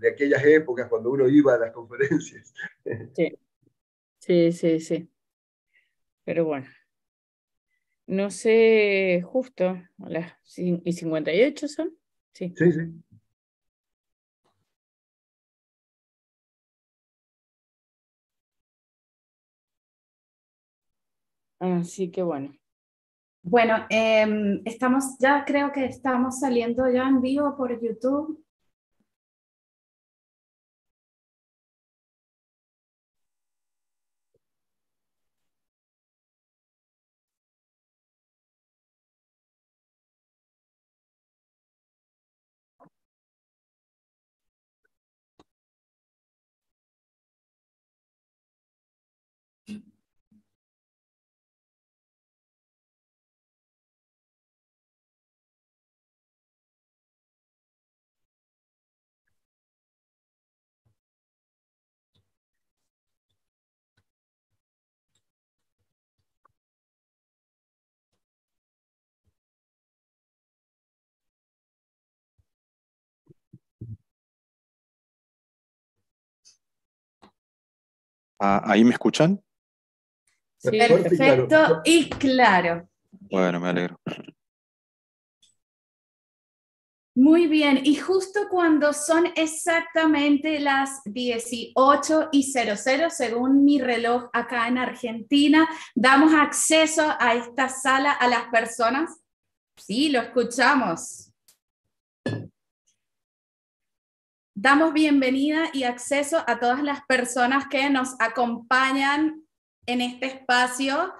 de aquellas épocas cuando uno iba a las conferencias. Sí, sí, sí, sí. Pero bueno. No sé, justo, las y 58 son. Sí, sí. sí. Así que bueno. Bueno, em, estamos ya, creo que estamos saliendo ya en vivo por YouTube. Ah, ¿Ahí me escuchan? perfecto y claro. Bueno, me alegro. Muy bien, y justo cuando son exactamente las 18 y 00, según mi reloj acá en Argentina, damos acceso a esta sala a las personas. Sí, lo escuchamos. Damos bienvenida y acceso a todas las personas que nos acompañan en este espacio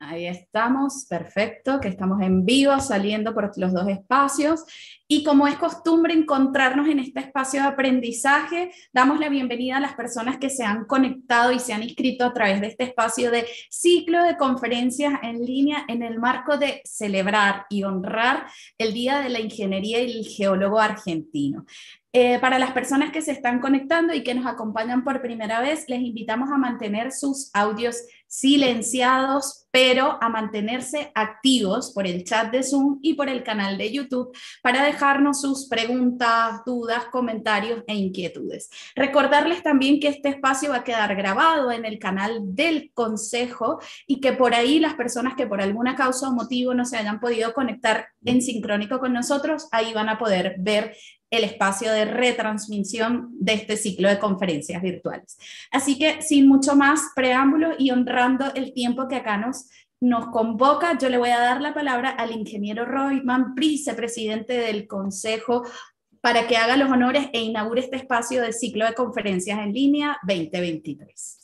Ahí estamos, perfecto, que estamos en vivo saliendo por los dos espacios. Y como es costumbre encontrarnos en este espacio de aprendizaje, damos la bienvenida a las personas que se han conectado y se han inscrito a través de este espacio de ciclo de conferencias en línea en el marco de celebrar y honrar el Día de la Ingeniería y el Geólogo Argentino. Eh, para las personas que se están conectando y que nos acompañan por primera vez, les invitamos a mantener sus audios silenciados, pero a mantenerse activos por el chat de Zoom y por el canal de YouTube para dejarnos sus preguntas, dudas, comentarios e inquietudes. Recordarles también que este espacio va a quedar grabado en el canal del Consejo y que por ahí las personas que por alguna causa o motivo no se hayan podido conectar en sincrónico con nosotros, ahí van a poder ver el espacio de retransmisión de este ciclo de conferencias virtuales. Así que sin mucho más preámbulo y honrando el tiempo que acá nos, nos convoca, yo le voy a dar la palabra al ingeniero Royman, vicepresidente del Consejo, para que haga los honores e inaugure este espacio de ciclo de conferencias en línea 2023.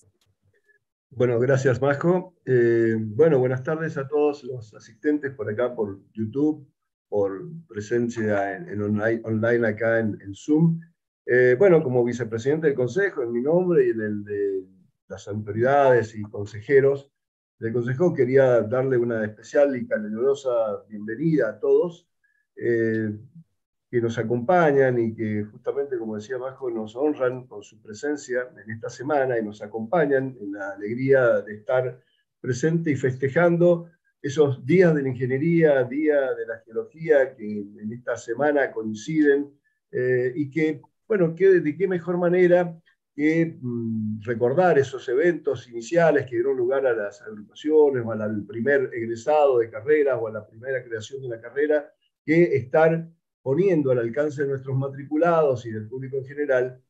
Bueno, gracias, Vasco. Eh, bueno, buenas tardes a todos los asistentes por acá, por YouTube, por presencia en, online, acá en, Zoom. Eh, bueno, como vicepresidente del Consejo, en mi nombre y en el de las autoridades y consejeros del Consejo, quería darle una especial y calurosa bienvenida a todos eh, que nos acompañan y que justamente, como decía Bajo, nos honran con su presencia en esta semana y nos acompañan en la alegría de estar presente y festejando esos días de la ingeniería, día de la geología, que en esta semana coinciden, eh, y que, bueno, que, de qué mejor manera que mm, recordar esos eventos iniciales que dieron lugar a las agrupaciones, o al primer egresado de carreras, o a la primera creación de una carrera, que estar poniendo al alcance de nuestros matriculados y del público en general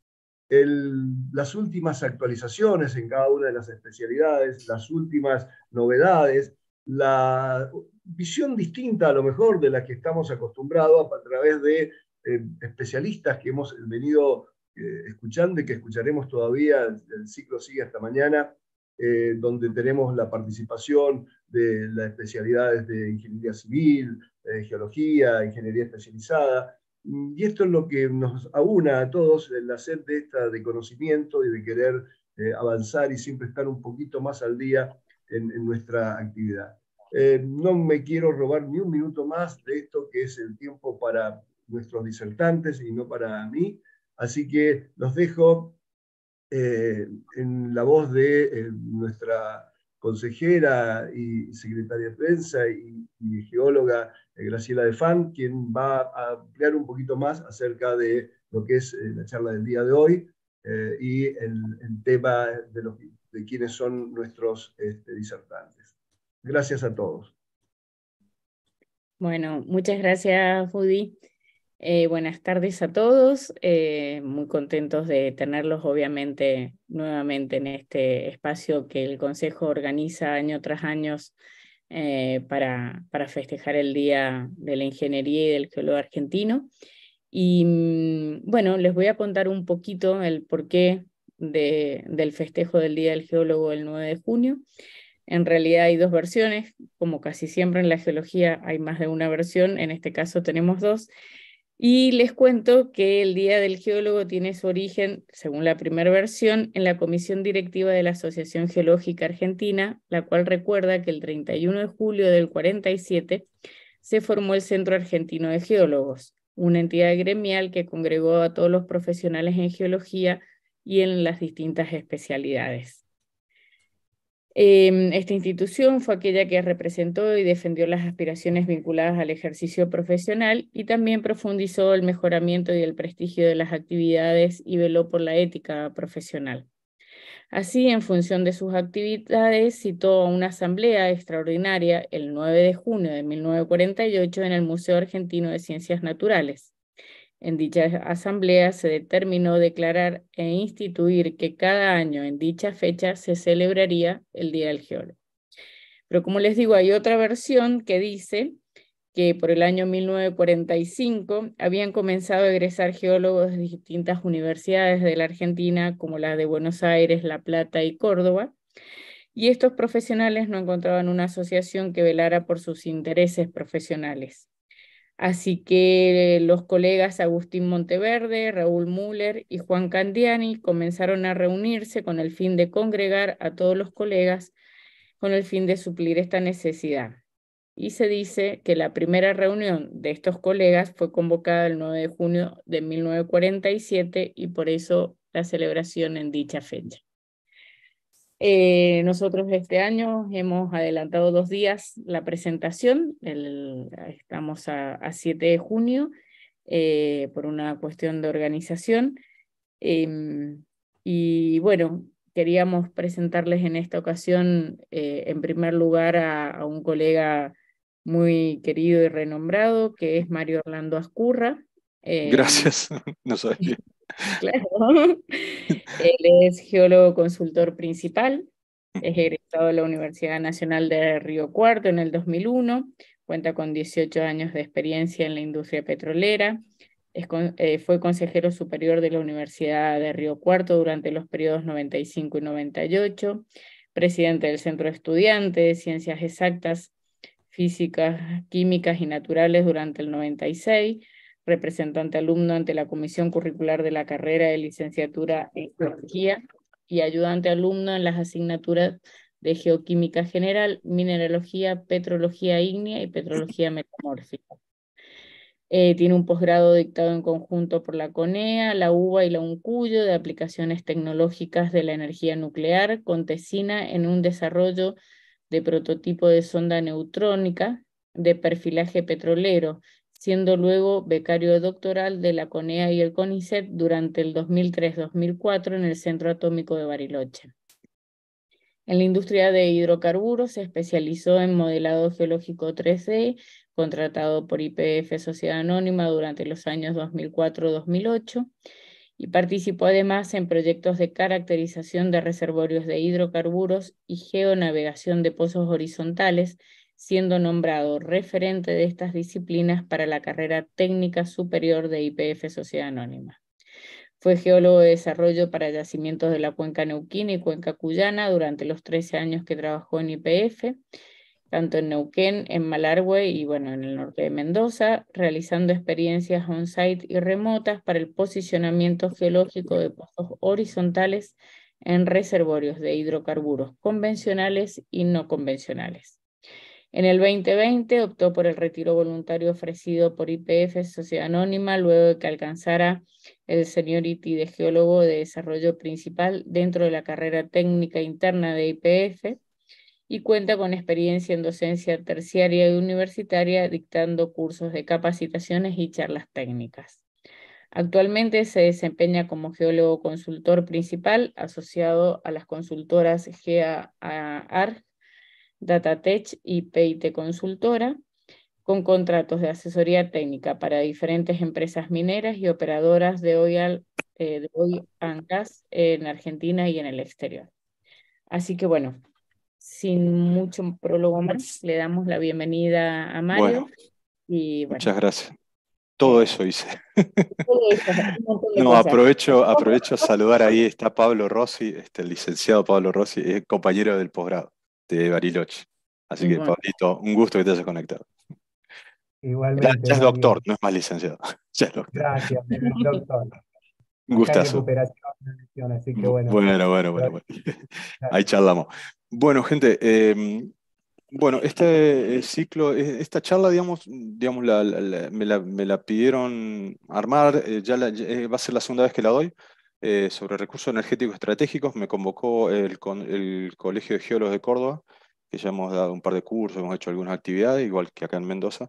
las últimas actualizaciones en cada una de las especialidades, las últimas novedades, la visión distinta a lo mejor de la que estamos acostumbrados a, través de eh, especialistas que hemos venido eh, escuchando y que escucharemos todavía, el, ciclo sigue hasta mañana, eh, donde tenemos la participación de las especialidades de ingeniería civil, geología, ingeniería especializada, y esto es lo que nos aúna a todos el hacer de esta de conocimiento y de querer avanzar y siempre estar un poquito más al día en, nuestra actividad. Eh, no me quiero robar ni un minuto más de esto que es el tiempo para nuestros disertantes y no para mí, así que los dejo eh, en la voz de eh, nuestra consejera y secretaria de prensa y, geóloga Graciela de Fan quien va a ampliar un poquito más acerca de lo que es la charla del día de hoy y el tema de los de quienes son nuestros este, disertantes. Gracias a todos. Bueno, muchas gracias, Judy. Eh, buenas tardes a todos. Eh, muy contentos de tenerlos, obviamente, nuevamente en este espacio que el Consejo organiza año tras año eh, para, para, festejar el Día de la Ingeniería y del Geólogo Argentino. Y mm, bueno, les voy a contar un poquito el por qué del festejo del Día del Geólogo del 9 de junio. En realidad hay dos versiones, como casi siempre en la geología hay más de una versión, en este caso tenemos dos. Y les cuento que el Día del Geólogo tiene su origen, según la primera versión, en la Comisión Directiva de la Asociación Geológica Argentina, la cual recuerda que el 31 de julio del 47 se formó el Centro Argentino de Geólogos, una entidad gremial que congregó a todos los profesionales en geología y en las distintas especialidades. Em, esta institución fue aquella que representó y defendió las aspiraciones vinculadas al ejercicio profesional y también profundizó el mejoramiento y el prestigio de las actividades y veló por la ética profesional. Así, en función de sus actividades, citó a una asamblea extraordinaria el 9 de junio de 1948 en el Museo Argentino de Ciencias Naturales. En dicha asamblea se determinó declarar e instituir que cada año en dicha fecha se celebraría el Día del Geólogo. Pero como les digo, hay otra versión que dice que por el año 1945 habían comenzado a egresar geólogos de distintas universidades de la Argentina, como la de Buenos Aires, La Plata y Córdoba, y estos profesionales no encontraban una asociación que velara por sus intereses profesionales. Así que los colegas Agustín Monteverde, Raúl Müller y Juan Candiani comenzaron a reunirse con el fin de congregar a todos los colegas con el fin de suplir esta necesidad. Y se dice que la primera reunión de estos colegas fue convocada el 9 de junio de 1947 y por eso la celebración en dicha fecha. Eh, nosotros este año hemos adelantado dos días la presentación, estamos a, 7 de junio eh, por una cuestión de organización. Em, y bueno, queríamos presentarles en esta ocasión, eh, en primer lugar, a, un colega muy querido y renombrado, que es Mario Orlando Ascurra. Em, Gracias, Claro. Él es geólogo consultor principal, es egresado de la Universidad Nacional de Río Cuarto en el 2001, cuenta con 18 años de experiencia en la industria petrolera, eh, fue consejero superior de la Universidad de Río Cuarto durante los periodos 95 y 98, presidente del Centro de Estudiantes, Ciencias Exactas, Físicas, Químicas y Naturales durante el 96, representante alumno ante la Comisión Curricular de la Carrera de Licenciatura en Geología y ayudante alumno en las asignaturas de Geoquímica General, Mineralogía, Petrología Ígnea y Petrología Metamórfica. Eh, tiene un posgrado dictado en conjunto por la CONEA, la UBA y la UNCUYO de aplicaciones tecnológicas de la energía nuclear, con tesina en un desarrollo de prototipo de sonda neutrónica de perfilaje petrolero siendo luego becario doctoral de la CONEA y el CONICET durante el 2003-2004 en el Centro Atómico de Bariloche. En la industria de hidrocarburos se especializó en modelado geológico 3D, contratado por IPF Sociedad Anónima durante los años 2004-2008 y participó además en proyectos de caracterización de reservorios de hidrocarburos y geonavegación de pozos horizontales siendo nombrado referente de estas disciplinas para la carrera técnica superior de IPF Sociedad Anónima. Fue geólogo de desarrollo para yacimientos de la cuenca neuquina y cuenca cuyana durante los 13 años que trabajó en IPF, tanto en Neuquén, en Malargüe y bueno, en el norte de Mendoza, realizando experiencias on-site y remotas para el posicionamiento geológico de pozos horizontales en reservorios de hidrocarburos convencionales y no convencionales. En el 2020 optó por el retiro voluntario ofrecido por IPF Sociedad Anónima luego de que alcanzara el seniority de geólogo de desarrollo principal dentro de la carrera técnica interna de IPF y cuenta con experiencia en docencia terciaria y universitaria dictando cursos de capacitaciones y charlas técnicas. Actualmente se desempeña como geólogo consultor principal asociado a las consultoras GAAR Datatech y PIT Consultora, con contratos de asesoría técnica para diferentes empresas mineras y operadoras de oil, eh, de and en Argentina y en el exterior. Así que bueno, sin mucho prólogo más, le damos la bienvenida a Mario. y, Muchas gracias. Todo eso hice. no, aprovecho, aprovecho a saludar ahí, está Pablo Rossi, este, el licenciado Pablo Rossi, es compañero del posgrado de este, Bariloche. Así que, Pablito, un gusto que te hayas conectado. Igualmente. Ya, es doctor, no es más licenciado. Ya es doctor. Gracias, doctor. Un gustazo. bueno, bueno, bueno, bueno, Ahí charlamos. Bueno, gente, em, bueno, este eh, ciclo, eh, esta charla, digamos, digamos me, la, pidieron armar, eh, ya va a ser la segunda vez que la doy. Eh, sobre recursos energéticos estratégicos me convocó el, el Colegio de Geólogos de Córdoba, que ya hemos dado un par de cursos, hemos hecho algunas actividades, igual que acá en Mendoza.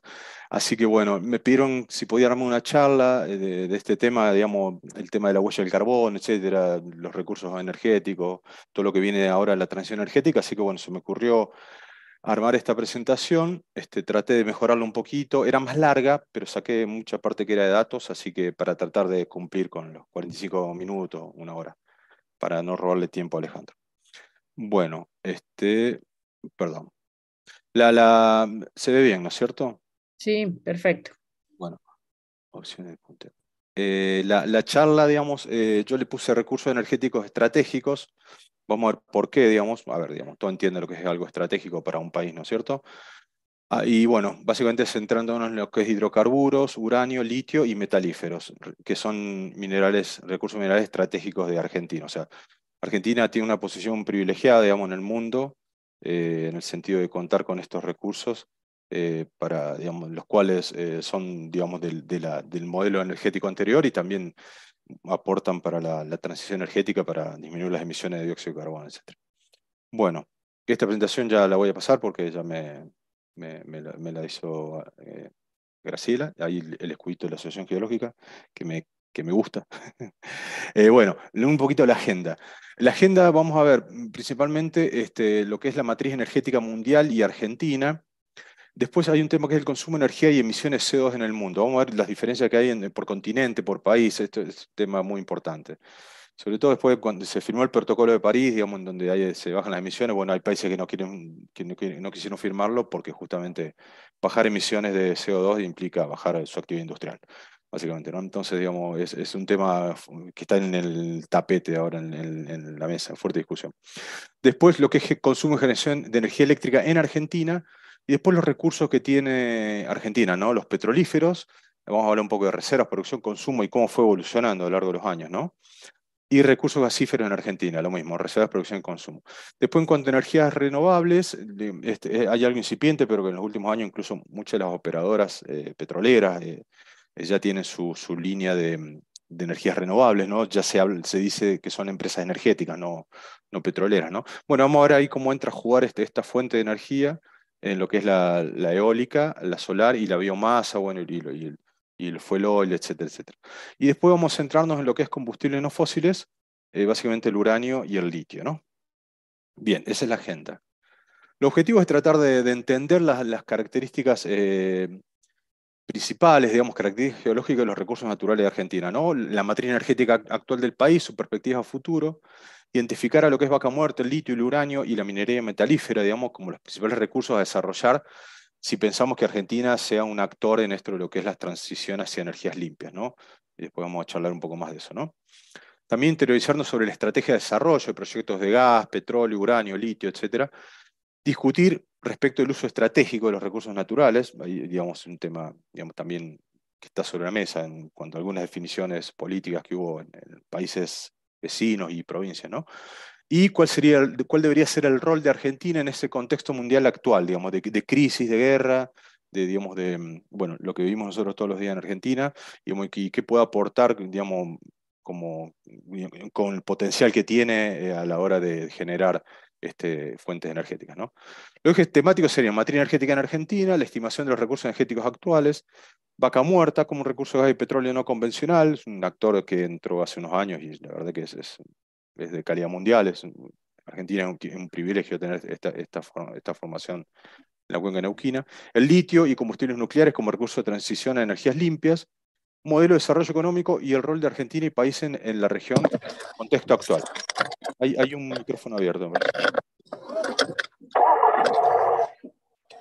Así que bueno, me pidieron si podía darme una charla eh, de, este tema, digamos, el tema de la huella del carbón, etcétera, los recursos energéticos, todo lo que viene ahora de la transición energética. Así que bueno, se me ocurrió armar esta presentación, este, traté de mejorarla un poquito, era más larga, pero saqué mucha parte que era de datos, así que para tratar de cumplir con los 45 minutos, una hora, para no robarle tiempo a Alejandro. Bueno, este, perdón. La, la, se ve bien, ¿no es cierto? Sí, perfecto. Bueno, opciones de punteo. Eh, la, charla, digamos, eh, yo le puse recursos energéticos estratégicos, Vamos a ver por qué, digamos, a ver, digamos, todo entiende lo que es algo estratégico para un país, ¿no es cierto? Ah, y bueno, básicamente centrándonos en lo que es hidrocarburos, uranio, litio y metalíferos, que son minerales, recursos minerales estratégicos de Argentina. O sea, Argentina tiene una posición privilegiada, digamos, en el mundo, eh, en el sentido de contar con estos recursos, eh, para, digamos, los cuales eh, son, digamos, del modelo energético anterior y también aportan para la, transición energética para disminuir las emisiones de dióxido de carbono, etc. Bueno, esta presentación ya la voy a pasar porque ya me, me, la, hizo eh, Graciela, ahí el, escudito de la Asociación Geológica, que me, que me gusta. Eh, bueno, un poquito la agenda. La agenda vamos a ver principalmente este, lo que es la matriz energética mundial y argentina, Después hay un tema que es el consumo de energía y emisiones CO2 en el mundo. Vamos a ver las diferencias que hay por continente, por país. esto es un tema muy importante. Sobre todo después de cuando se firmó el protocolo de París, digamos, en donde se bajan las emisiones. Bueno, hay países que no, quieren, que no, quisieron firmarlo porque justamente bajar emisiones de CO2 implica bajar su actividad industrial básicamente. ¿no? Entonces, digamos, es, un tema que está en el tapete ahora, en, la mesa, fuerte discusión. Después, lo que es consumo y generación de energía eléctrica en Argentina, y después los recursos que tiene Argentina, ¿no? Los petrolíferos, vamos a hablar un poco de reservas, producción, consumo y cómo fue evolucionando a lo largo de los años, ¿no? Y recursos gasíferos en Argentina, lo mismo, reservas, producción y consumo. Después, en cuanto a energías renovables, este, eh, hay algo incipiente, pero que en los últimos años incluso muchas de las operadoras eh, petroleras eh, ya tienen su, línea de, energías renovables, ¿no? Ya se, dice que son empresas energéticas, no, petroleras, ¿no? Bueno, vamos a ver ahí cómo entra a jugar este, esta fuente de energía en lo que es la, eólica, la solar y la biomasa, bueno, y, el, y el fuel oil, etcétera, etcétera. Y después vamos a centrarnos en lo que es combustibles no fósiles, eh, básicamente el uranio y el litio, ¿no? Bien, esa es la agenda. El objetivo es tratar de, entender las, características eh, principales, digamos, características geológicas de los recursos naturales de Argentina, ¿no? La matriz energética actual del país, su perspectiva a futuro, identificar a lo que es vaca muerta, el litio, el uranio y la minería metalífera, digamos, como los principales recursos a desarrollar si pensamos que Argentina sea un actor en esto de lo que es la transición hacia energías limpias, ¿no? Y después vamos a charlar un poco más de eso, ¿no? También interiorizarnos sobre la estrategia de desarrollo de proyectos de gas, petróleo, uranio, litio, etc. Discutir respecto del uso estratégico de los recursos naturales, digamos, un tema digamos, también que está sobre la mesa en cuanto a algunas definiciones políticas que hubo en países vecinos y provincias, ¿no? ¿Y cuál, sería, cuál debería ser el rol de Argentina en ese contexto mundial actual, digamos, de, crisis, de guerra, de, digamos, de, mm, bueno, lo que vivimos nosotros todos los días en Argentina, y qué puede aportar, digamos, como, con el potencial que tiene eh, a la hora de generar este, fuentes energéticas. ¿no? Los ejes temáticos serían materia energética en Argentina, la estimación de los recursos energéticos actuales, vaca muerta como un recurso de gas y petróleo no convencional, es un actor que entró hace unos años y la verdad que es, de calidad mundial. Es, Argentina es un, privilegio tener esta, esta, formación en la cuenca neuquina. El litio y combustibles nucleares como recurso de transición a energías limpias, modelo de desarrollo económico y el rol de Argentina y países en, la región, contexto actual. Hay, un micrófono abierto.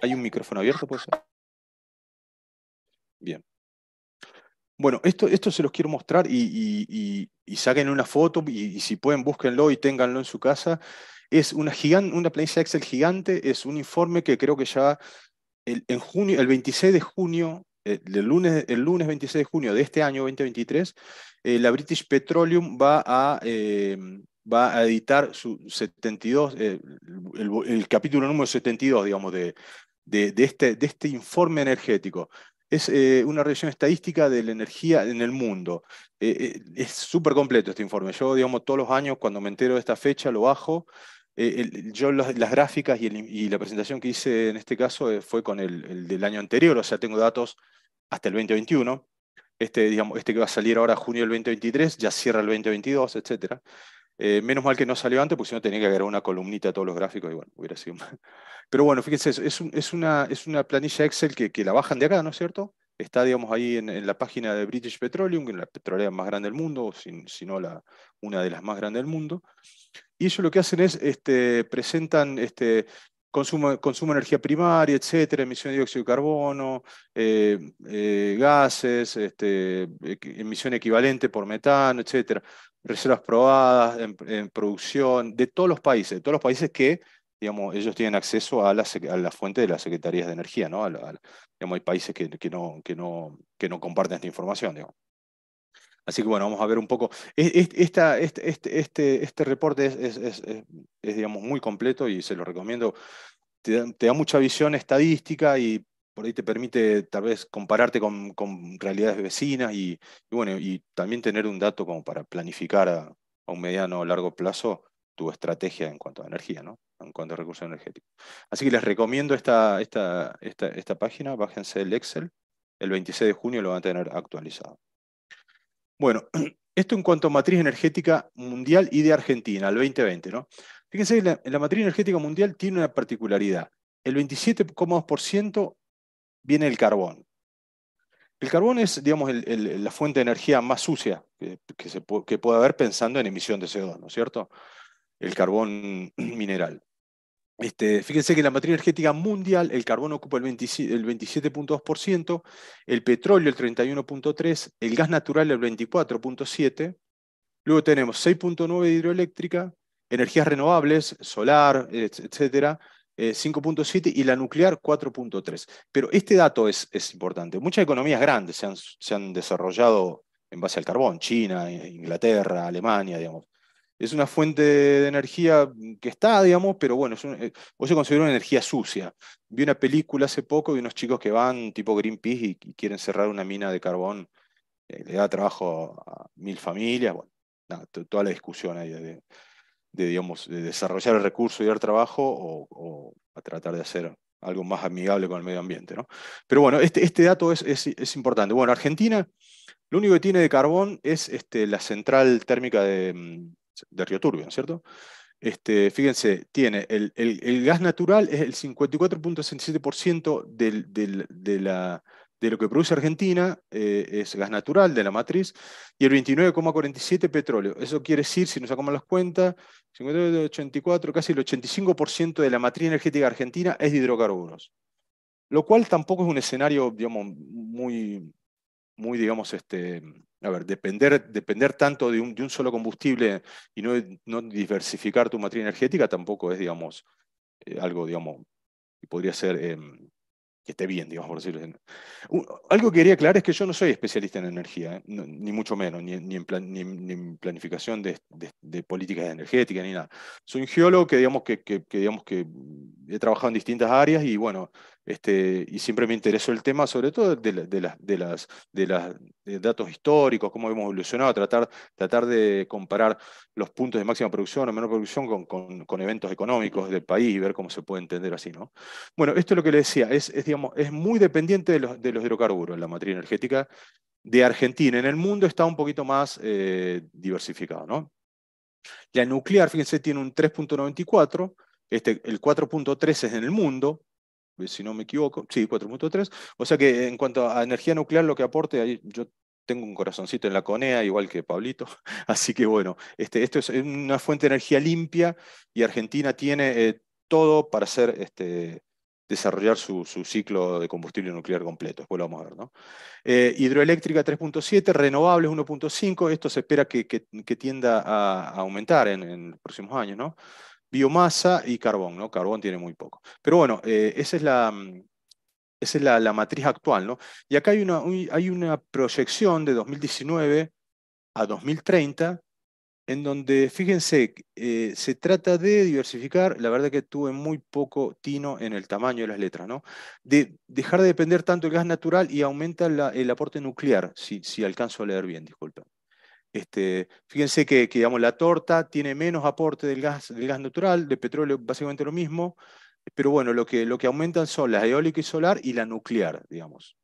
¿Hay un micrófono abierto? ¿Puede ser? Bien. Bueno, esto, esto se los quiero mostrar y, saquen una foto y, si pueden búsquenlo y ténganlo en su casa. Es una, gigante, una planilla Excel gigante, es un informe que creo que ya el, en junio, el 26 de junio, eh, el, lunes, el lunes 26 de junio de este año 2023, eh, la British Petroleum va a, eh, va a editar su 72, el, el, capítulo número 72, digamos, de, de, este, de este informe energético. Es eh, una revisión estadística de la energía en el mundo. Eh, eh, es súper completo este informe. Yo, digamos, todos los años, cuando me entero de esta fecha, lo bajo. yo las, gráficas y, la presentación que hice en este caso fue con el, del año anterior, o sea, tengo datos hasta el 2021. Este, digamos, este que va a salir ahora junio del 2023, ya cierra el 2022, etcétera. Eh, menos mal que no salió antes, porque si no tenía que agregar una columnita a todos los gráficos y bueno, hubiera sido Pero bueno, fíjense, es, una, planilla Excel que, la bajan de acá, ¿no es cierto? Está, digamos, ahí en, la página de British Petroleum, que es la petrolera más grande del mundo, si, si no una de las más grandes del mundo. Y ellos lo que hacen es, este, presentan, este, consumo, de energía primaria, etcétera, emisión de dióxido de carbono, eh, eh, gases, este, emisión equivalente por metano, etcétera, reservas probadas en, producción de todos los países, de todos los países que digamos, ellos tienen acceso a la, a la fuente de las secretarías de energía, ¿no? digamos, hay países que, no, que, no, que no comparten esta información. Digamos. Así que bueno, vamos a ver un poco. E-, e-, esta, este, este, este, este reporte es, digamos, muy completo y se lo recomiendo. Te da, mucha visión estadística y por ahí te permite tal vez compararte con, realidades vecinas y, bueno, y también tener un dato como para planificar a, un mediano o largo plazo tu estrategia en cuanto a energía, ¿no? en cuanto a recursos energéticos. Así que les recomiendo esta, esta, esta, esta página, bájense el Excel, el 26 de junio lo van a tener actualizado. Bueno, esto en cuanto a matriz energética mundial y de Argentina, el 2020, ¿no? Fíjense, que la matriz energética mundial tiene una particularidad. El 27,2% viene del carbón. El carbón es, digamos, la fuente de energía más sucia que, que puede haber pensando en emisión de CO2, ¿no es cierto? El carbón mineral. Este, fíjense que la materia energética mundial, el carbón ocupa el 27.2%, el, petróleo el 31.3%, el gas natural el 24.7%, luego tenemos 6.9% de hidroeléctrica, energías renovables, solar, etcétera, 5.7 eh, y la nuclear 4.3. Pero este dato es, es importante. Muchas economías grandes se han, se han, desarrollado en base al carbón, China, Inglaterra, Alemania, digamos es una fuente de energía que está, digamos, pero bueno, es eh, se considera una energía sucia. Vi una película hace poco de unos chicos que van tipo Greenpeace y, quieren cerrar una mina de carbón, eh, le da trabajo a mil familias, bueno, toda la discusión ahí de, digamos, desarrollar el recurso y dar trabajo o, a tratar de hacer algo más amigable con el medio ambiente. ¿no? Pero bueno, este, este dato es, es importante. Bueno, Argentina, lo único que tiene de carbón es este, la central térmica de mm, de Río Turbio, cierto? Este, fíjense, tiene el, el, gas natural es el 54.67% de, la, de, lo que produce Argentina, eh, es gas natural de la matriz, y el 29.47% petróleo. Eso quiere decir, si nos sacamos las cuentas, 84, casi el 85% de la matriz energética argentina es de hidrocarburos. Lo cual tampoco es un escenario, digamos, muy, muy digamos, este, a ver, depender, depender tanto de un, de un solo combustible y no, no, diversificar tu matriz energética tampoco es, digamos, eh, algo, digamos, que podría ser em, que esté bien, digamos, por decirlo algo que quería aclarar es que yo no soy especialista en energía, ¿eh? ni mucho menos, ni, ni, en, planificación de, de, políticas energéticas, ni nada. Soy un geólogo que, digamos, que, que, digamos, que he trabajado en distintas áreas y, bueno, este, y siempre me interesó el tema, sobre todo de, los datos históricos, cómo hemos evolucionado, tratar, tratar de comparar los puntos de máxima producción o menor producción con, con, eventos económicos del país y ver cómo se puede entender así. ¿no? Bueno, esto es lo que le decía, es, digamos, es muy dependiente de los, de los hidrocarburos, la materia energética de Argentina. En el mundo está un poquito más eh, diversificado. ¿no? La nuclear, fíjense, tiene un 3.94, este, el 4.3 es en el mundo, eh, si no me equivoco, sí, 4.3. O sea que en cuanto a energía nuclear, lo que aporte, ahí yo tengo un corazoncito en la CONEA, igual que Pablito. Así que bueno, este, esto es una fuente de energía limpia y Argentina tiene eh, todo para hacer, este, desarrollar su, su, ciclo de combustible nuclear completo. Después lo vamos a ver. ¿no? Eh, hidroeléctrica 3.7, renovables 1.5. Esto se espera que, que, tienda a, aumentar en, en, los próximos años. ¿no? biomasa y carbón, ¿no? Carbón tiene muy poco. Pero bueno, eh, esa es la, mm, es la, matriz actual, ¿no? Y acá hay una, hay una proyección de 2019 a 2030, en donde, fíjense, eh, se trata de diversificar, la verdad que tuve muy poco tino en el tamaño de las letras, ¿no? De dejar de depender tanto del gas natural y aumenta el aporte nuclear, si, si alcanzo a leer bien, disculpen. Este, fíjense que, digamos, la torta tiene menos aporte del gas, del gas natural, de petróleo básicamente lo mismo, pero bueno, lo que, lo que aumentan son la eólica y solar y la nuclear, digamos.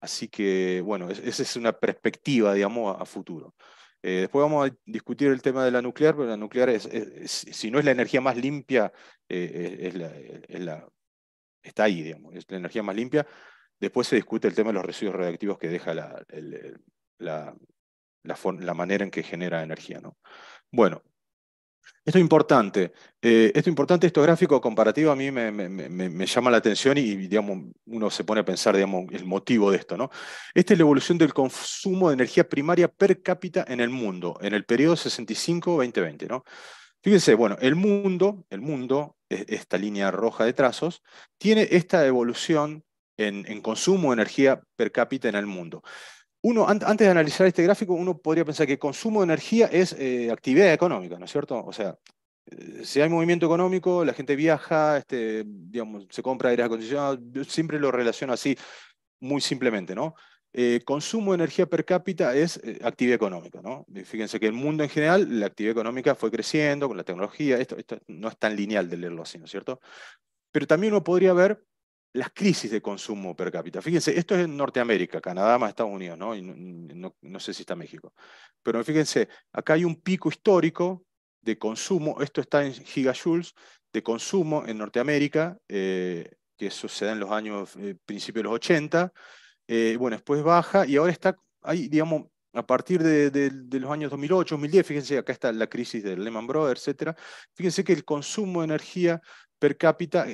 Así que, bueno, esa es una perspectiva, digamos, a, futuro. Eh, después vamos a discutir el tema de la nuclear, pero la nuclear, si no es la energía más limpia, eh, está ahí, digamos, es la energía más limpia. Después se discute el tema de los residuos radiactivos que deja la, la la, manera en que genera energía. ¿no? Bueno, esto es importante. Eh, esto importante, esto gráfico comparativo a mí me, llama la atención y digamos, uno se pone a pensar digamos, el motivo de esto. ¿no? Esta es la evolución del consumo de energía primaria per cápita en el mundo, en el periodo 65-2020. ¿no? Fíjense, bueno, el mundo, el mundo, esta línea roja de trazos, tiene esta evolución en consumo de energía per cápita en el mundo uno, antes de analizar este gráfico, uno podría pensar que consumo de energía es eh, actividad económica, ¿no es cierto? O sea, eh, si hay movimiento económico, la gente viaja, este, digamos, se compra aire acondicionado, siempre lo relaciono así, muy simplemente, ¿no? Eh, consumo de energía per cápita es actividad económica, ¿no? Fíjense que el mundo en general, la actividad económica fue creciendo con la tecnología, esto no es tan lineal de leerlo así, ¿no es cierto? Pero también uno podría ver las crisis de consumo per cápita. Fíjense, esto es en Norteamérica, Canadá más Estados Unidos, ¿no? Y no, sé si está México. Pero fíjense, acá hay un pico histórico de consumo, esto está en gigajoules, de consumo en Norteamérica, eh, que sucede en los años, eh, principios de los 80. Eh, bueno, después baja y ahora está, ahí, digamos, a partir de, los años 2008, 2010, fíjense, acá está la crisis del Lehman Brothers, etc. Fíjense que el consumo de energía per cápita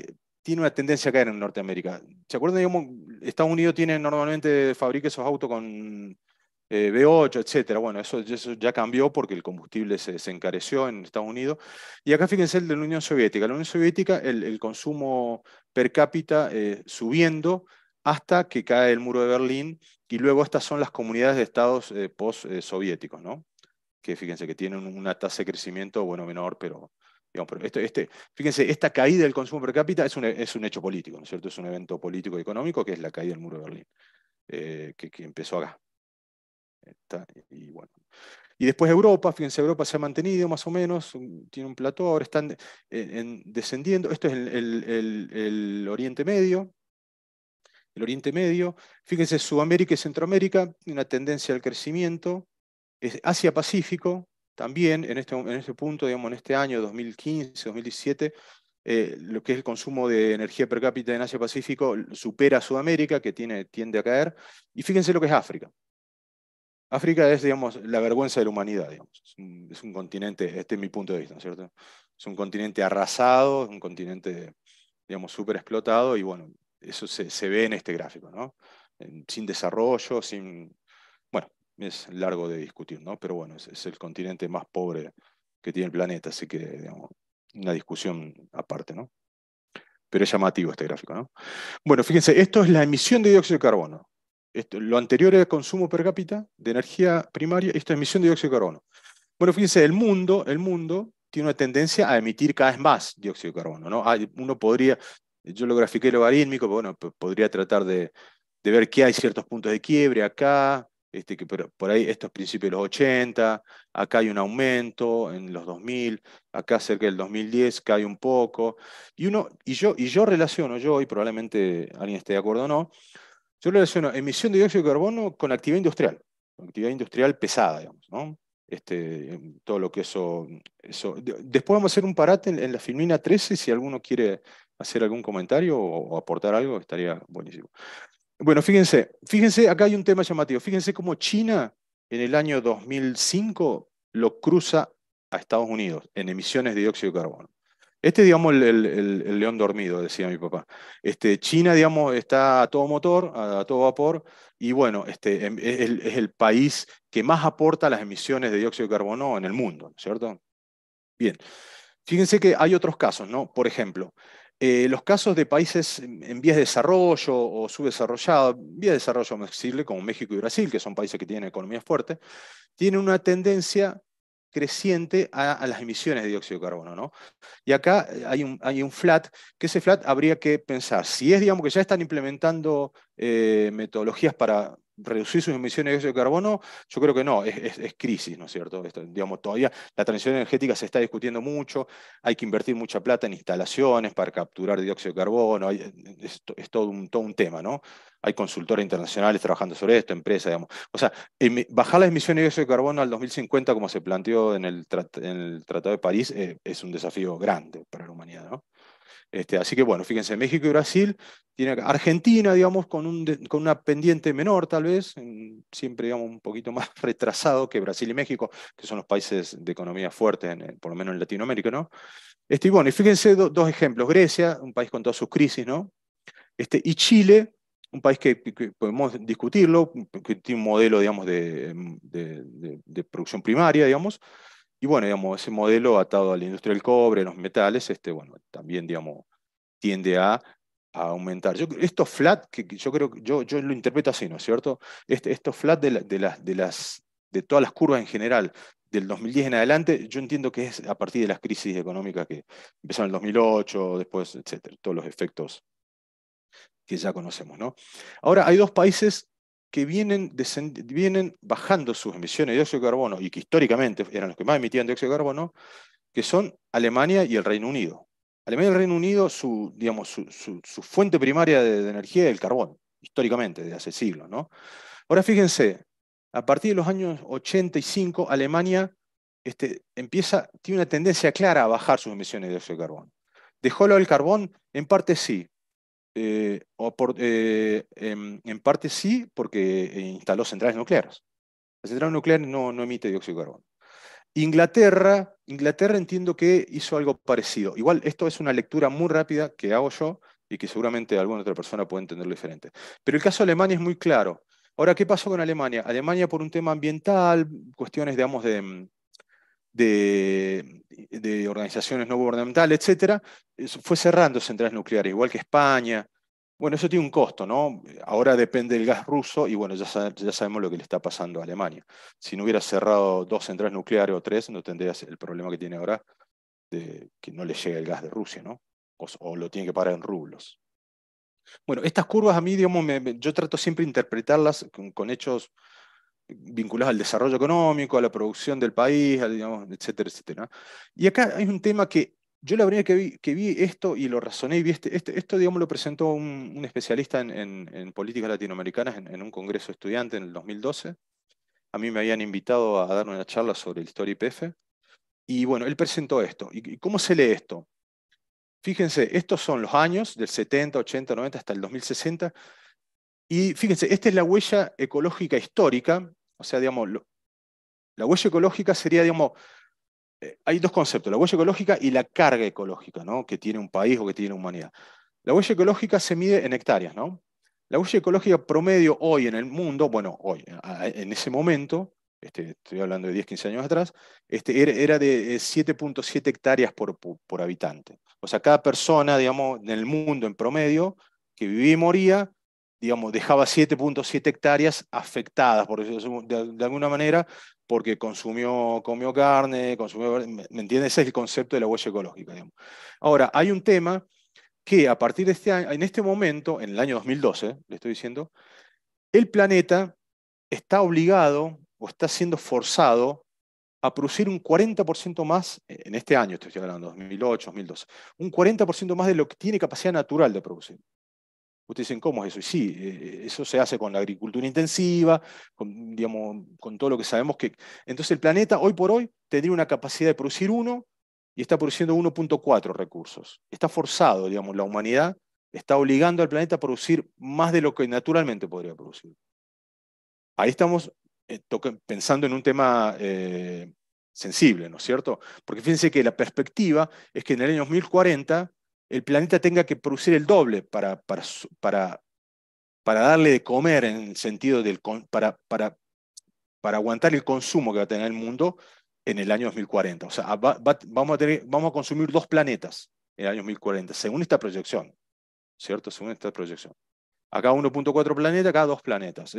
tiene una tendencia a caer en Norteamérica. ¿Se acuerdan? Digamos, Estados Unidos tiene normalmente, fabrica esos autos con eh, V8, etcétera. Bueno, eso, eso, ya cambió porque el combustible se, encareció en Estados Unidos. Y acá fíjense el de la Unión Soviética. La Unión Soviética, el, consumo per cápita eh, subiendo hasta que cae el muro de Berlín y luego estas son las comunidades de estados eh, postsoviéticos, eh, post-soviéticos, ¿no? Que fíjense que tienen una tasa de crecimiento, bueno, menor, pero este, este, fíjense, esta caída del consumo per cápita es un, hecho político, ¿no es cierto? Es un evento político y económico que es la caída del muro de Berlín, eh, que, empezó acá. y, bueno. y después Europa, fíjense, Europa se ha mantenido más o menos, tiene un plató, ahora están descendiendo. Esto es el, el Oriente Medio, el Oriente Medio. Fíjense, Sudamérica y Centroamérica, una tendencia al crecimiento. es Asia-Pacífico, también en este, en este punto, digamos, en este año 2015-2017, eh, lo que es el consumo de energía per cápita en Asia-Pacífico supera a Sudamérica, que tiene, tiende a caer. Y fíjense lo que es África. África es, digamos, la vergüenza de la humanidad, Es un, continente, este es mi punto de vista, ¿cierto? Es un continente arrasado, un continente, digamos, súper explotado, y bueno, eso se, se, ve en este gráfico, ¿no? sin desarrollo, sin, es largo de discutir, ¿no? Pero bueno, es, el continente más pobre que tiene el planeta, así que digamos, una discusión aparte, ¿no? Pero es llamativo este gráfico, ¿no? Bueno, fíjense, esto es la emisión de dióxido de carbono. Esto, lo anterior era consumo per cápita de energía primaria, esto es emisión de dióxido de carbono. Bueno, fíjense, el mundo, el mundo tiene una tendencia a emitir cada vez más dióxido de carbono, ¿no? Hay, uno podría, yo lo grafiqué logarítmico, pero bueno, podría tratar de, de ver que hay ciertos puntos de quiebre acá, este, que por, ahí esto es de los 80, acá hay un aumento en los 2000, acá cerca del 2010 cae un poco, y, uno, y, yo, y yo relaciono, yo, y probablemente alguien esté de acuerdo o no, yo relaciono emisión de dióxido de carbono con actividad industrial, actividad industrial pesada, digamos, ¿no? Este, todo lo que eso, eso. Después vamos a hacer un parate en, la filmina 13, si alguno quiere hacer algún comentario o aportar algo, estaría buenísimo. Bueno, fíjense, fíjense, acá hay un tema llamativo. Fíjense cómo China en el año 2005 lo cruza a Estados Unidos en emisiones de dióxido de carbono. Este, digamos, el, león dormido, decía mi papá. Este, China, digamos, está a todo motor, a, todo vapor, y bueno, este, es, em, e, el, es, el, país que más aporta las emisiones de dióxido de carbono en el mundo, ¿cierto? Bien, fíjense que hay otros casos, ¿no? Por ejemplo, eh, los casos de países en vías de desarrollo o subdesarrollados, vías de desarrollo más como México y Brasil, que son países que tienen economías fuertes, tienen una tendencia creciente a, las emisiones de dióxido de carbono. ¿no? Y acá eh, hay un, flat, que ese flat habría que pensar, si es, digamos, que ya están implementando eh, metodologías para reducir sus emisiones de dióxido de carbono, yo creo que no, es, crisis, ¿no es cierto? digamos, todavía la transición energética se está discutiendo mucho, hay que invertir mucha plata en instalaciones para capturar dióxido de carbono, hay, es, todo, un, tema, ¿no? Hay consultores internacionales trabajando sobre esto, empresas, digamos. O sea, bajar las emisiones de dióxido de carbono al 2050, como se planteó en el, en el Tratado de París, eh, es un desafío grande para la humanidad, ¿no? Este, así que bueno, fíjense, México y Brasil, tiene Argentina, digamos, con, un, con una pendiente menor tal vez, siempre digamos un poquito más retrasado que Brasil y México, que son los países de economía fuerte, eh, por lo menos en Latinoamérica, ¿no? Este, y bueno, y fíjense dos ejemplos, Grecia, un país con todas sus crisis, ¿no? Este, y Chile, un país que, podemos discutirlo, que tiene un modelo, digamos, de, de producción primaria, digamos, y bueno, digamos, ese modelo atado a la industria del cobre, los metales, este, bueno, también, digamos, tiende a, aumentar. Yo, esto flat, que, yo creo que yo, yo lo interpreto así, ¿no es cierto? Este, estos flat de, las, de, las, de todas las curvas en general, del 2010 en adelante, yo entiendo que es a partir de las crisis económicas que empezaron en el 2008, después, etcétera, todos los efectos que ya conocemos, ¿no? Ahora, hay dos países que vienen, bajando sus emisiones de dióxido de carbono y que históricamente eran los que más emitían dióxido de carbono, que son Alemania y el Reino Unido. Alemania y el Reino Unido, su, digamos, su, fuente primaria de, energía es el carbón, históricamente, desde hace siglos. ¿no? Ahora fíjense, a partir de los años 85, Alemania este, empieza, tiene una tendencia clara a bajar sus emisiones de dióxido de carbono. ¿Dejó lo del carbón? En parte sí, eh, o eh, em, en, parte sí, porque eh, instaló centrales nucleares. La central nuclear no, no emite dióxido de carbono. Inglaterra, Inglaterra entiendo que hizo algo parecido. Igual esto es una lectura muy rápida que hago yo y que seguramente alguna otra persona puede entenderlo diferente. Pero el caso de Alemania es muy claro. Ahora, ¿qué pasó con Alemania? Alemania por un tema ambiental, cuestiones, digamos, de, em, de, organizaciones no gubernamentales, etcétera, eh, fue cerrando centrales nucleares, igual que España. Bueno, eso tiene un costo, ¿no? Ahora depende del gas ruso y bueno, ya, ya sabemos lo que le está pasando a Alemania. Si no hubiera cerrado dos centrales nucleares o tres, no tendrías el problema que tiene ahora de que no le llega el gas de Rusia, ¿no? O, lo tiene que pagar en rublos. Bueno, estas curvas a mí, digamos, yo trato siempre de interpretarlas con hechos vinculadas al desarrollo económico, a la producción del país, digamos, etcétera, etcétera. Y acá hay un tema que yo la primera que que vi esto y lo razoné y vi este, este esto, digamos, lo presentó un, especialista en, en, políticas latinoamericanas en, un congreso estudiante en el 2012. A mí me habían invitado a dar una charla sobre el historia Y bueno, él presentó esto. ¿Y cómo se lee esto? Fíjense, estos son los años del 70, 80, 90 hasta el 2060. Y fíjense, esta es la huella ecológica histórica o sea, digamos, la huella ecológica sería, digamos, eh, hay dos conceptos, la huella ecológica y la carga ecológica, ¿no? Que tiene un país o que tiene la humanidad. La huella ecológica se mide en hectáreas, ¿no? La huella ecológica promedio hoy en el mundo, bueno, hoy, en ese momento, este, estoy hablando de 10, 15 años atrás, este, era, de 7.7 eh, hectáreas por, por, habitante. O sea, cada persona, digamos, en el mundo en promedio, que vivía y moría, digamos, dejaba 7.7 hectáreas afectadas, por decirlo de, alguna manera, porque consumió, comió carne, consumió, ¿me, entiendes? Ese es el concepto de la huella ecológica. Digamos. Ahora, hay un tema que a partir de este año, en este momento, en el año 2012, le estoy diciendo, el planeta está obligado o está siendo forzado a producir un 40% más, eh, en este año estoy hablando, 2008, 2012, un 40% más de lo que tiene capacidad natural de producir. Ustedes dicen, ¿cómo es eso? Y sí, eh, eh, eso se hace con la agricultura intensiva, con, digamos, con todo lo que sabemos que... Entonces el planeta hoy por hoy tendría una capacidad de producir uno y está produciendo 1.4 recursos. Está forzado, digamos, la humanidad está obligando al planeta a producir más de lo que naturalmente podría producir. Ahí estamos eh, pensando en un tema sensible, ¿no es cierto? Porque fíjense que la perspectiva es que en el año 2040 el planeta tenga que producir el doble para, para, darle de comer en el sentido del para, para, para aguantar el consumo que va a tener el mundo en el año 2040. O sea, vamos, a tener, vamos a consumir dos planetas en el año 2040, según esta proyección, ¿cierto? Según esta proyección. Acá 1.4 planetas, acá 2 planetas.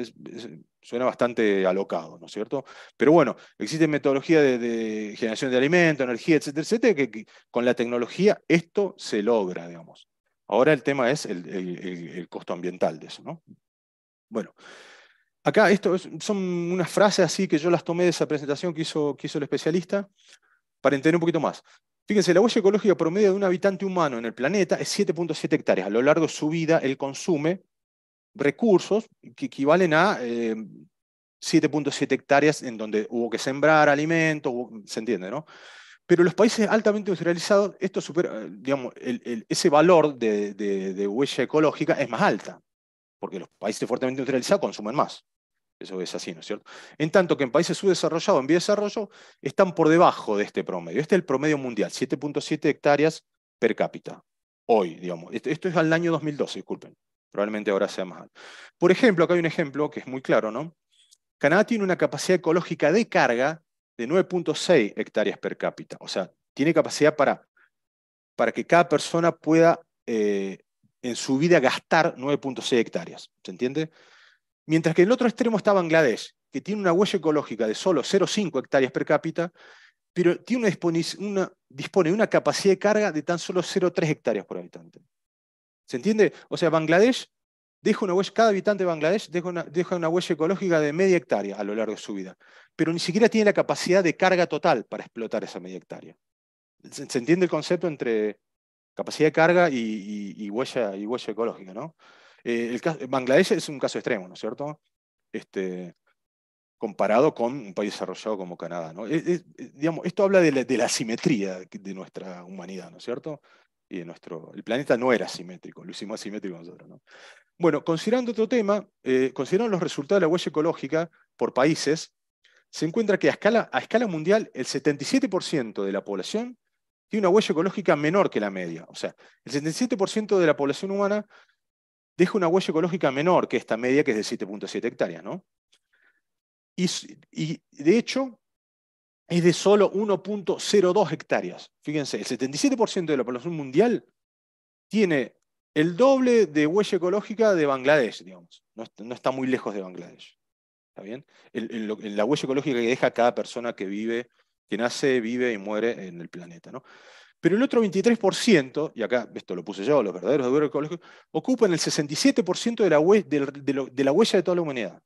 suena bastante alocado, ¿no es cierto? Pero bueno, existe metodología de, generación de alimento, energía, etcétera, etcétera, que, con la tecnología esto se logra, digamos. Ahora el tema es el, costo ambiental de eso, ¿no? Bueno, acá esto son unas frases así que yo las tomé de esa presentación que hizo, hizo el especialista para entender un poquito más. Fíjense, la huella ecológica promedio de un habitante humano en el planeta es 7.7 hectáreas. A lo largo de su vida, el consume recursos que equivalen a 7.7 eh, hectáreas en donde hubo que sembrar alimentos, se entiende, ¿no? Pero los países altamente industrializados, esto supera, eh, digamos, ese valor de, de, huella ecológica es más alta, porque los países fuertemente industrializados consumen más. Eso es así, ¿no es cierto? En tanto que en países subdesarrollados, en vía de desarrollo, están por debajo de este promedio. Este es el promedio mundial, 7.7 hectáreas per cápita, hoy, digamos. Esto es al año 2012, disculpen. Probablemente ahora sea más alto. Por ejemplo, acá hay un ejemplo que es muy claro, ¿no? Canadá tiene una capacidad ecológica de carga de 9.6 hectáreas per cápita. O sea, tiene capacidad para, que cada persona pueda eh, en su vida gastar 9.6 hectáreas. ¿Se entiende? Mientras que en el otro extremo está Bangladesh, que tiene una huella ecológica de solo 0.5 hectáreas per cápita, pero tiene una, dispone de una capacidad de carga de tan solo 0.3 hectáreas por habitante. ¿Se entiende? O sea, Bangladesh deja una huella, cada habitante de Bangladesh deja una, huella ecológica de media hectárea a lo largo de su vida, pero ni siquiera tiene la capacidad de carga total para explotar esa media hectárea. ¿Se, entiende el concepto entre capacidad de carga y, huella, y huella ecológica? ¿no? Eh, Bangladesh es un caso extremo, ¿no es cierto? Este, comparado con un país desarrollado como Canadá. ¿no? digamos, esto habla de la simetría de nuestra humanidad, ¿no es cierto? y nuestro... El planeta no era simétrico, lo hicimos asimétrico nosotros. Bueno, considerando otro tema, eh, considerando los resultados de la huella ecológica por países, se encuentra que a escala, a escala mundial el 77% de la población tiene una huella ecológica menor que la media. O sea, el 77% de la población humana deja una huella ecológica menor que esta media, que es de 7.7 hectáreas. ¿no? Y, y, de hecho, es de solo 1.02 hectáreas. Fíjense, el 77% de la población mundial tiene el doble de huella ecológica de Bangladesh, digamos. No, está muy lejos de Bangladesh. ¿Está bien? la huella ecológica que deja cada persona que vive, que nace, vive y muere en el planeta. ¿no? Pero el otro 23%, y acá esto lo puse yo, los verdaderos de deudores ecológicos, ocupan el 67% de la huella de toda la humanidad.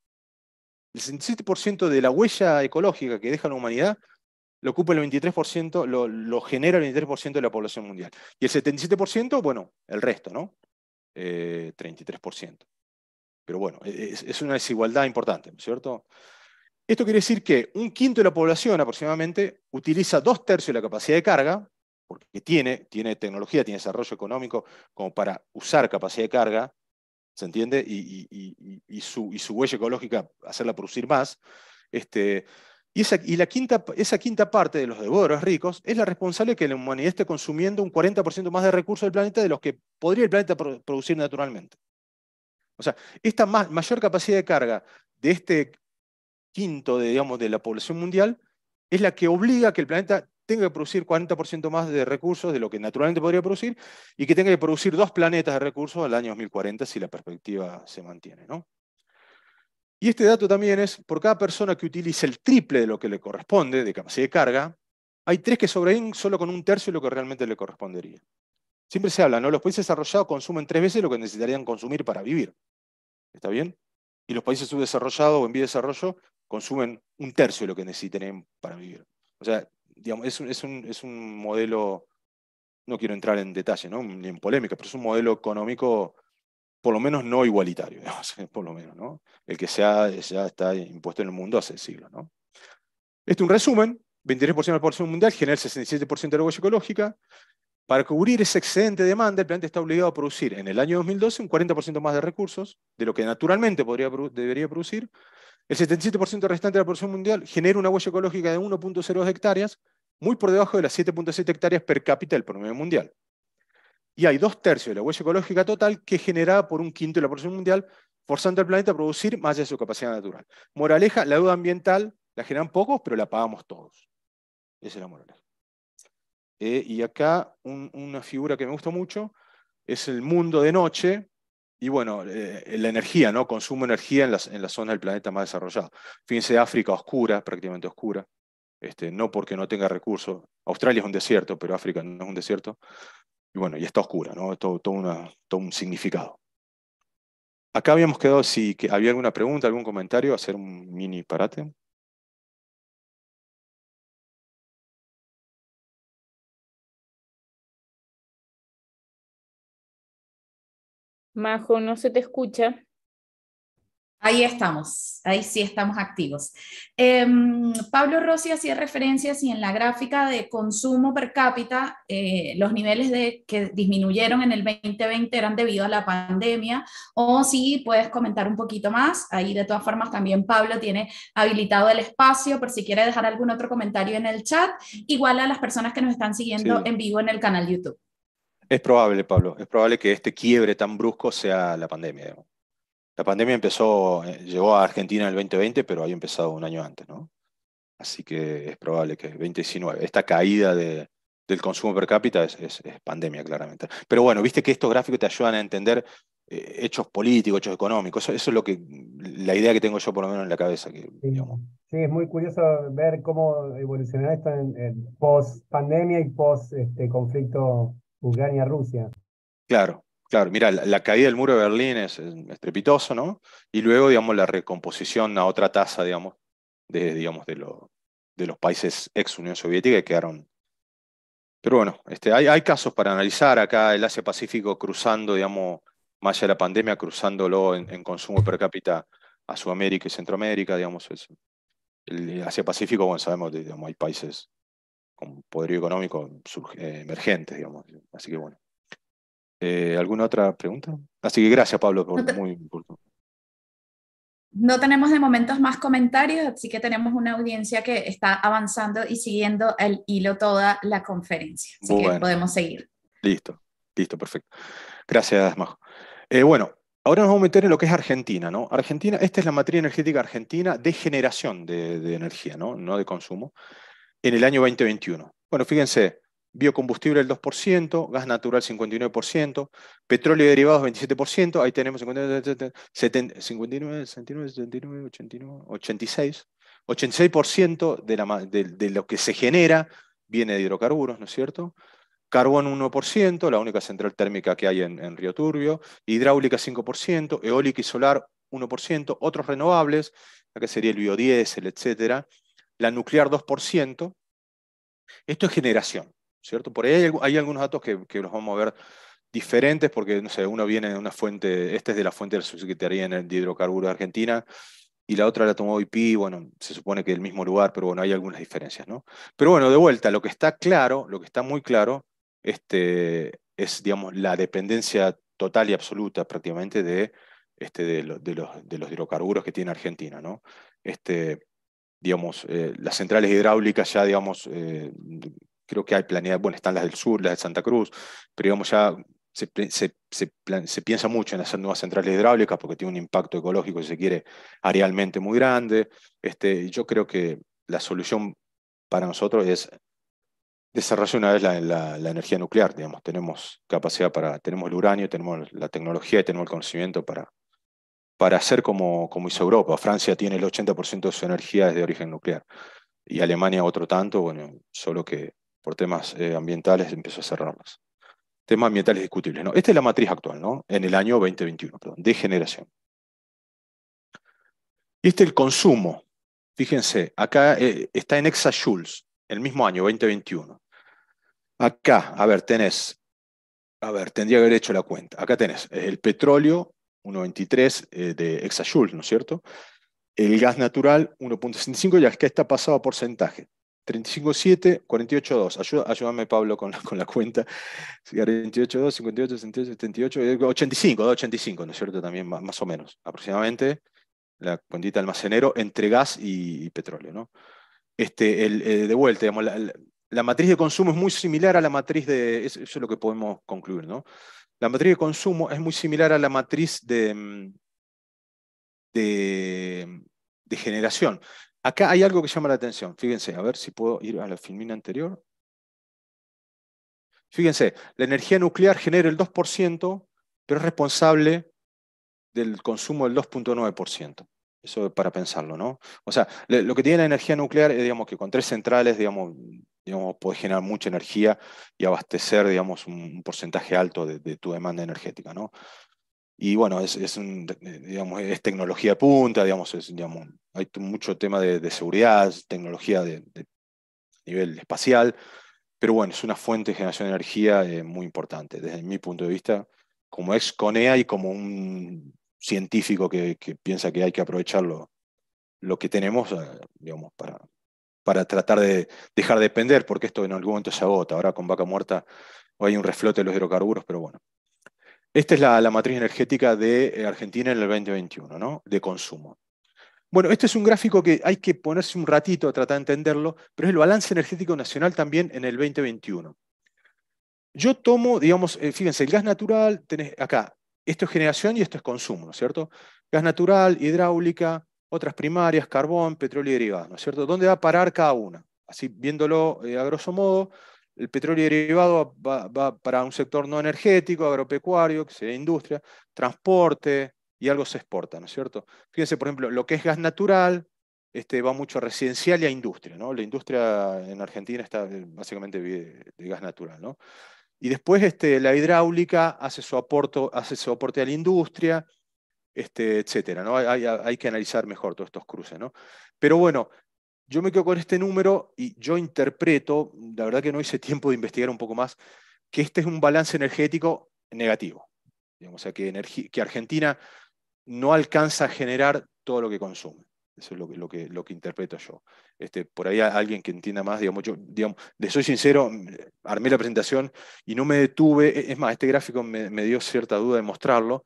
El 67% de la huella ecológica que deja la humanidad lo ocupa el 23%, lo, genera el 23% de la población mundial. Y el 77%, bueno, el resto, ¿no? 33%. Eh, Pero bueno, e, es, una desigualdad importante, cierto? Esto quiere decir que un quinto de la población aproximadamente utiliza dos tercios de la capacidad de carga, porque tiene, tiene tecnología, tiene desarrollo económico como para usar capacidad de carga, ¿se entiende? Y, y, y, su, su huella ecológica hacerla producir más. Este, y, esa, la quinta, esa quinta parte de los devoros ricos es la responsable que la humanidad esté consumiendo un 40% más de recursos del planeta de los que podría el planeta producir naturalmente. O sea, esta mayor capacidad de carga de este quinto de, digamos, de la población mundial es la que obliga a que el planeta tenga que producir 40% más de recursos de lo que naturalmente podría producir y que tenga que producir dos planetas de recursos al año 2040 si la perspectiva se mantiene. ¿no? Y este dato también es, por cada persona que utilice el triple de lo que le corresponde de capacidad de carga, hay tres que sobreviven solo con un tercio de lo que realmente le correspondería. Siempre se habla, ¿no? Los países desarrollados consumen tres veces lo que necesitarían consumir para vivir. ¿Está bien? Y los países subdesarrollados o en vía de desarrollo consumen un tercio de lo que necesiten para vivir. O sea, es, un, es, un, es un modelo, no quiero entrar en detalle, ¿no? ni en polémica, pero es un modelo económico por lo menos no igualitario, digamos, por lo menos, ¿no? El que ya, ya está impuesto en el mundo hace siglos, ¿no? Este es un resumen, 23% de la población mundial genera el 67% de la huella ecológica. Para cubrir ese excedente de demanda, el planeta está obligado a producir en el año 2012 un 40% más de recursos de lo que naturalmente podría, debería producir. El 77% restante de la población mundial genera una huella ecológica de 1.02 hectáreas, muy por debajo de las 7.7 hectáreas per cápita del promedio mundial. Y hay dos tercios de la huella ecológica total que es generada por un quinto de la población mundial, forzando al planeta a producir más de su capacidad natural. Moraleja, la deuda ambiental la generan pocos, pero la pagamos todos. Esa es la moraleja. Eh, y acá una figura que me gusta mucho es el mundo de noche, y bueno, eh, la energía, ¿no? Consumo de energía en las, en zonas del planeta más desarrollado. Fíjense, África oscura, prácticamente oscura. Este, no porque no tenga recursos. Australia es un desierto, pero África no es un desierto. Y bueno, y está oscura, ¿no? Todo, un significado. Acá habíamos quedado, si que había alguna pregunta, algún comentario, hacer un mini parate. Majo, no se te escucha. Ahí estamos, ahí sí estamos activos. Em, Pablo Rossi hacía referencias y en la gráfica de consumo per cápita, eh, los niveles de, que disminuyeron en el 2020 eran debido a la pandemia, o si puedes comentar un poquito más, ahí de todas formas también Pablo tiene habilitado el espacio por si quiere dejar algún otro comentario en el chat, igual a las personas que nos están siguiendo en vivo en el canal YouTube. Es probable, Pablo, es probable que este quiebre tan brusco sea la pandemia. La pandemia empezó, eh, llegó a Argentina en el 2020, pero había empezado un año antes, ¿no? Así que es probable que 2019. Esta caída del consumo per cápita es, pandemia, claramente. Pero bueno, viste que estos gráficos te ayudan a entender eh, hechos políticos, hechos económicos. Eso, es lo que, la idea que tengo yo por lo menos en la cabeza. sí. es muy curioso ver cómo evolucionará esto en, en post pandemia y post este, conflicto Ucrania-Rusia. Claro, Claro, mira, la, caída del muro de Berlín es, estrepitoso, ¿no? Y luego, digamos, la recomposición a otra tasa, digamos, de, digamos, de, de los países ex Unión Soviética que quedaron. Pero bueno, este, hay, casos para analizar acá el Asia-Pacífico cruzando, digamos, más allá de la pandemia, cruzándolo en, consumo per cápita a Sudamérica y Centroamérica, digamos. el Asia-Pacífico, bueno, sabemos, que hay países con poderío económico eh, emergentes, digamos. Así que bueno. Eh, ¿Alguna otra pregunta? Así que gracias, Pablo, por no muy importante. No tenemos de momento más comentarios, así que tenemos una audiencia que está avanzando y siguiendo el hilo toda la conferencia. Así que podemos seguir. Listo, listo, perfecto. Gracias, Majo. Eh, bueno, ahora nos vamos a meter en lo que es Argentina, ¿no? Argentina, esta es la materia energética argentina de generación de, de energía, ¿no? No de consumo, en el año 2021. Bueno, fíjense, biocombustible el 2%, gas natural 59%, petróleo derivado derivados 27%, ahí tenemos 59, 69, 79, 89, 86, 86% de, lo que se genera viene de hidrocarburos, ¿no es cierto? Carbón 1%, la única central térmica que hay en, Río Turbio, hidráulica 5%, eólica y solar 1%, otros renovables, que sería el biodiesel, etcétera, la nuclear 2%. Esto es generación. ¿cierto? Por ahí hay, algunos datos que, que, los vamos a ver diferentes, porque, no sé, uno viene de una fuente, este es de la fuente de la Subsecretaría el Hidrocarburos de Argentina, y la otra la tomó IP, bueno, se supone que del mismo lugar, pero bueno, hay algunas diferencias, ¿no? Pero bueno, de vuelta, lo que está claro, lo que está muy claro, este, es, digamos, la dependencia total y absoluta prácticamente de, este, de, los, de los, hidrocarburos que tiene Argentina, ¿no? Este, digamos, eh, las centrales hidráulicas ya, digamos, eh, creo que hay planeadas, bueno, están las del sur, las de Santa Cruz, pero digamos ya se, se, se, piensa mucho en hacer nuevas centrales hidráulicas porque tiene un impacto ecológico, si se quiere, arealmente muy grande. Este, yo creo que la solución para nosotros es desarrollar una vez la, la, la, energía nuclear, digamos, tenemos capacidad para, tenemos el uranio, tenemos la tecnología, tenemos el conocimiento para, para hacer como, como hizo Europa. Francia tiene el 80% de su energía es de origen nuclear y Alemania otro tanto, bueno, solo que por temas eh, ambientales empezó a cerrarlas. Temas ambientales discutibles. ¿no? Esta es la matriz actual, ¿no? en el año 2021, perdón, de generación. Y este es el consumo. Fíjense, acá eh, está en exajoules, el mismo año, 2021. Acá, a ver, tenés, a ver, tendría que haber hecho la cuenta. Acá tenés el petróleo, 1.23 eh, de exajoules, ¿no es cierto? El gas natural, 1.65, y que está pasado a porcentaje. 35.7, 48.2. ayúdame, Pablo, con la, con la cuenta. 48.2, 58, 68, 78, 85, 85, ¿no es cierto? También más, o menos, aproximadamente, la cuentita almacenero entre gas y, petróleo, ¿no? Este, el, eh, de vuelta, digamos, la, matriz de consumo es muy similar a la matriz de... Eso es lo que podemos concluir, ¿no? La matriz de consumo es muy similar a la matriz de, mm, de, de generación. Acá hay algo que llama la atención. Fíjense, a ver si puedo ir a la filmina anterior. Fíjense, la energía nuclear genera el 2%, pero es responsable del consumo del 2.9%. Eso para pensarlo, ¿no? O sea, lo que tiene la energía nuclear es, digamos, que con tres centrales, digamos, digamos puede generar mucha energía y abastecer, digamos, un, porcentaje alto de, tu demanda energética, ¿no? Y bueno, es, digamos, es tecnología punta, digamos, es, digamos, hay mucho tema de, seguridad, tecnología de, nivel espacial, pero bueno, es una fuente de generación de energía eh, muy importante, desde mi punto de vista, como ex CONEA y como un científico que, piensa que hay que aprovechar lo, que tenemos, eh, para, para tratar de dejar de depender, porque esto en algún momento se agota. Ahora con vaca muerta hay un reflote de los hidrocarburos, pero bueno. Esta es la, matriz energética de eh, Argentina en el 2021, ¿no? De consumo. Bueno, este es un gráfico que hay que ponerse un ratito a tratar de entenderlo, pero es el balance energético nacional también en el 2021. Yo tomo, digamos, eh, fíjense, el gas natural, tenés acá, esto es generación y esto es consumo, ¿no es cierto? Gas natural, hidráulica, otras primarias, carbón, petróleo y ¿no es cierto? ¿Dónde va a parar cada una? Así viéndolo eh, a grosso modo, el petróleo derivado va, va, para un sector no energético, agropecuario, que sería industria, transporte, y algo se exporta, ¿no es cierto? Fíjense, por ejemplo, lo que es gas natural este, va mucho a residencial y a industria, ¿no? La industria en Argentina está básicamente de, gas natural, ¿no? Y después este, la hidráulica hace su, aporte, hace su aporte a la industria, este, etcétera, ¿no? Hay, que analizar mejor todos estos cruces, ¿no? Pero bueno, yo me quedo con este número y yo interpreto, la verdad que no hice tiempo de investigar un poco más, que este es un balance energético negativo. Digamos, o sea, que, que Argentina no alcanza a generar todo lo que consume. Eso es lo que, interpreto yo. Este, por ahí alguien que entienda más, digamos, yo, digamos, soy sincero, mm, armé la presentación y no me detuve. E, es más, este gráfico me, dio cierta duda de mostrarlo,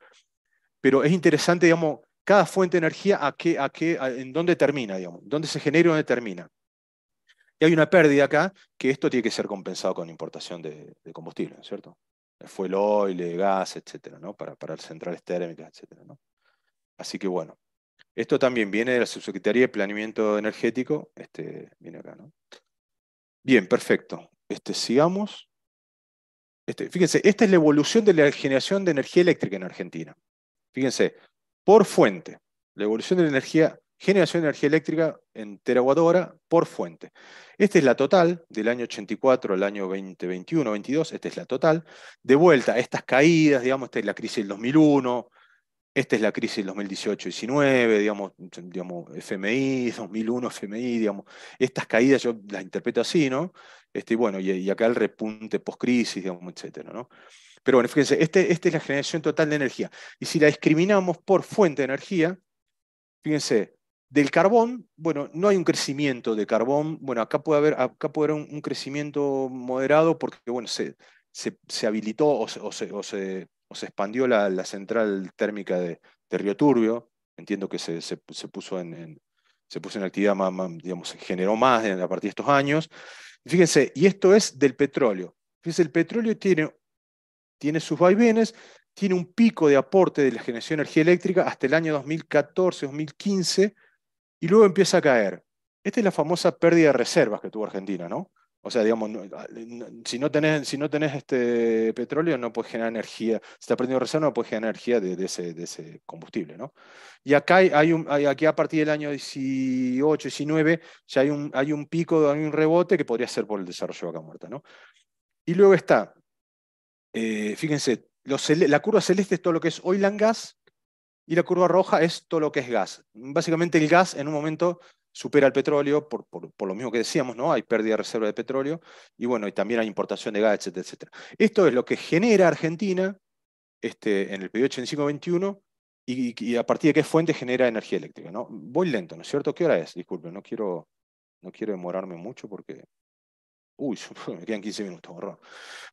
pero es interesante, digamos, cada fuente de energía a qué, a qué, en dónde termina, digamos, dónde se genera y dónde termina. Y hay una pérdida acá que esto tiene que ser compensado con importación de, combustible, ¿cierto? es cierto? Fuel oil, gas, etcétera, ¿no? Para, para centrales térmicas, etcétera, ¿no? Así que bueno, esto también viene de la Subsecretaría de Planeamiento Energético, este, viene acá, ¿no? Bien, perfecto. Este, sigamos. Este, fíjense, esta es la evolución de la generación de energía eléctrica en Argentina. Fíjense, por fuente, la evolución de la energía, generación de energía eléctrica en terawatt por fuente. Esta es la total del año 84 al año 2021, 22, esta es la total. De vuelta, estas caídas, digamos, esta es la crisis del 2001, esta es la crisis del 2018-19, digamos, digamos, FMI, 2001 FMI, digamos. Estas caídas yo las interpreto así, ¿no? Este, bueno, y, acá el repunte post-crisis, digamos, etcétera, ¿no? Pero bueno, fíjense, este, esta es la generación total de energía. Y si la discriminamos por fuente de energía, fíjense, del carbón, bueno, no hay un crecimiento de carbón. Bueno, acá puede haber, acá puede un, crecimiento moderado porque, bueno, se, se, se habilitó o se o se expandió la, central térmica de, Río Turbio, entiendo que se, se, puso en, se puso en actividad, digamos, se generó más a partir de estos años. Fíjense, y esto es del petróleo. Fíjense, el petróleo tiene, tiene sus vaivenes, tiene un pico de aporte de la generación de energía eléctrica hasta el año 2014, 2015, y luego empieza a caer. Esta es la famosa pérdida de reservas que tuvo Argentina, ¿no? O sea, digamos, ah, si no tenés, si no tenés este petróleo, no puedes generar energía. Si está perdiendo reserva, no puedes generar energía de, ese, de ese, combustible, ¿no? Y acá hay, un, aquí a partir del año 18, 19, ya hay un, hay un pico, hay un rebote que podría ser por el desarrollo de vaca muerta, ¿no? Y luego está, eh, fíjense, los, la curva celeste es todo lo que es oil and gas, y la curva roja es todo lo que es gas. Básicamente el gas en un momento supera el petróleo, por, lo mismo que decíamos, ¿no? Hay pérdida de reserva de petróleo, y bueno, y también hay importación de gas, etcétera, etcétera. Esto es lo que genera Argentina este, en el periodo 85-21, y, a partir de qué fuente genera energía eléctrica, ¿no? Voy lento, ¿no es cierto? ¿Qué hora es? disculpe no quiero, no quiero demorarme mucho porque... Uy, me quedan 15 minutos, horror.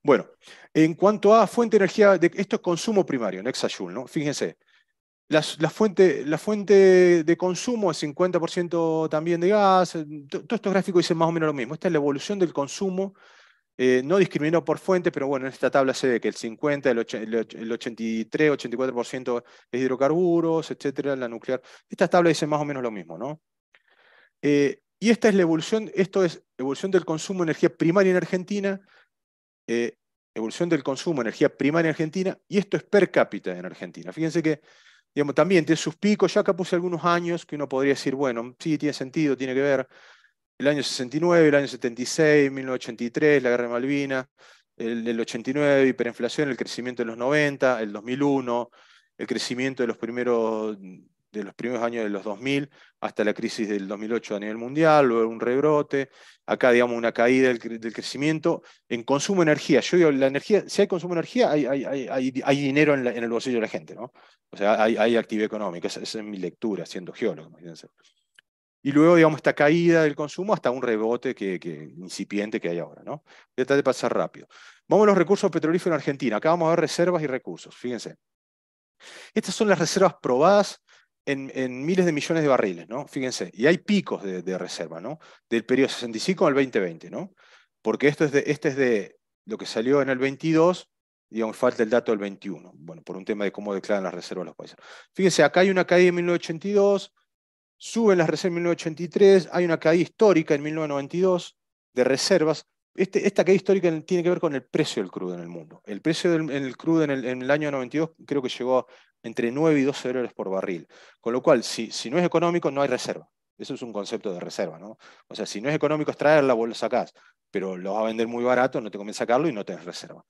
Bueno, en cuanto a fuente de energía, esto es consumo primario, no exajoule, ¿no? Fíjense, la, fuente, la fuente de consumo es 50% también de gas. Eh, todos estos gráficos dicen más o menos lo mismo. Esta es la evolución del consumo. Eh, no discriminó por fuente, pero bueno, en esta tabla se ve que el 50, el, 83, 84% es hidrocarburos, etcétera, la nuclear. esta tabla dice más o menos lo mismo, ¿no? Eh, y esta es la evolución, esto es evolución del consumo de energía primaria en Argentina, evolución del consumo de energía primaria en Argentina, y esto es per cápita en Argentina. Fíjense que digamos, también tiene sus picos. Ya acá puse algunos años que uno podría decir, bueno, sí, tiene sentido, tiene que ver. El año 69, el año 76, 1983, la guerra de Malvinas, el, el 89, hiperinflación, el crecimiento de los 90, el 2001, el crecimiento de los primeros de los primeros años de los 2000 hasta la crisis del 2008 a nivel mundial, luego un rebrote, acá digamos una caída del, crecimiento en consumo de energía. Yo digo, la energía, si hay consumo de energía, hay, hay, dinero en, el bolsillo de la gente, ¿no? O sea, hay, actividad económica, esa, es mi lectura siendo geólogo, imagínense. Y luego, digamos, esta caída del consumo hasta un rebote que, incipiente que hay ahora, ¿no? Voy a tratar de pasar rápido. Vamos a los recursos petrolíferos en Argentina. Acá vamos a ver reservas y recursos, fíjense. Estas son las reservas probadas en, miles de millones de barriles, ¿no? Fíjense, y hay picos de, reserva, ¿no? Del periodo 65 al 2020, ¿no? Porque esto es de, este es de lo que salió en el 22, y aún falta el dato del 21, bueno, por un tema de cómo declaran las reservas los países. Fíjense, acá hay una caída en 1982, suben las reservas en 1983, hay una caída histórica en 1992 de reservas. Este, esta caída histórica tiene que ver con el precio del crudo en el mundo. El precio del crudo en el, en el año 92 creo que llegó entre 9 y 12 dólares por barril. Con lo cual, si, si no es económico, no hay reserva. Eso es un concepto de reserva, ¿no? O sea, si no es económico extraerla, vos lo sacás, pero lo vas a vender muy barato, no te conviene sacarlo y no tenés reserva.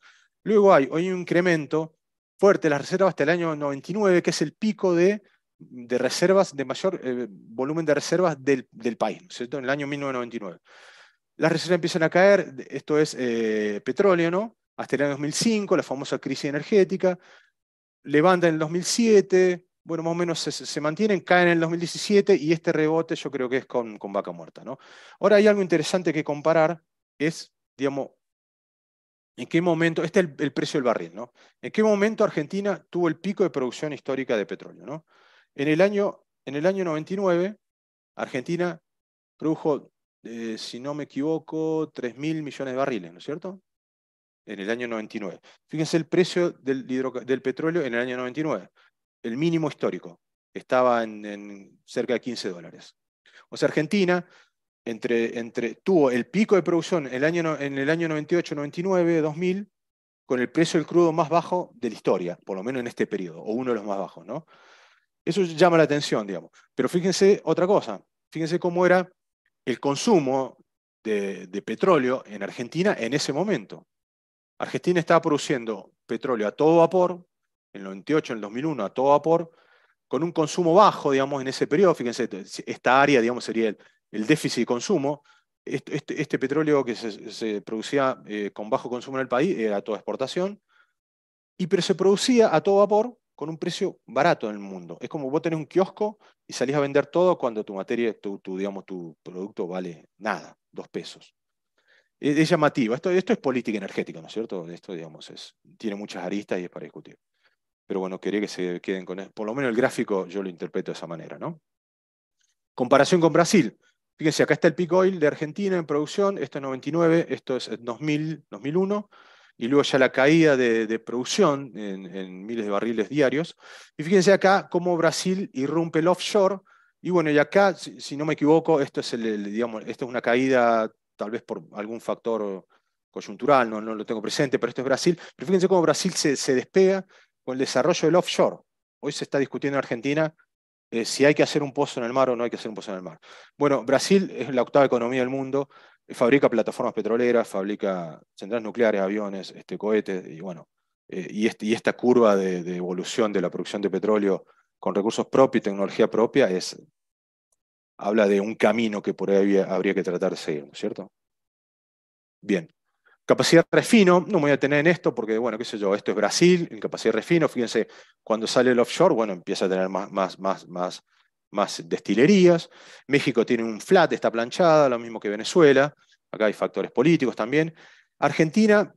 Luego hay, hoy un incremento fuerte de las reservas hasta el año 99, que es el pico de, de reservas, de mayor eh, volumen de reservas del, del país, cierto? En el año 1999. Las reservas empiezan a caer, esto es eh, petróleo, ¿no? Hasta el año 2005, la famosa crisis energética levanta en el 2007, bueno, más o menos se, mantienen, caen en el 2017 y este rebote yo creo que es con, vaca muerta. ¿no? Ahora hay algo interesante que comparar, es, digamos, en qué momento, este es el, precio del barril, ¿no? En qué momento Argentina tuvo el pico de producción histórica de petróleo, ¿no? En el año, en el año 99, Argentina produjo, eh, si no me equivoco, 3.000 millones de barriles, ¿no es cierto? en el año 99. Fíjense el precio del, petróleo en el año 99, el mínimo histórico, estaba en, cerca de 15 dólares. O sea, Argentina entre, tuvo el pico de producción en el año, en el año 98, 99, 2000, con el precio del crudo más bajo de la historia, por lo menos en este periodo, o uno de los más bajos. Eso llama la atención, digamos. Pero fíjense otra cosa, fíjense cómo era el consumo de, de petróleo en Argentina en ese momento. Argentina estaba produciendo petróleo a todo vapor, en el 98, en el 2001, a todo vapor, con un consumo bajo, digamos, en ese periodo. Fíjense, este, esta área, digamos, sería el, déficit de consumo. Este, este, este petróleo que se, producía eh, con bajo consumo en el país era toda exportación, y, pero se producía a todo vapor con un precio barato en el mundo. Es como vos tenés un kiosco y salís a vender todo cuando tu materia, digamos, tu producto vale nada, dos pesos es, llamativo. Esto, esto es política energética, ¿no es cierto? Esto, digamos, es, tiene muchas aristas y es para discutir. Pero bueno, quería que se queden con eso. Por lo menos el gráfico yo lo interpreto de esa manera, ¿no? Comparación con Brasil. Fíjense, acá está el peak oil de Argentina en producción, esto es 99, esto es 2000, 2001, y luego ya la caída de, producción en, miles de barriles diarios. Y fíjense acá cómo Brasil irrumpe el offshore, y bueno, y acá, si, no me equivoco, esto es, el, digamos, esto es una caída tal vez por algún factor coyuntural, no, no lo tengo presente, pero esto es Brasil. Pero fíjense cómo Brasil se, despega con el desarrollo del offshore. Hoy se está discutiendo en Argentina eh, si hay que hacer un pozo en el mar o no hay que hacer un pozo en el mar. Bueno, Brasil es la octava economía del mundo, eh, fabrica plataformas petroleras, fabrica centrales nucleares, aviones, este, cohetes, y bueno, eh, y, este, y, esta curva de, de, evolución de la producción de petróleo con recursos propios y tecnología propia es habla de un camino que por ahí habría que tratar de seguir, ¿no es cierto? Bien. Capacidad refino, no me voy a tener en esto porque, bueno, qué sé yo, esto es Brasil, en capacidad refino, fíjense, cuando sale el offshore, bueno, empieza a tener más, más, más, más, más destilerías. México tiene un flat, está planchada, lo mismo que Venezuela. Acá hay factores políticos también. Argentina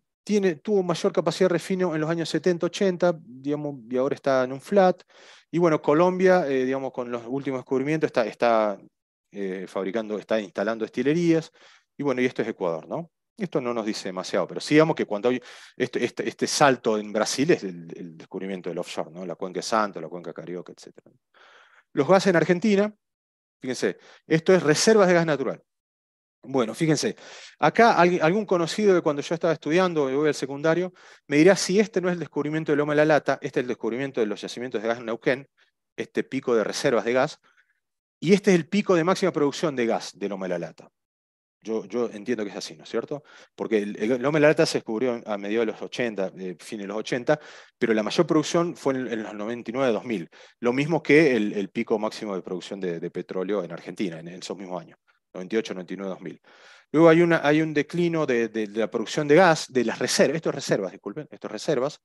tuvo mayor capacidad de refino en los años 70-80, digamos, y ahora está en un flat. Y bueno, Colombia, eh, digamos, con los últimos descubrimientos está, está eh, fabricando, está instalando estilerías. Y bueno, y esto es Ecuador, ¿no? Esto no nos dice demasiado, pero sí digamos que cuando hay este, este, este salto en Brasil es el, descubrimiento del offshore, ¿no? la cuenca Santo, la cuenca Carioca, etc. Los gases en Argentina, fíjense, esto es reservas de gas natural. Bueno, fíjense, acá algún conocido de cuando yo estaba estudiando, yo voy al secundario, me dirá si este no es el descubrimiento del Loma de la Lata, este es el descubrimiento de los yacimientos de gas en Neuquén, este pico de reservas de gas, y este es el pico de máxima producción de gas del Loma de la Lata. Yo, entiendo que es así, ¿no es cierto? Porque el, Loma de la Lata se descubrió a mediados de los 80, eh, fines de los 80, pero la mayor producción fue en, los 99-2000, lo mismo que el, pico máximo de producción de, petróleo en Argentina, en esos mismos años. 98, 99, 2000. Luego hay, una, hay un declino de, la producción de gas, de las reservas, esto es reservas, disculpen, esto es reservas.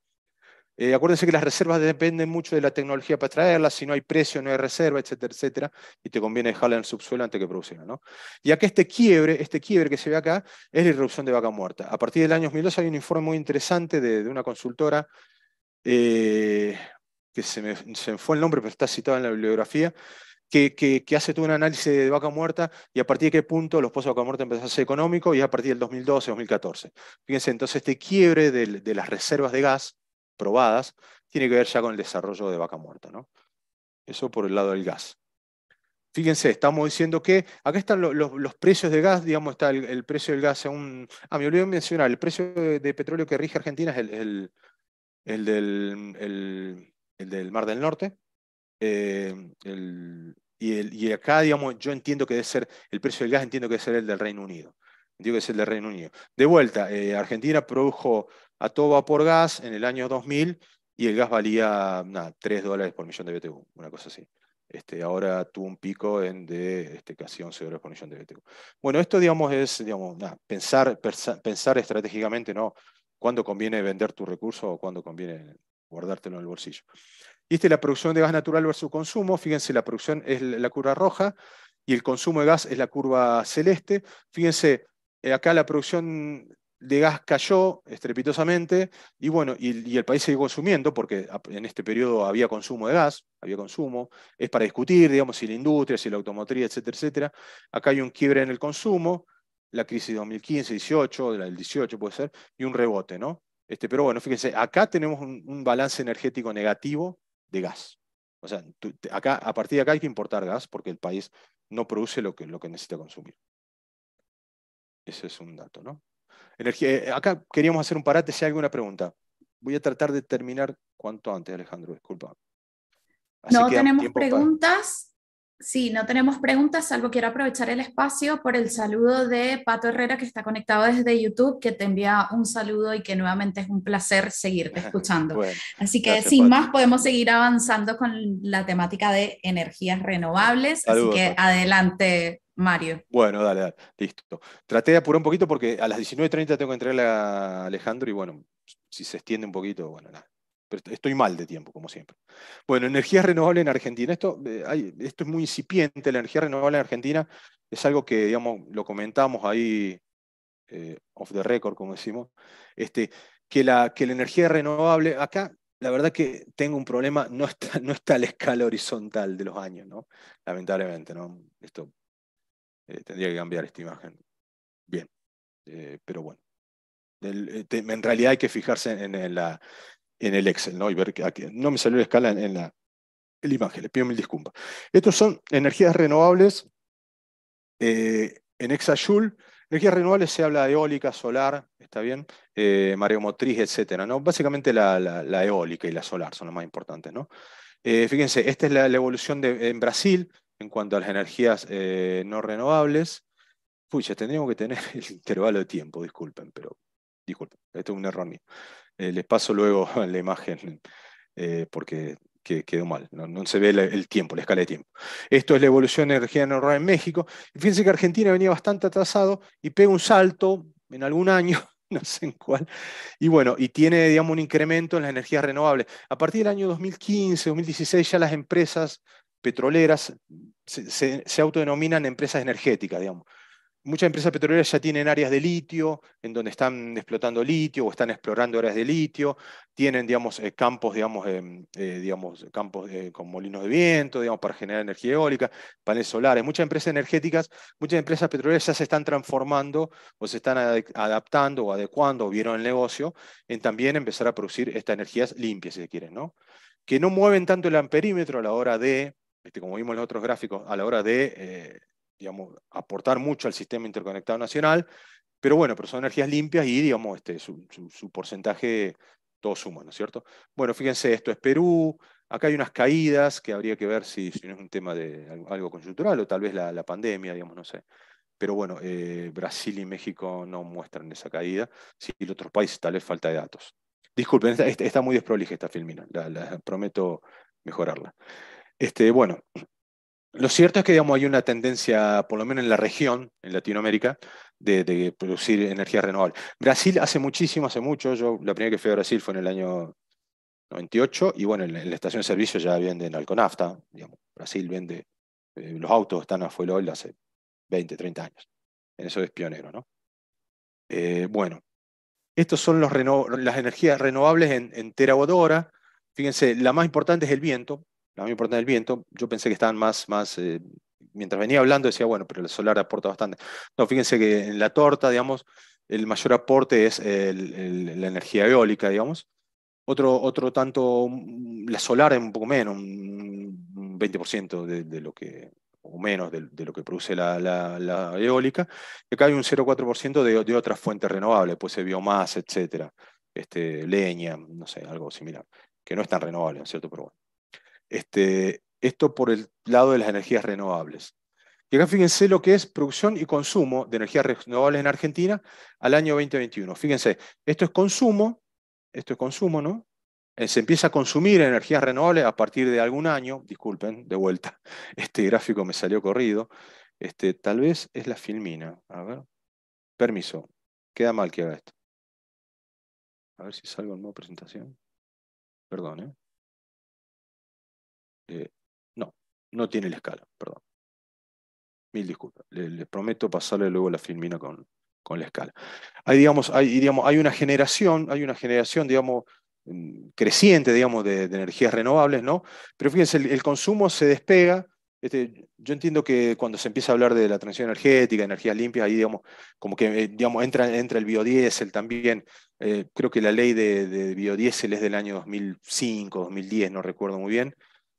Eh, acuérdense que las reservas dependen mucho de la tecnología para traerlas, si no hay precio, no hay reserva, etcétera, etcétera, y te conviene dejarla en el subsuelo antes que producirla. ¿no? Y acá este quiebre, este quiebre que se ve acá, es la irrupción de vaca muerta. A partir del año 2002 hay un informe muy interesante de, una consultora, eh, que se me, se fue el nombre, pero está citado en la bibliografía, que, hace todo un análisis de vaca muerta y a partir de qué punto los pozos de vaca muerta empezaron a ser económicos y a partir del 2012-2014. Fíjense, entonces este quiebre de, las reservas de gas probadas tiene que ver ya con el desarrollo de vaca muerta. ¿no? Eso por el lado del gas. Fíjense, estamos diciendo que acá están los, precios de gas, digamos, está el, precio del gas a un... Ah, me olvidé mencionar, el precio de, petróleo que rige Argentina es el, el del, el del Mar del Norte, eh, el, y, el, y, acá, digamos, yo entiendo que debe ser, el precio del gas entiendo que debe ser el del Reino Unido. Entiendo que es el del Reino Unido. De vuelta, eh, Argentina produjo a todo vapor gas en el año 2000 y el gas valía nada, 3 dólares por millón de BTU, una cosa así. Este, ahora tuvo un pico en de este, casi 11 dólares por millón de BTU. Bueno, esto digamos es digamos, pensar, pensar estratégicamente ¿no? cuándo conviene vender tu recurso o cuándo conviene guardártelo en el bolsillo. Y esta es la producción de gas natural versus consumo. Fíjense, la producción es la curva roja y el consumo de gas es la curva celeste. Fíjense, eh, acá la producción de gas cayó estrepitosamente y bueno, y, el país siguió consumiendo porque en este periodo había consumo de gas, había consumo, es para discutir, digamos, si la industria, si la automotriz, etcétera, etcétera. Acá hay un quiebre en el consumo, la crisis de 2015, 18, del 18 puede ser, y un rebote, ¿no? Este, pero bueno, fíjense, acá tenemos un balance energético negativo de gas. O sea, acá, a partir de acá hay que importar gas porque el país no produce lo que, lo que necesita consumir. Ese es un dato, ¿no? Energía, eh, acá queríamos hacer un parate si hay alguna pregunta. Voy a tratar de terminar cuanto antes, Alejandro, disculpa. no tenemos preguntas. Sí, no tenemos preguntas, salvo quiero aprovechar el espacio por el saludo de Pato Herrera, que está conectado desde YouTube, que te envía un saludo y que nuevamente es un placer seguirte escuchando. Así que sin más, podemos seguir avanzando con la temática de energías renovables. Así que adelante, Mario. Bueno, dale, dale, listo. Traté de apurar un poquito porque a las 19.30 tengo que entrar a Alejandro y bueno, si se extiende un poquito, bueno, nada estoy mal de tiempo, como siempre. Bueno, energía renovable en Argentina. Esto, eh, esto es muy incipiente. La energía renovable en Argentina es algo que, digamos, lo comentamos ahí eh, off the record, como decimos, este, que, la, que la energía renovable, acá la verdad que tengo un problema, no está, no está a la escala horizontal de los años, ¿no? lamentablemente. ¿no? Esto eh, tendría que cambiar esta imagen. Bien, pero bueno. en realidad hay que fijarse en, la, en el Excel, ¿no? Y ver que aquí, ah, no me salió la escala en, la, imagen, le pido mil disculpas. Estos son energías renovables eh, en exajoule. Energías renovables se habla de eólica, solar, está bien, eh, mareomotriz, etcétera, ¿no? Básicamente la, eólica y la solar son las más importantes, ¿no? Eh, fíjense, esta es la, evolución de, en Brasil en cuanto a las energías no renovables. Pucha, tendríamos que tener el intervalo de tiempo, disculpen, pero disculpen, esto es un error mío. Eh, les paso luego la imagen eh, porque quedó mal, no, se ve el tiempo, la escala de tiempo. Esto es la evolución de energía renovable en México. Fíjense que Argentina venía bastante atrasado y pega un salto en algún año, no sé en cuál, y bueno, y tiene, digamos, un incremento en las energías renovables. A partir del año 2015, 2016, ya las empresas petroleras se, se autodenominan empresas energéticas, digamos muchas empresas petroleras ya tienen áreas de litio, en donde están explotando litio o están explorando áreas de litio, tienen, digamos, eh, campos, digamos, em, eh, digamos campos eh, con molinos de viento, digamos, para generar energía eólica, paneles solares. Muchas empresas energéticas, muchas empresas petroleras ya se están transformando o se están adaptando o adecuando, o vieron el negocio, en también empezar a producir estas energías limpias, si se quieren, ¿no? Que no mueven tanto el amperímetro a la hora de, este, como vimos en los otros gráficos, a la hora de digamos, aportar mucho al sistema interconectado nacional, pero bueno, pero son energías limpias y digamos, este, su, porcentaje todo suma, ¿no es cierto? Bueno, fíjense, esto es Perú, acá hay unas caídas que habría que ver si, si no es un tema de algo coyuntural o tal vez la, la pandemia, digamos, no sé. Pero bueno, eh, Brasil y México no muestran esa caída, si el otros países tal vez falta de datos. Disculpen, está, está muy desprolija esta filmina, la, la prometo mejorarla. Este, bueno, lo cierto es que digamos, hay una tendencia, por lo menos en la región, en Latinoamérica, de, producir energía renovable. Brasil hace muchísimo, hace mucho. Yo la primera que fui a Brasil fue en el año 98 y bueno, en, la estación de servicio ya venden alconafta. Digamos, Brasil vende, eh, los autos están a hoy hace 20, 30 años. En eso es pionero, ¿no? Eh, bueno, estos son las energías renovables en, en Fíjense, la más importante es el viento, la mayor parte del viento, yo pensé que estaban más, más eh, mientras venía hablando decía, bueno, pero el solar aporta bastante. No, fíjense que en la torta, digamos, el mayor aporte es la energía eólica, digamos. Otro, otro tanto, mm, la solar es un poco menos, un 20% de, lo que, o menos de, lo que produce la, eólica. Y acá hay un 0,4% de, de otras fuentes renovables, pues biomasa, etcétera, este, leña, no sé, algo similar, que no es tan renovable, ¿no es cierto? Pero bueno. Este, esto por el lado de las energías renovables. Y acá fíjense lo que es producción y consumo de energías renovables en Argentina al año 2021. Fíjense, esto es consumo, esto es consumo, ¿no? Eh, se empieza a consumir energías renovables a partir de algún año, disculpen, de vuelta, este gráfico me salió corrido, este, tal vez es la filmina, a ver, permiso, queda mal que haga esto. A ver si salgo en modo presentación, perdón, ¿eh? Eh, no, no tiene la escala, perdón. Mil disculpas. Les, prometo pasarle luego la filmina con, con la escala. Hay, digamos, hay, digamos, hay una generación, hay una generación, digamos, mm, creciente, digamos, de, energías renovables, ¿no? Pero fíjense, el, consumo se despega. Este, yo entiendo que cuando se empieza a hablar de la transición energética, energías limpias, ahí, digamos, como que, eh, digamos, entra, entra el biodiesel también. Eh, creo que la ley de, de biodiesel es del año 2005, 2010, no recuerdo muy bien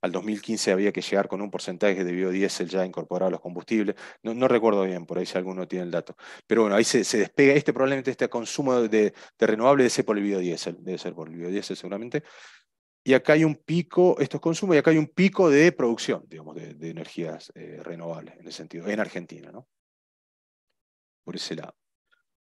al 2015 había que llegar con un porcentaje de biodiesel ya incorporado a los combustibles. No, recuerdo bien, por ahí si alguno tiene el dato. Pero bueno, ahí se, despega, este probablemente este consumo de, de renovable debe ser por el biodiesel, debe ser por seguramente. Y acá hay un pico, estos consumos, y acá hay un pico de producción, digamos, de, energías eh, renovables, en ese sentido, en Argentina, ¿no? Por ese lado.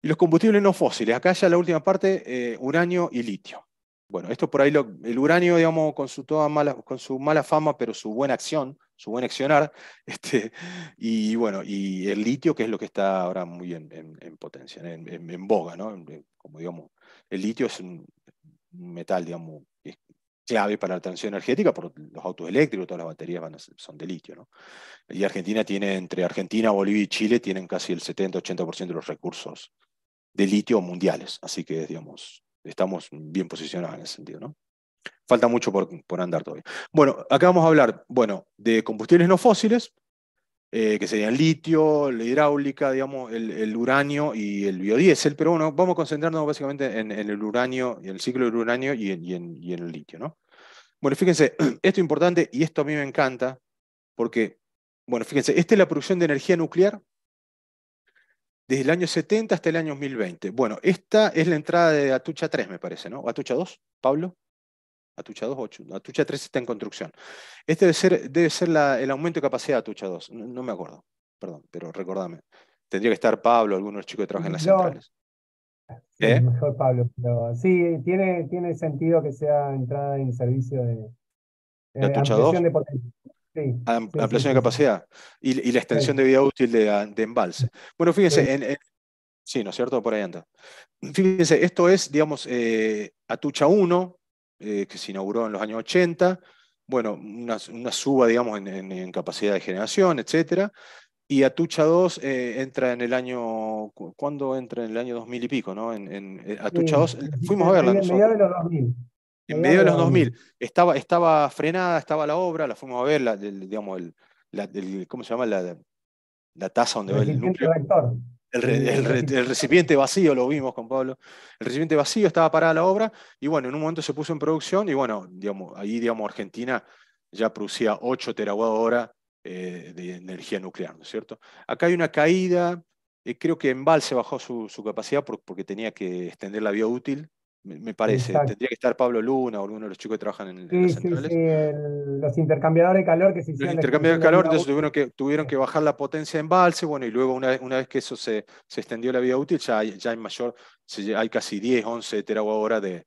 Y los combustibles no fósiles, acá ya la última parte, eh, uranio y litio. Bueno, esto por ahí el uranio, digamos, con su, toda mala, con su mala fama, pero su buena acción, su buen accionar, este, y bueno, y el litio, que es lo que está ahora muy en, potencia, en, boga, ¿no? como digamos, el litio es un metal, digamos, clave para la transición energética, por los autos eléctricos, todas las baterías van son de litio, ¿no? Y Argentina tiene, entre Argentina, Bolivia y Chile, tienen casi el 70-80% de los recursos de litio mundiales, así que, digamos, estamos bien posicionados en ese sentido, ¿no? Falta mucho por, por, andar todavía. Bueno, acá vamos a hablar, bueno, de combustibles no fósiles, eh, que serían litio, la hidráulica, digamos, el, uranio y el biodiesel, pero bueno, vamos a concentrarnos básicamente en, el uranio, en el ciclo del uranio y en, y en, y en el litio, ¿no? Bueno, fíjense, esto es importante y esto a mí me encanta, porque, bueno, fíjense, esta es la producción de energía nuclear desde el año 70 hasta el año 2020. Bueno, esta es la entrada de Atucha 3, me parece, ¿no? ¿O Atucha 2, Pablo? Atucha 2, 8. Atucha 3 está en construcción. Este debe ser, debe ser el aumento de capacidad de Atucha 2. No, me acuerdo, perdón, pero recordame. Tendría que estar Pablo, alguno de los chicos que trabajan en las centrales. ¿Eh? Mejor Pablo, pero sí, tiene, tiene sentido que sea entrada en servicio de, de, eh, Atucha 2 ampliación de capacidad y, la extensión de vida útil de, ah, embalse. Bueno, fíjense, en, sí, ¿no es cierto? Por ahí anda. esto es, digamos, eh, Atucha 1, eh, que se inauguró en los años 80, bueno, una, suba, digamos, en, capacidad de generación, etc. Y Atucha 2 eh, entra en el año, ¿cuándo entra? En el año 2000 y pico, ¿no? En, Atucha 2, fuimos a verla. En 2000. En medio de los 2000. Estaba, estaba frenada, estaba la obra, la fuimos a ver, la, digamos, el, ¿cómo se llama? La, la taza donde va el núcleo. El, el, el, recipiente vacío, lo vimos con Pablo. El recipiente vacío estaba parada la obra y bueno, en un momento se puso en producción y bueno, digamos, ahí digamos, Argentina ya producía 8 terawatt hora eh, de energía nuclear, ¿no es cierto? Acá hay una caída, eh, creo que Val se bajó su capacidad porque tenía que extender la vía útil me, parece. Tendría que estar Pablo Luna o alguno de los chicos que trabajan en, el, los intercambiadores de calor que se hicieron. Los intercambiadores de calor, entonces tuvieron que, tuvieron que bajar la potencia de embalse, bueno, y luego una, vez que eso se, se, extendió la vida útil, ya hay, ya hay mayor, hay casi 10, 11 terawatt hora de,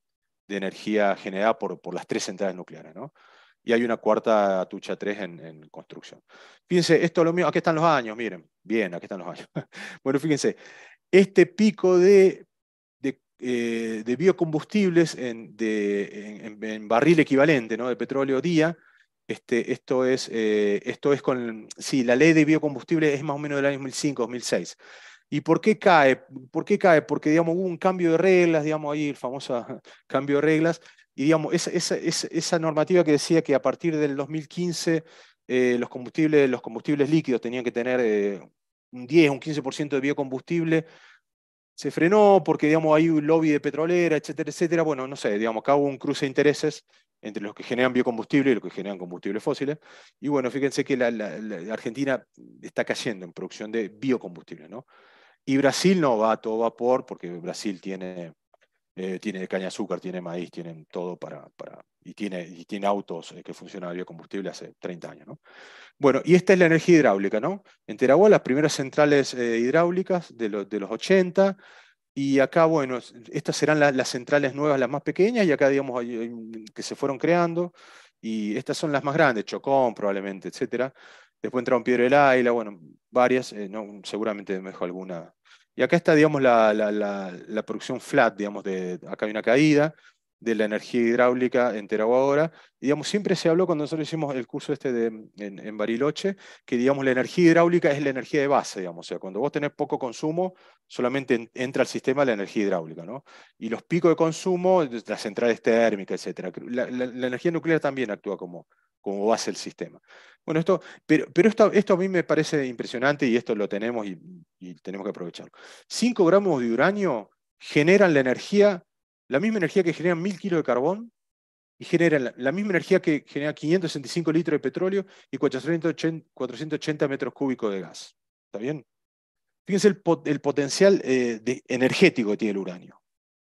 energía generada por, por las tres centrales nucleares, ¿no? Y hay una cuarta Tucha 3 en, construcción. Fíjense, esto es lo mío, aquí están los años, miren, bien, aquí están los años. bueno, fíjense, este pico de eh, de biocombustibles en, barril equivalente ¿no? de petróleo día. Este, esto, es, eh, esto es con, sí, la ley de biocombustibles es más o menos del año 2005-2006. ¿Y por qué cae? ¿Por qué cae? Porque, digamos, hubo un cambio de reglas, digamos, ahí el famoso cambio de reglas, y, digamos, esa, esa, normativa que decía que a partir del 2015 eh, los, combustibles, los combustibles líquidos tenían que tener un 10, un 15% de biocombustible, se frenó porque, digamos, hay un lobby de petrolera, etcétera, etcétera. Bueno, no sé, digamos, acá hubo un cruce de intereses entre los que generan biocombustible y los que generan combustibles fósiles. Y bueno, fíjense que la, Argentina está cayendo en producción de biocombustible, ¿no? Y Brasil no va a todo vapor porque Brasil tiene eh, tiene caña de azúcar, tiene maíz, tienen todo para, y, tiene, y tiene autos eh, que funcionan a biocombustible hace 30 años. ¿no? Bueno, y esta es la energía hidráulica, ¿no? En Teragua las primeras centrales eh, hidráulicas de, de, los 80, y acá, bueno, estas serán las centrales nuevas, las más pequeñas, y acá, digamos, que se fueron creando, y estas son las más grandes, Chocón probablemente, etcétera. Después entraron Piedra del Águila, bueno, varias, no, seguramente me dejo alguna y acá está, digamos, la, la, producción flat, digamos, de, acá hay una caída de la energía hidráulica entera o ahora. Digamos, siempre se habló cuando nosotros hicimos el curso este en, Bariloche, que digamos, la energía hidráulica es la energía de base, digamos. O sea, cuando vos tenés poco consumo, solamente entra al sistema la energía hidráulica, ¿no? Y los picos de consumo, las centrales térmicas, etc. la energía nuclear también actúa como, como base el sistema. Bueno, esto, pero, pero esto, esto, a mí me parece impresionante y esto lo tenemos y, tenemos que aprovecharlo. 5 gramos de uranio generan la energía, la misma energía que generan 1000 kilos de carbón y generan la, misma energía que genera 565 litros de petróleo y 480, metros cúbicos de gas. ¿Está bien? Fíjense el, potencial eh, energético que tiene el uranio.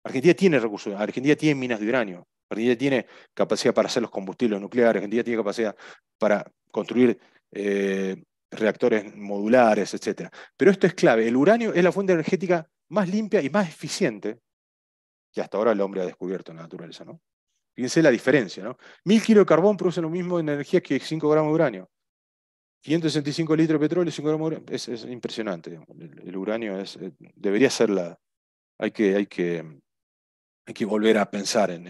Argentina tiene recursos, Argentina tiene minas de uranio. Argentina tiene capacidad para hacer los combustibles nucleares, Argentina tiene capacidad para construir eh, reactores modulares, etc. Pero esto es clave. El uranio es la fuente energética más limpia y más eficiente que hasta ahora el hombre ha descubierto en la naturaleza. ¿no? Fíjense la diferencia. ¿no? Mil kilos de carbón producen lo mismo en energía que 5 gramos de uranio. 165 litros de petróleo, 5 gramos de uranio. Es, impresionante. El, uranio es, eh, debería ser la... Hay que, hay que, que volver a pensar en,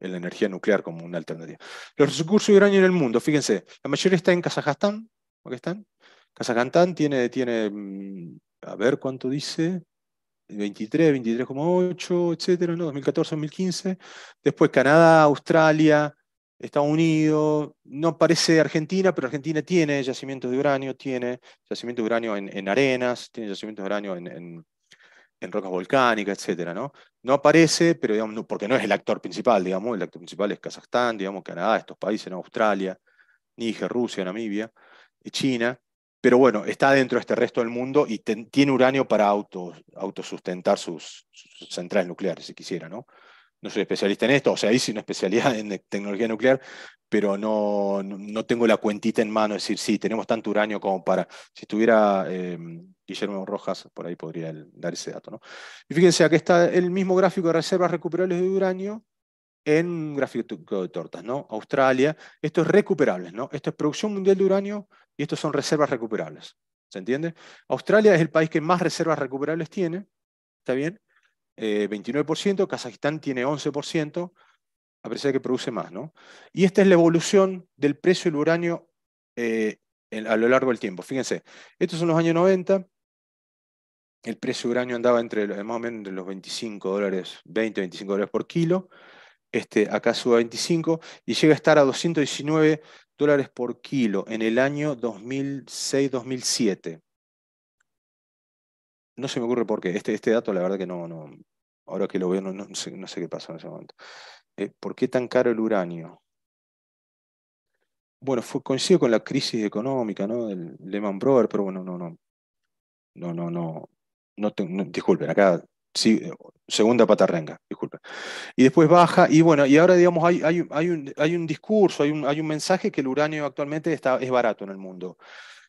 en la energía nuclear como una alternativa. Los recursos de uranio en el mundo, fíjense, la mayoría está en Kazajstán, qué están? Kazajstán tiene, tiene, mm, a ver cuánto dice, 23, 23,8, etcétera, ¿no? 2014, 2015. Después Canadá, Australia, Estados Unidos, no parece Argentina, pero Argentina tiene yacimientos de uranio, tiene yacimientos de uranio en, arenas, tiene yacimientos de uranio en, en rocas volcánicas, etcétera, ¿no? No aparece, pero digamos, porque no es el actor principal, digamos, el actor principal es Kazajstán, digamos, Canadá, estos países, ¿no? Australia, Níger, Rusia, Namibia, China, pero bueno, está dentro de este resto del mundo y tiene uranio para autosustentar sus, centrales nucleares, si quisiera, ¿no? no soy especialista en esto, o sea, hice una especialidad en tecnología nuclear, pero no, no tengo la cuentita en mano, es decir, sí, tenemos tanto uranio como para, si estuviera em, Guillermo Rojas, por ahí podría dar ese dato. ¿no? Y fíjense, aquí está el mismo gráfico de reservas recuperables de uranio en un gráfico de tortas, ¿no? Australia, esto es recuperables, ¿no? Esto es producción mundial de uranio y esto son reservas recuperables, ¿se entiende? Australia es el país que más reservas recuperables tiene, ¿está bien? 29%, eh, Kazajistán tiene 11%, a pesar que produce más. ¿no? Y esta es la evolución del precio del uranio eh, a lo largo del tiempo. Fíjense, estos son los años 90, el precio del uranio andaba entre más o menos entre los 25 dólares, 20, 25 dólares por kilo. Este, acá sube a 25 y llega a estar a 219 dólares por kilo en el año 2006-2007. No se me ocurre por qué. Este, este dato, la verdad que no, ahora que lo veo no, sé, qué pasa en ese momento. Eh, ¿Por qué tan caro el uranio? Bueno, fue, coincido con la crisis económica, ¿no? Del Lehman Brothers, pero bueno, no, no, no, no, no, no, disculpen, acá sí, eh, segunda patarrenga, disculpen. Y después baja, y bueno, y ahora digamos, hay, hay, un, hay un, discurso, un, hay un, mensaje que el uranio actualmente está, es barato en el mundo.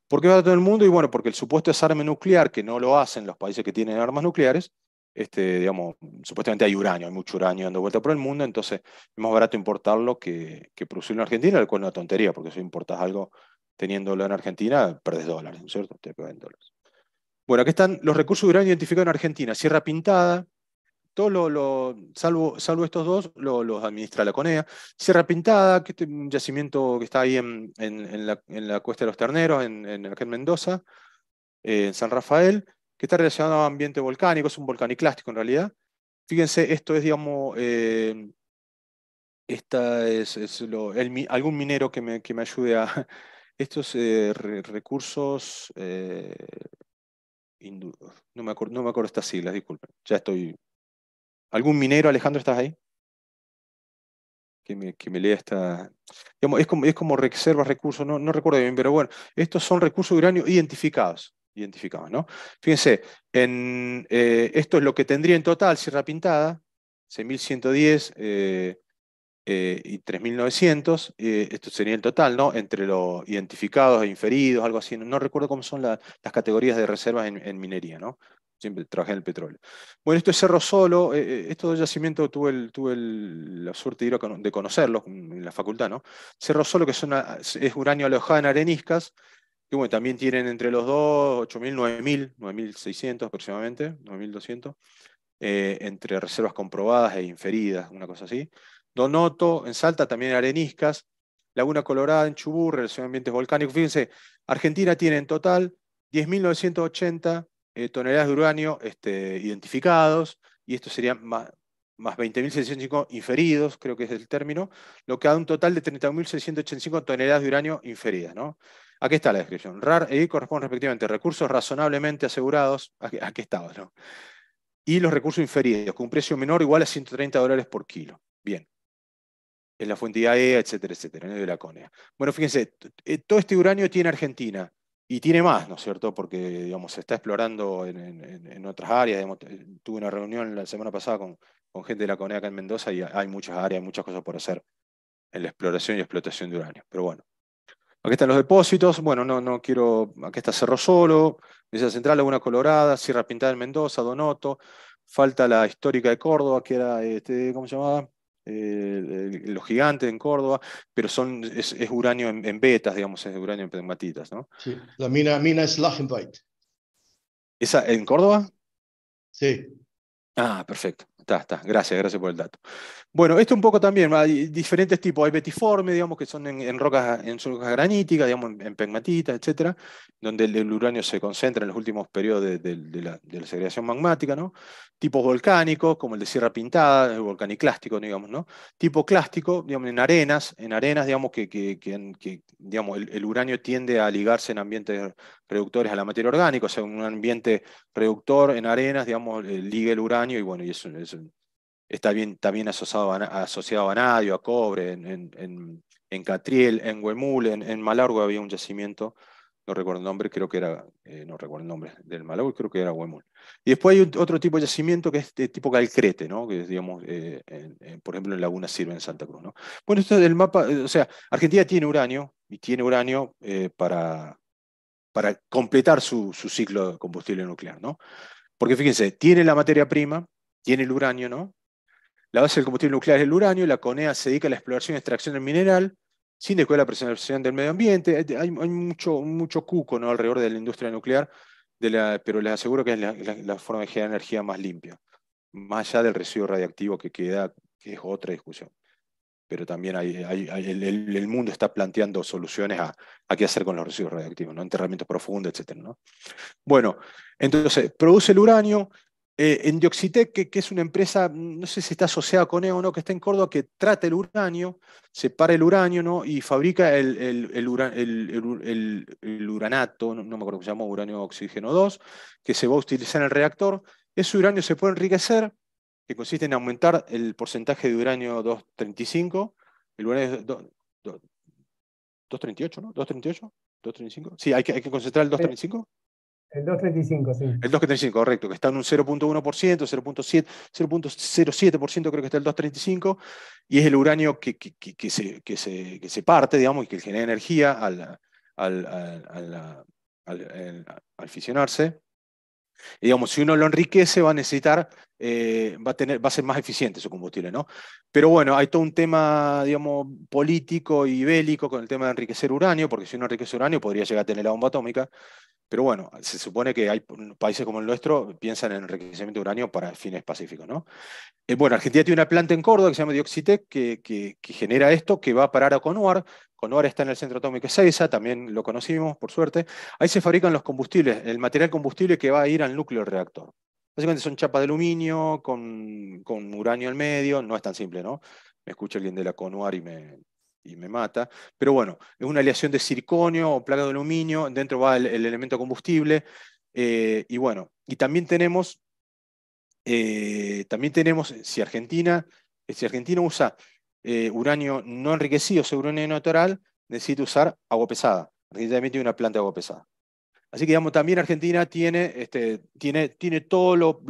¿Por qué barato en el mundo? Y bueno, porque el supuesto desarme nuclear, que no lo hacen los países que tienen armas nucleares, este, digamos, supuestamente hay uranio, hay mucho uranio dando vuelta por el mundo, entonces es más barato importarlo que, que producirlo en Argentina, lo cual es una tontería, porque si importas algo teniéndolo en Argentina, perdes dólares, ¿no es cierto? Te pagan dólares. Bueno, aquí están los recursos de uranio identificados en Argentina. Sierra Pintada, todo lo, salvo, salvo estos dos, los administra la CONEA. Sierra Pintada, que este es un yacimiento que está ahí en, en, la, Cuesta de los Terneros, en, en Mendoza, eh, en San Rafael que está relacionado a ambiente volcánico, es un volcániclástico en realidad. Fíjense, esto es, digamos, eh, esta es, algún minero que me, que me, ayude a estos eh, recursos, eh, no, me acuerdo, no estas siglas, disculpen, ya estoy. ¿Algún minero, Alejandro, estás ahí? Que me, que lea esta. Digamos, es como, es como reservas recursos, no, no recuerdo bien, pero bueno, estos son recursos de uranio identificados identificados. ¿no? Fíjense, eh, esto es lo que tendría en total Sierra Pintada, 6.110 eh, eh, y 3.900, esto sería el total, ¿no? entre los identificados e inferidos, algo así, no, recuerdo cómo son las categorías de reservas en, minería, ¿no? siempre trabajé en el petróleo. Bueno, esto es Cerro Solo, estos dos yacimiento tuve, el, el, la suerte de, de conocerlo en la facultad, ¿no? Cerro Solo, que es, es uranio alojado en areniscas, que también tienen entre los dos 8.000, 9.000, 9.600 aproximadamente, 9.200, eh, entre reservas comprobadas e inferidas, una cosa así. Donoto, en Salta también areniscas, Laguna Colorada en Chubut, relación a ambientes volcánicos. Fíjense, Argentina tiene en total 10.980 eh, toneladas de uranio este, identificados, y esto sería más, más 20.605 inferidos, creo que es el término, lo que da un total de 30.685 toneladas de uranio inferidas. ¿no? Aquí está la descripción. RAR y e corresponden respectivamente recursos razonablemente asegurados, aquí, estaba, ¿no? y los recursos inferidos, con un precio menor igual a 130 dólares por kilo. Bien. en la fuente IAEA, e, etcétera, etcétera, de la CONEA. Bueno, fíjense, eh, todo este uranio tiene Argentina. Y tiene más, ¿no es cierto? Porque, digamos, se está explorando en, otras áreas. Eh, tuve una reunión la semana pasada con con gente de la comunidad acá en Mendoza y hay muchas áreas, muchas cosas por hacer en la exploración y explotación de uranio. Pero bueno, aquí están los depósitos. Bueno, no, no quiero. Aquí está Cerro Solo, Mesa Central, Laguna Colorada, Sierra Pintada en Mendoza, Donoto. Falta la histórica de Córdoba, que era, este, ¿cómo se llamaba? los gigantes en Córdoba, pero son, es, uranio en, betas, digamos, es uranio en pegmatitas, ¿no? Sí, la mina, mina es Lachenbeit. ¿Esa en Córdoba? Sí. Ah, perfecto. Está, está. Gracias, gracias por el dato. Bueno, esto un poco también, hay diferentes tipos. Hay betiforme, digamos, que son en, rocas, en rocas graníticas, digamos, en, pegmatitas, etcétera, donde el, uranio se concentra en los últimos periodos de, la, segregación magmática, ¿no? Tipos volcánicos, como el de Sierra Pintada, el volcaniclástico, digamos, ¿no? Tipo clástico, digamos, en arenas, en arenas, digamos, que, que, digamos, el, uranio tiende a ligarse en ambientes reductores a la materia orgánica, o sea, un ambiente reductor en arenas, digamos, eh, liga el uranio y bueno, y eso, está bien también asociado a, asociado a nadio, a cobre, en, en, en, Catriel, en Huemul, en, en, Malargo había un yacimiento, no recuerdo el nombre, creo que era, eh, no recuerdo el nombre del Malargo, creo que era Huemul. Y después hay otro tipo de yacimiento que es de tipo calcrete, ¿no? que digamos, eh, por ejemplo, en Laguna Sirve, en Santa Cruz. ¿no? Bueno, esto es del mapa, o sea, Argentina tiene uranio y tiene uranio para para completar su, ciclo de combustible nuclear, ¿no? Porque fíjense, tiene la materia prima, tiene el uranio, ¿no? La base del combustible nuclear es el uranio, la CONEA se dedica a la exploración y extracción del mineral, sin descuidar la preservación del medio ambiente. Hay, mucho, mucho cuco ¿no? alrededor de la industria nuclear, pero les aseguro que es la, forma de generar energía más limpia, más allá del residuo radiactivo que queda, que es otra discusión pero también el, mundo está planteando soluciones a, qué hacer con los residuos radiactivos ¿no? enterramiento profundo, etc. ¿no? Bueno, entonces, produce el uranio. Eh, en Dioxitec, que, que, es una empresa, no sé si está asociada con EO o no, que está en Córdoba, que trata el uranio, separa el uranio ¿no? y fabrica el, uranato, no, me acuerdo cómo se llama, uranio oxígeno 2, que se va a utilizar en el reactor. Ese uranio se puede enriquecer que consiste en aumentar el porcentaje de uranio 235, el uranio 238, ¿no? 238, 235. Sí, hay que, hay que concentrar el 235. El 235, sí. El 235, correcto, que está en un 0.1%, 0.7, 0.07% creo que está el 235, y es el uranio que, que, se, que, se, que se parte, digamos, y que genera energía al, al, al fisionarse. Y digamos, si uno lo enriquece, va a necesitar eh, va, a tener, va a ser más eficiente su combustible, ¿no? Pero bueno, hay todo un tema, digamos, político y bélico con el tema de enriquecer uranio, porque si uno enriquece uranio podría llegar a tener la bomba atómica. Pero bueno, se supone que hay países como el nuestro piensan en enriquecimiento de uranio para fines pacíficos, ¿no? Eh, bueno, Argentina tiene una planta en Córdoba que se llama Dioxitec, que, que, genera esto, que va a parar a Conuar. Conuar está en el centro atómico Seiza, también lo conocimos, por suerte. Ahí se fabrican los combustibles, el material combustible que va a ir al núcleo del reactor. Básicamente son chapas de aluminio con, uranio al medio, no es tan simple, ¿no? Me escucha alguien de la Conuar y me, y me mata. Pero bueno, es una aleación de circonio o placa de aluminio, dentro va el, elemento combustible. Eh, y bueno, y también tenemos, eh, también tenemos, eh, si Argentina, si Argentina usa uranio no enriquecido, o sea, uranio natural, necesita usar agua pesada. Argentina también una planta de agua pesada. Así que digamos, también Argentina tiene, este, tiene, tiene todo lo,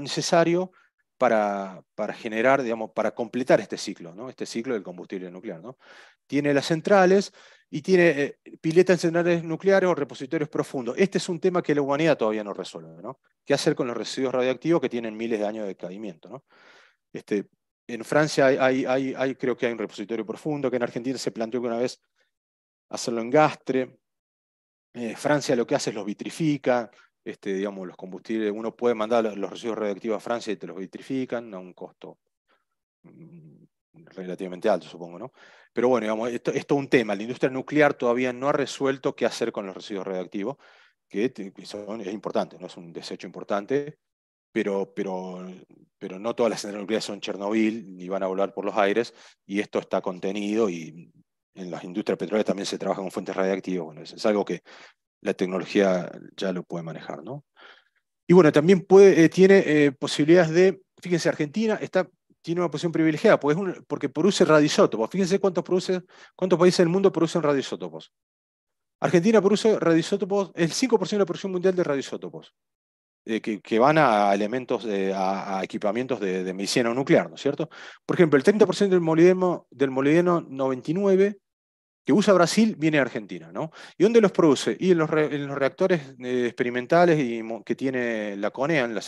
necesario para, para, generar, digamos, para completar este ciclo, ¿no? este ciclo del combustible nuclear. ¿no? Tiene las centrales y tiene eh, piletas en centrales nucleares o repositorios profundos. Este es un tema que la humanidad todavía no resuelve. ¿no? ¿Qué hacer con los residuos radiactivos que tienen miles de años de caimiento? ¿no? Este, en Francia hay, hay, hay, creo que hay un repositorio profundo, que en Argentina se planteó que una vez hacerlo en Gastre. Eh, Francia lo que hace es los vitrifica, este, digamos, los combustibles, uno puede mandar los residuos radioactivos a Francia y te los vitrifican a un costo mm, relativamente alto, supongo, ¿no? Pero bueno, digamos, esto, es un tema. La industria nuclear todavía no ha resuelto qué hacer con los residuos reactivos, que, es importante, ¿no? Es un desecho importante, pero, pero, pero no todas las centrales nucleares son Chernobyl ni van a volar por los aires, y esto está contenido y en las industrias petroleras también se trabaja con fuentes radiactivas, es, algo que la tecnología ya lo puede manejar, ¿no? Y bueno, también eh, tiene eh, posibilidades de, fíjense, Argentina está, tiene una posición privilegiada porque, porque produce radisótopos. Fíjense cuántos, produce, cuántos países del mundo producen radisótopos. Argentina produce radisótopos el 5% de la producción mundial de radisótopos. Eh, que, van a elementos, a, equipamientos de, medicina nuclear, ¿no es cierto? Por ejemplo, el 30% del molibdeno, del molibdeno 99 que usa Brasil viene a Argentina, ¿no? ¿Y dónde los produce? Y en los, reactores eh, experimentales y, que tiene la CONEA en, los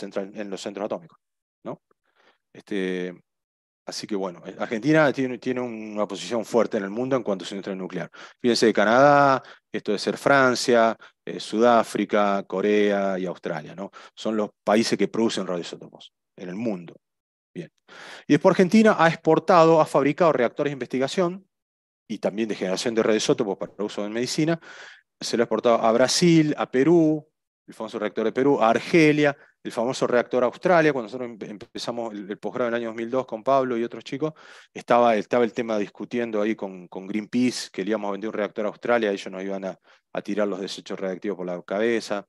centros atómicos, ¿no? Este, así que bueno, eh, Argentina tiene, una posición fuerte en el mundo en cuanto a su industria nuclear. Fíjense, Canadá, esto de ser Francia, eh, Sudáfrica, Corea y Australia, ¿no? Son los países que producen radioisótopos en el mundo. Bien. Y después Argentina ha exportado, ha fabricado reactores de investigación y también de generación de redesótopos para uso en medicina, se lo ha exportado a Brasil, a Perú, el famoso reactor de Perú, a Argelia, el famoso reactor Australia, cuando nosotros empezamos el, posgrado en el año 2002 con Pablo y otros chicos, estaba, estaba el tema discutiendo ahí con, con Greenpeace, queríamos vender un reactor a Australia, ellos nos iban a, tirar los desechos reactivos por la cabeza,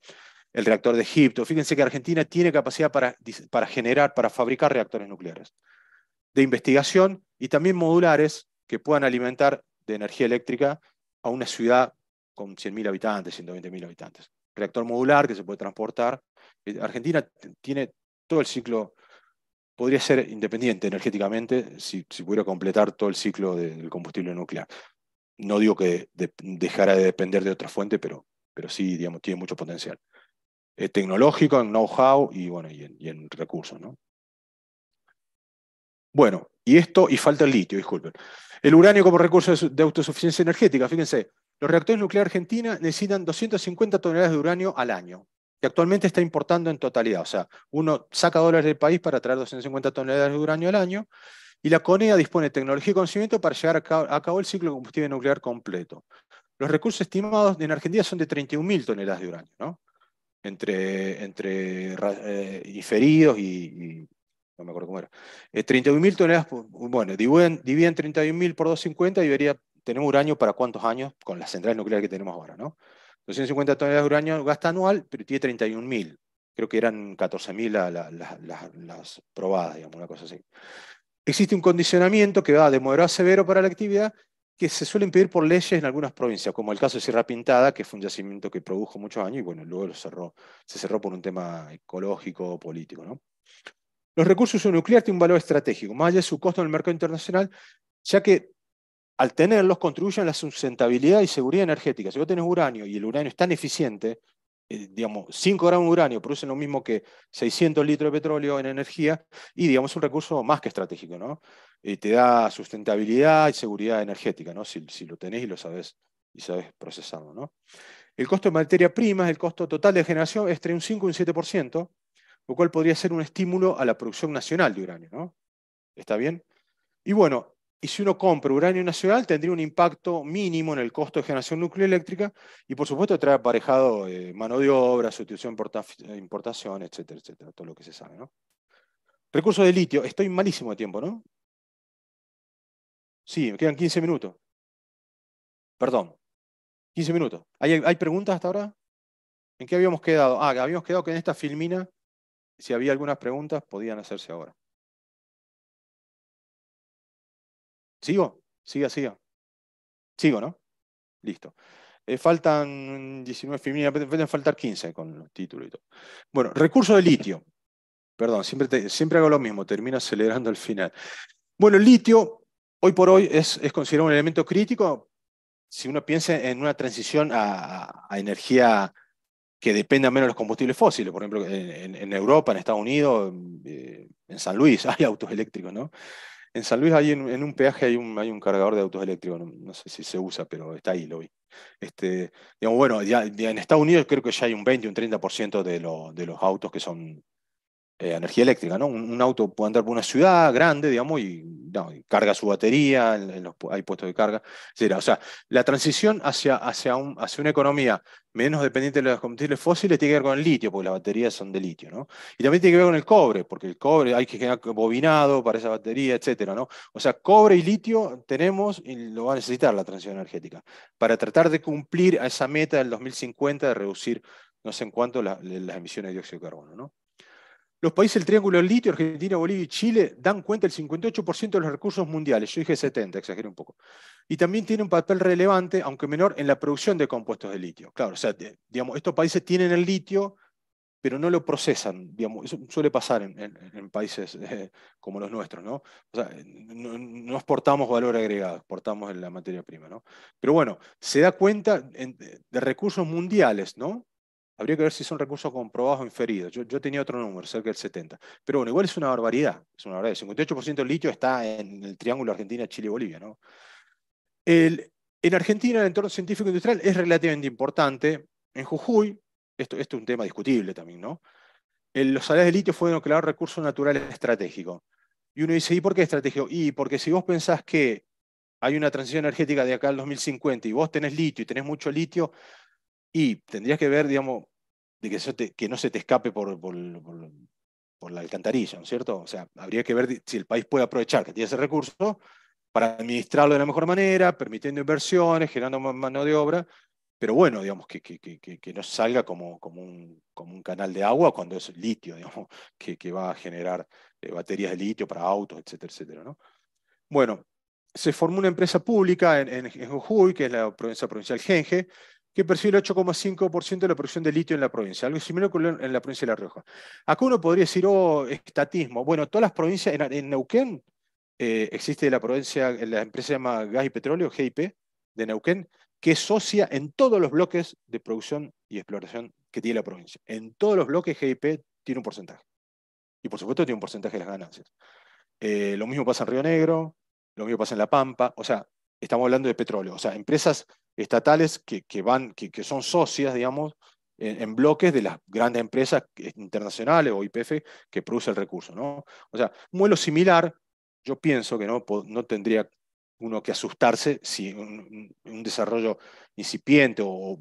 el reactor de Egipto, fíjense que Argentina tiene capacidad para, para generar, para fabricar reactores nucleares, de investigación y también modulares que puedan alimentar de energía eléctrica a una ciudad con 100.000 habitantes, 120.000 habitantes. Reactor modular que se puede transportar. Eh, Argentina tiene todo el ciclo, podría ser independiente energéticamente si, si pudiera completar todo el ciclo del combustible nuclear. No digo que dejara de depender de otra fuente, pero, pero sí, digamos, tiene mucho potencial. tecnológico, en know-how y, bueno, en, y recursos. ¿no? Bueno, y esto, y falta el litio, disculpen. El uranio como recurso de autosuficiencia energética, fíjense, los reactores nucleares argentinos necesitan 250 toneladas de uranio al año, que actualmente está importando en totalidad. O sea, uno saca dólares del país para traer 250 toneladas de uranio al año, y la CONEA dispone de tecnología y conocimiento para llegar a cabo el ciclo de combustible nuclear completo. Los recursos estimados en Argentina son de 31.000 toneladas de uranio, ¿no? entre, entre eh, inferidos y, no me acuerdo cómo era, 31.000 eh, toneladas, pues, bueno, dividen, 31.000 por 250 y vería, tenemos uranio para cuántos años con las centrales nucleares que tenemos ahora, ¿no? 250 toneladas de uranio gasta anual, pero tiene 31.000. Creo que eran 14.000 las probadas, digamos, una cosa así. Existe un condicionamiento que va de moderado a severo para la actividad que se suelen pedir por leyes en algunas provincias, como el caso de Sierra Pintada, que fue un yacimiento que produjo muchos años y bueno, luego se cerró por un tema ecológico político. ¿no? Los recursos nucleares tienen un valor estratégico, más allá de su costo en el mercado internacional, ya que al tenerlos contribuyen a la sustentabilidad y seguridad energética. Si vos tenés uranio y el uranio es tan eficiente, eh, digamos, 5 gramos de uranio producen lo mismo que 600 litros de petróleo en energía y, digamos, un recurso más que estratégico, ¿no? Y eh, te da sustentabilidad y seguridad energética, ¿no? Si, lo tenés y lo sabés y sabes procesarlo, ¿no? El costo de materia prima, el costo total de generación es entre un 5 y un 7%, lo cual podría ser un estímulo a la producción nacional de uranio. ¿no? ¿Está bien? Y bueno, y si uno compra uranio nacional, tendría un impacto mínimo en el costo de generación nucleoeléctrica y, por supuesto, trae aparejado eh, mano de obra, sustitución, eh, importación, etcétera, etcétera, todo lo que se sabe. ¿no? Recursos de litio. Estoy malísimo de tiempo, ¿no? Sí, me quedan 15 minutos. Perdón, 15 minutos. ¿Hay, ¿Hay preguntas hasta ahora? ¿En qué habíamos quedado? Ah, habíamos quedado que en esta filmina si había algunas preguntas, podían hacerse ahora. ¿Sigo? Siga, siga. Sigo, ¿no? Listo. Eh, faltan 19, eh, pueden faltar 15 con los títulos y todo. Bueno, recurso de litio. Perdón, siempre, siempre hago lo mismo, termino acelerando al final. Bueno, el litio hoy por hoy es, considerado un elemento crítico si uno piensa en una transición a energía que dependan menos de los combustibles fósiles. Por ejemplo, en, Europa, en Estados Unidos, eh, en San Luis hay autos eléctricos, ¿no? En San Luis hay en, un peaje hay un, hay un cargador de autos eléctricos, no, sé si se usa, pero está ahí, lo vi. Este, digamos, bueno, en Estados Unidos creo que ya hay un 20, un 30% de, de los autos que son eh, energía eléctrica, ¿no? Un, auto puede andar por una ciudad grande, digamos, y, carga su batería, hay puestos de carga, etc. O sea, la transición hacia, hacia, un, hacia una economía menos dependiente de los combustibles fósiles tiene que ver con el litio, porque las baterías son de litio, ¿no? Y también tiene que ver con el cobre, porque el cobre hay que generar bobinado para esa batería, etcétera, ¿no? O sea, cobre y litio tenemos y lo va a necesitar la transición energética para tratar de cumplir a esa meta del 2050 de reducir no sé en cuánto las emisiones de dióxido de carbono, ¿no? Los países del Triángulo del Litio, Argentina, Bolivia y Chile, dan cuenta del 58% de los recursos mundiales. Yo dije 70, exageré un poco. Y también tiene un papel relevante, aunque menor, en la producción de compuestos de litio. Claro, o sea, digamos, estos países tienen el litio, pero no lo procesan. Digamos, eso suele pasar en, países eh, como los nuestros, ¿no? O sea, no, exportamos valor agregado, exportamos la materia prima, ¿no? Pero bueno, se da cuenta de recursos mundiales, ¿no? Habría que ver si son recursos comprobados o inferidos. Yo, yo tenía otro número, cerca del 70. Pero bueno, igual es una barbaridad. Es una barbaridad. El 58% del litio está en el triángulo Argentina, Chile Bolivia. ¿no? en Argentina el entorno científico industrial es relativamente importante. En Jujuy, esto, esto es un tema discutible también, ¿no? los salarios de litio fueron declarados recursos naturales estratégicos. Y uno dice, ¿y por qué estratégico? Y porque si vos pensás que hay una transición energética de acá al 2050 y vos tenés litio y tenés mucho litio, y tendrías que ver, digamos, de que, no se te escape por, la alcantarilla, ¿no es cierto? O sea, habría que ver si el país puede aprovechar que tiene ese recurso para administrarlo de la mejor manera, permitiendo inversiones, generando mano de obra, pero bueno, digamos, que, no salga como, un, canal de agua cuando es litio, digamos, que, va a generar eh, baterías de litio para autos, etcétera, etcétera, ¿no? Bueno, se formó una empresa pública en, Jujuy, que es la provincia provincial Genge, que percibe el 8,5% de la producción de litio en la provincia, algo similar en la provincia de La Rioja. Acá uno podría decir, oh, estatismo. Bueno, todas las provincias, en, Neuquén eh, existe la provincia, la empresa se llama Gas y Petróleo, GIP, de Neuquén, que es socia en todos los bloques de producción y exploración que tiene la provincia. En todos los bloques GIP tiene un porcentaje. Y por supuesto tiene un porcentaje de las ganancias. Eh, lo mismo pasa en Río Negro, lo mismo pasa en La Pampa, o sea, estamos hablando de petróleo, o sea, empresas estatales que, que van, que, que, son socias, digamos, en, bloques de las grandes empresas internacionales o IPF que produce el recurso. ¿no? O sea, un modelo similar, yo pienso que no, no tendría uno que asustarse si un, desarrollo incipiente o,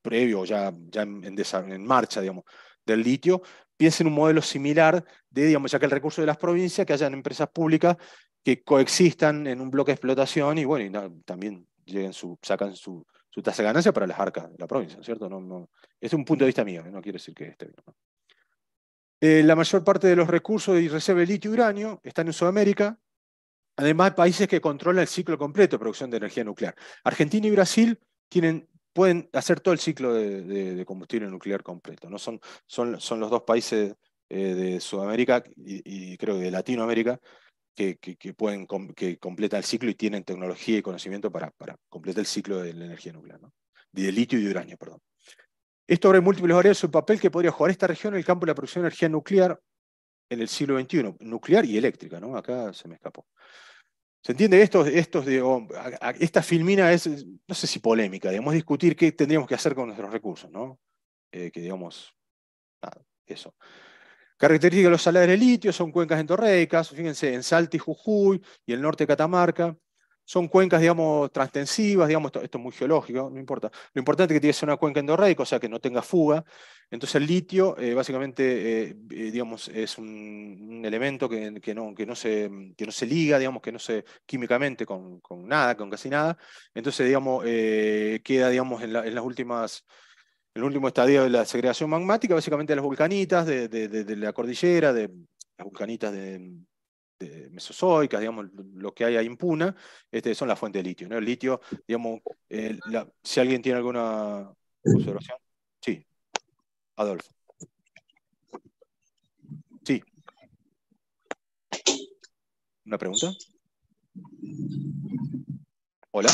previo, ya, ya en, marcha, digamos, del litio, piensa en un modelo similar de, digamos, ya que el recurso de las provincias, que hayan empresas públicas que coexistan en un bloque de explotación y bueno, y también lleguen su, sacan su, tasa de ganancia para las arcas de la provincia, ¿cierto? No, no, es un punto de vista mío, ¿eh? no quiere decir que esté bien. Eh, la mayor parte de los recursos y reserva de litio y uranio están en Sudamérica. Además, países que controlan el ciclo completo de producción de energía nuclear. Argentina y Brasil tienen, pueden hacer todo el ciclo de, combustible nuclear completo. ¿no? Son, son, son los dos países eh, de Sudamérica y, y, creo que de Latinoamérica que, pueden que completan el ciclo y tienen tecnología y conocimiento para, para completar el ciclo de la energía nuclear, ¿no? de litio y de uranio. Perdón. Esto abre múltiples variables un el papel que podría jugar esta región en el campo de la producción de energía nuclear en el siglo XXI, nuclear y eléctrica, ¿no? Acá se me escapó. ¿Se entiende? Estos, estos de, oh, esta filmina es, no sé si polémica, debemos discutir qué tendríamos que hacer con nuestros recursos, ¿no? Eh, que digamos, nada, eso. Características de los salares de litio son cuencas endorreicas, fíjense, en Salta y Jujuy y el norte de Catamarca. Son cuencas, digamos, transtensivas, digamos, esto, es muy geológico, no importa. Lo importante es que tiene que ser una cuenca endorreica, o sea, que no tenga fuga. Entonces el litio, eh, básicamente, eh, eh, digamos, es un, elemento que, no, se, liga, digamos, que no se químicamente con, nada, con casi nada. Entonces, digamos, queda, digamos, en las últimas el último estadio de la segregación magmática, básicamente las vulcanitas de, la cordillera, de las vulcanitas de, mesozoicas, digamos, lo que hay ahí en Puna, este, son la fuente de litio. ¿no? El litio, digamos, eh, si alguien tiene alguna observación. Sí, Adolfo. Sí. ¿Una pregunta? Hola.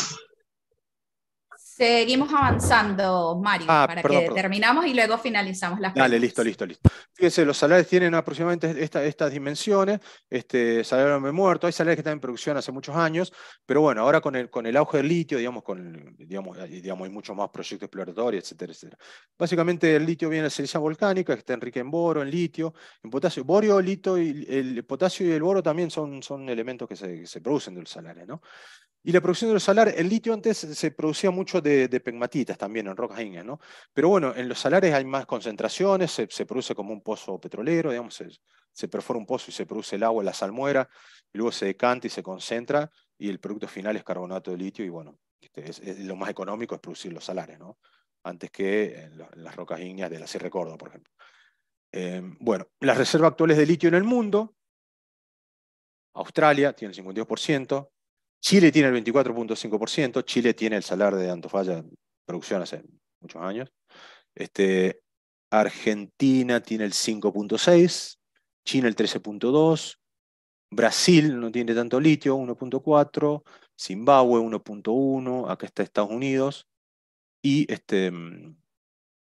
Seguimos avanzando, Mario, ah, para que terminamos y luego finalizamos las Dale, listo, listo, listo. Fíjense, los salarios tienen aproximadamente estas dimensiones, este, salario hombre muerto, hay salarios que están en producción hace muchos años, pero bueno, ahora con el, con el auge del litio, digamos, con, digamos, digamos, hay muchos más proyectos exploratorios, etcétera, etcétera. Básicamente el litio viene de la ceniza volcánica, que está enrique en boro, en litio, en potasio. Borio, litio, y el potasio y el boro también son, son elementos que se, producen se producen del ¿no? Y la producción de los salares, el litio antes se producía mucho de, pegmatitas también en rocas ígneas, ¿no? Pero bueno, en los salares hay más concentraciones, se, produce como un pozo petrolero, digamos, se, perfora un pozo y se produce el agua, la salmuera, y luego se decanta y se concentra, y el producto final es carbonato de litio, y bueno, este, lo más económico es producir los salares, ¿no? Antes que en, eh, las rocas ígneas de la Sierra Córdoba, por ejemplo. Eh, bueno, las reservas actuales de litio en el mundo, Australia tiene el 52%, Chile tiene el 24.5%, Chile tiene el salar de Antofalla producción hace muchos años. Este, Argentina tiene el 5.6, China el 13.2, Brasil no tiene tanto litio, 1.4, Zimbabue 1.1, acá está Estados Unidos y este, mm,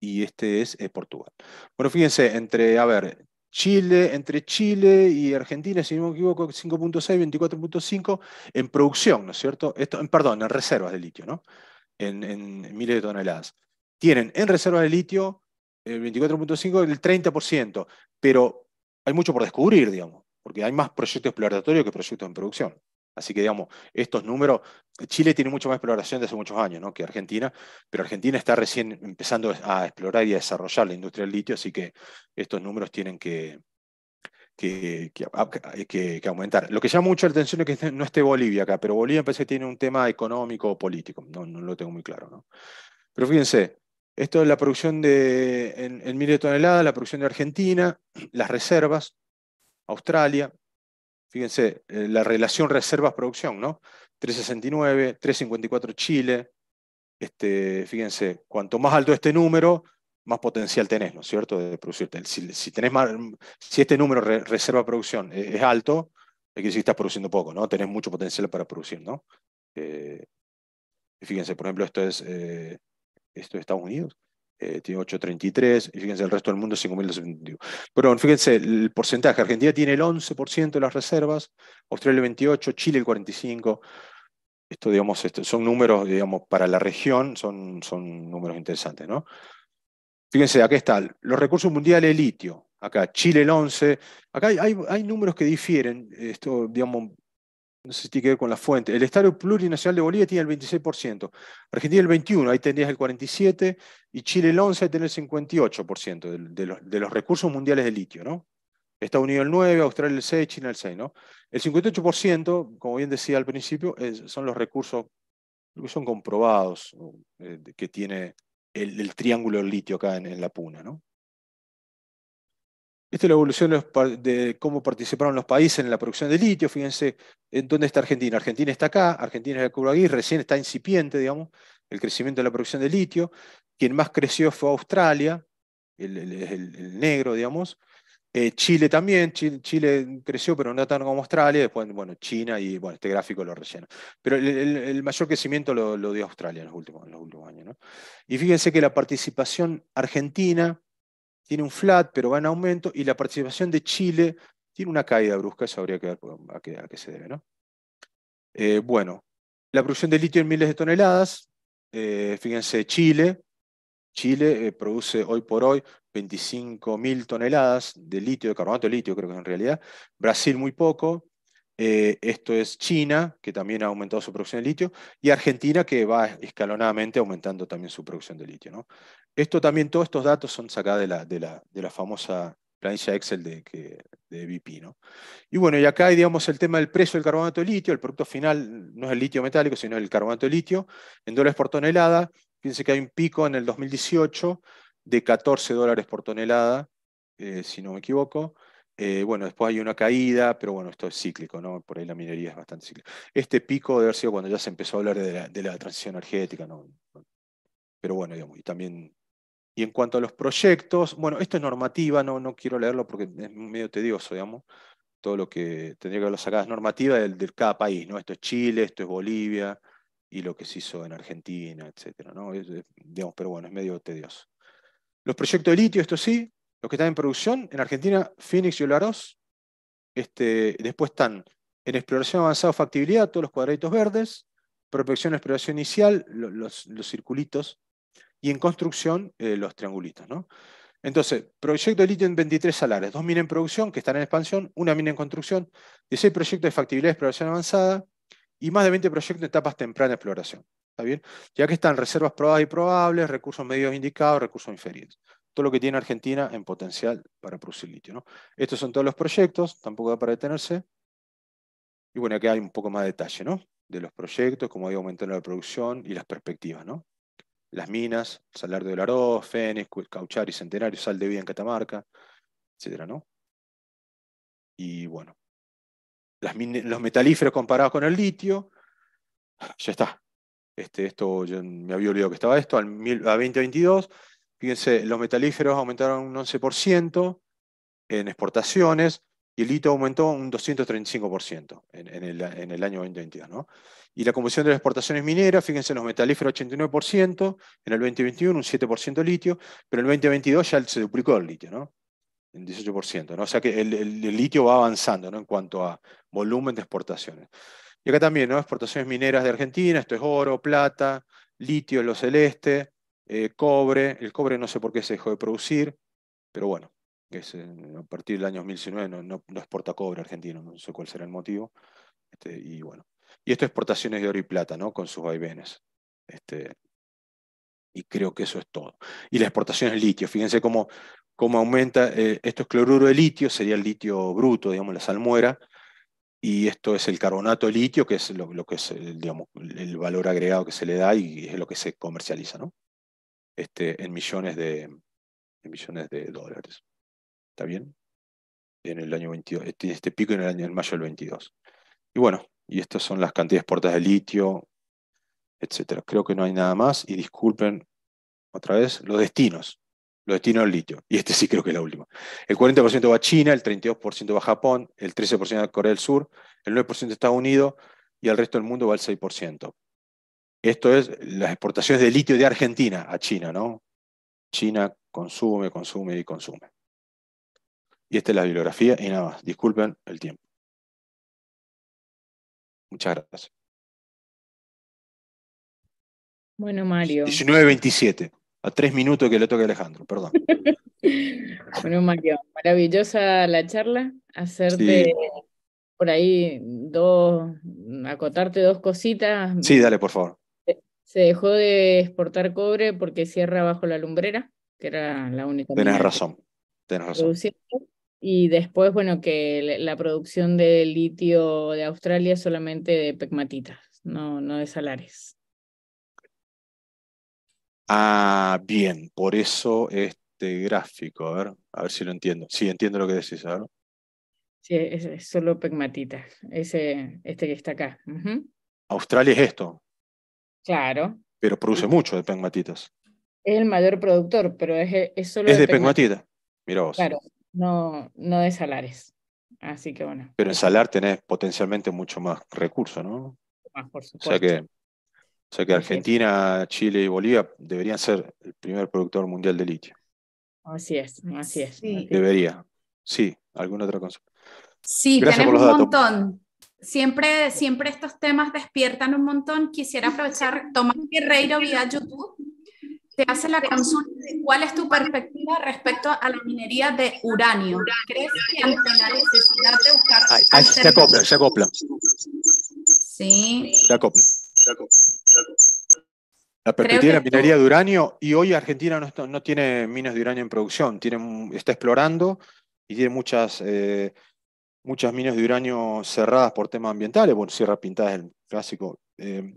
este es Portugal. Bueno, fíjense, entre, a ver, Chile, entre Chile y Argentina, si no me equivoco, 5.6, 24.5 en producción, ¿no es cierto? Esto, en, perdón, en reservas de litio, ¿no? En, miles de toneladas. Tienen en reservas de litio eh, el 24.5, el 30%, pero hay mucho por descubrir, digamos, porque hay más proyectos exploratorios que proyectos en producción. Así que, digamos, estos números, Chile tiene mucha más exploración desde hace muchos años que Argentina, pero Argentina está recién empezando a explorar y a desarrollar la industria del litio, así que estos números tienen que, que, aumentar. Lo que llama mucho la atención es que no esté Bolivia acá, pero Bolivia parece que tiene un tema económico o político, no, lo tengo muy claro. ¿no? Pero fíjense, esto es la producción de, en, mil toneladas, la producción de Argentina, las reservas, Australia, Fíjense, eh, la relación reservas-producción, ¿no? 369, 354 Chile. Este, fíjense, cuanto más alto este número, más potencial tenés, ¿no es cierto?, de producirte. Si, tenés si este número reserva-producción eh, es, alto, es que si estás produciendo poco, ¿no? Tenés mucho potencial para producir, ¿no? Eh, fíjense, por ejemplo, esto es, esto Estados Unidos. Eh, tiene 8,33, y fíjense, el resto del mundo 5.271. Pero fíjense, el porcentaje, Argentina tiene el 11% de las reservas, Australia el 28%, Chile el 45%, esto, digamos, este, son números, digamos, para la región, son, son números interesantes, ¿no? Fíjense, acá está, los recursos mundiales de litio, acá Chile el 11, acá hay, hay números que difieren, esto, digamos, no sé si tiene que ver con la fuente. El Estado Plurinacional de Bolivia tiene el 26%, Argentina el 21%, ahí tendrías el 47%, y Chile el 11%, ahí el 58% de, los, recursos mundiales de litio, ¿no? Estados Unidos el 9%, Australia el 6%, China el 6%, ¿no? El 58%, como bien decía al principio, son los recursos que son comprobados eh, que tiene el, triángulo del litio acá en la puna, ¿no? Esta es la evolución de cómo participaron los países en la producción de litio. Fíjense en eh, dónde está Argentina. Argentina está acá, Argentina es el cubo aquí, recién está incipiente, digamos, el crecimiento de la producción de litio. Quien más creció fue Australia, el, el, negro, digamos. Eh, Chile también, Chile, creció, pero no tanto como Australia. Después, bueno, China y bueno, este gráfico lo rellena. Pero el, mayor crecimiento lo, dio Australia en los últimos, en los últimos años. ¿no? Y fíjense que la participación argentina tiene un flat, pero va en aumento, y la participación de Chile tiene una caída brusca, eso habría que ver a qué, se debe. ¿no? Eh, bueno, la producción de litio en miles de toneladas, eh, fíjense, Chile, Chile eh, produce hoy por hoy 25.000 toneladas de litio, de carbonato de litio creo que en realidad, Brasil muy poco, eh, esto es China, que también ha aumentado su producción de litio, y Argentina, que va escalonadamente aumentando también su producción de litio. Esto también, todos estos datos son sacados de la, de la, famosa planilla Excel de, BP. Y bueno, y acá hay digamos, el tema del precio del carbonato de litio, el producto final no es el litio metálico, sino el carbonato de litio, en dólares por tonelada. Fíjense que hay un pico en el 2018 de 14 dólares por tonelada, eh, si no me equivoco, eh, bueno, después hay una caída, pero bueno, esto es cíclico, ¿no? Por ahí la minería es bastante cíclica. Este pico debe haber sido cuando ya se empezó a hablar de la, transición energética, ¿no? Pero bueno, digamos, y también... Y en cuanto a los proyectos, bueno, esto es normativa, no, no quiero leerlo porque es medio tedioso, digamos. Todo lo que tendría que haberlo sacado es normativa del cada país, ¿no? Esto es Chile, esto es Bolivia, y lo que se hizo en Argentina, etcétera, ¿no? digamos, pero bueno, es medio tedioso. Los proyectos de litio, esto sí, los que están en producción, en Argentina, Phoenix y Olaroz. Este, después están en exploración avanzada o factibilidad, todos los cuadraditos verdes. Prospección, exploración inicial, los, circulitos. Y en construcción, eh, los triangulitos. ¿no? Entonces, proyecto de litio en 23 salares, dos minas en producción que están en expansión, una mina en construcción, 16 proyectos de factibilidad de exploración avanzada y más de 20 proyectos en etapas tempranas de exploración. ¿Está bien? Ya que están reservas probadas y probables, recursos medios indicados, recursos inferiores todo lo que tiene Argentina en potencial para producir litio. ¿no? Estos son todos los proyectos, tampoco da para detenerse. Y bueno, aquí hay un poco más de detalle ¿no? de los proyectos, cómo ha ido aumentando la producción y las perspectivas. ¿no? Las minas, Salar de Olaró, Fénix, Cauchari, Centenario, Sal de Vida en Catamarca, etc. ¿no? Y bueno, los metalíferos comparados con el litio, ya está. Este, esto, yo me había olvidado que estaba esto, al a 2022 Fíjense, los metalíferos aumentaron un 11% en exportaciones y el litio aumentó un 235% en, en, el, año 2022. ¿no? Y la combustión de las exportaciones mineras, fíjense, los metalíferos 89%, en el 2021 un 7% litio, pero en el 2022 ya se duplicó el litio, ¿no? en 18%. ¿no? O sea que el, litio va avanzando ¿no? en cuanto a volumen de exportaciones. Y acá también, ¿no? exportaciones mineras de Argentina, esto es oro, plata, litio, lo celeste, eh, cobre, el cobre no sé por qué se dejó de producir, pero bueno, es, eh, a partir del año 2019 no, no, exporta cobre argentino, no sé cuál será el motivo. Este, y bueno, y esto exportaciones de oro y plata, ¿no? Con sus vaivenes. Este, y creo que eso es todo. Y la exportación es litio. Fíjense cómo, cómo aumenta. Eh, esto es cloruro de litio, sería el litio bruto, digamos, la salmuera. Y esto es el carbonato de litio, que es lo, que es digamos, el valor agregado que se le da y es lo que se comercializa. ¿no? Este, en, millones de, millones de dólares. ¿Está bien? En el año 22, este, este, pico en el año en mayo del 22. Y bueno, y estas son las cantidades portadas de litio, etc. Creo que no hay nada más y disculpen otra vez los destinos, los destinos del litio. Y este sí creo que es la última. El 40% va a China, el 32% va a Japón, el 13% a Corea del Sur, el 9% a Estados Unidos y al resto del mundo va el 6%. Esto es las exportaciones de litio de Argentina a China, ¿no? China consume, consume y consume. Y esta es la bibliografía y nada más. Disculpen el tiempo. Muchas gracias. Bueno, Mario. 19.27, a tres minutos que le toque a Alejandro, perdón. bueno, Mario, maravillosa la charla. Hacerte por ahí dos, acotarte dos cositas. Sí, dale, por favor. Se dejó de exportar cobre porque cierra bajo la lumbrera, que era la única. Tienes razón, razón. Y después, bueno, que la producción de litio de Australia solamente de pegmatitas, no, no de salares. Ah, bien, por eso este gráfico, a ver, a ver si lo entiendo. Sí, entiendo lo que decís, Sí, es, solo pegmatitas, ese, este que está acá. Australia es esto, Claro. Pero produce mucho de pegmatitas. Es el mayor productor, pero es, solo. Es de, Mira vos. Claro, no, no de salares. Así que bueno. Pero en salar tenés potencialmente mucho más recursos, ¿no? Más, por O sea que, o sea que Argentina, Chile y Bolivia deberían ser el primer productor mundial de litio. Así es, así es. Debería. Sí, alguna otra cosa. Sí, tenemos un montón. Siempre, siempre estos temas despiertan un montón. Quisiera aprovechar, Tomás Guerreiro vía YouTube te hace la consulta de cuál es tu perspectiva respecto a la minería de uranio. ¿Crees que ante la necesidad de buscar... se acopla, se acopla. Sí. Se acopla. La perspectiva de la minería de uranio, y hoy Argentina no, no, tiene minas de uranio en producción, tiene, está explorando y tiene muchas eh, muchas minas de uranio cerradas por temas ambientales, bueno, Sierra pintadas es el clásico. Eh,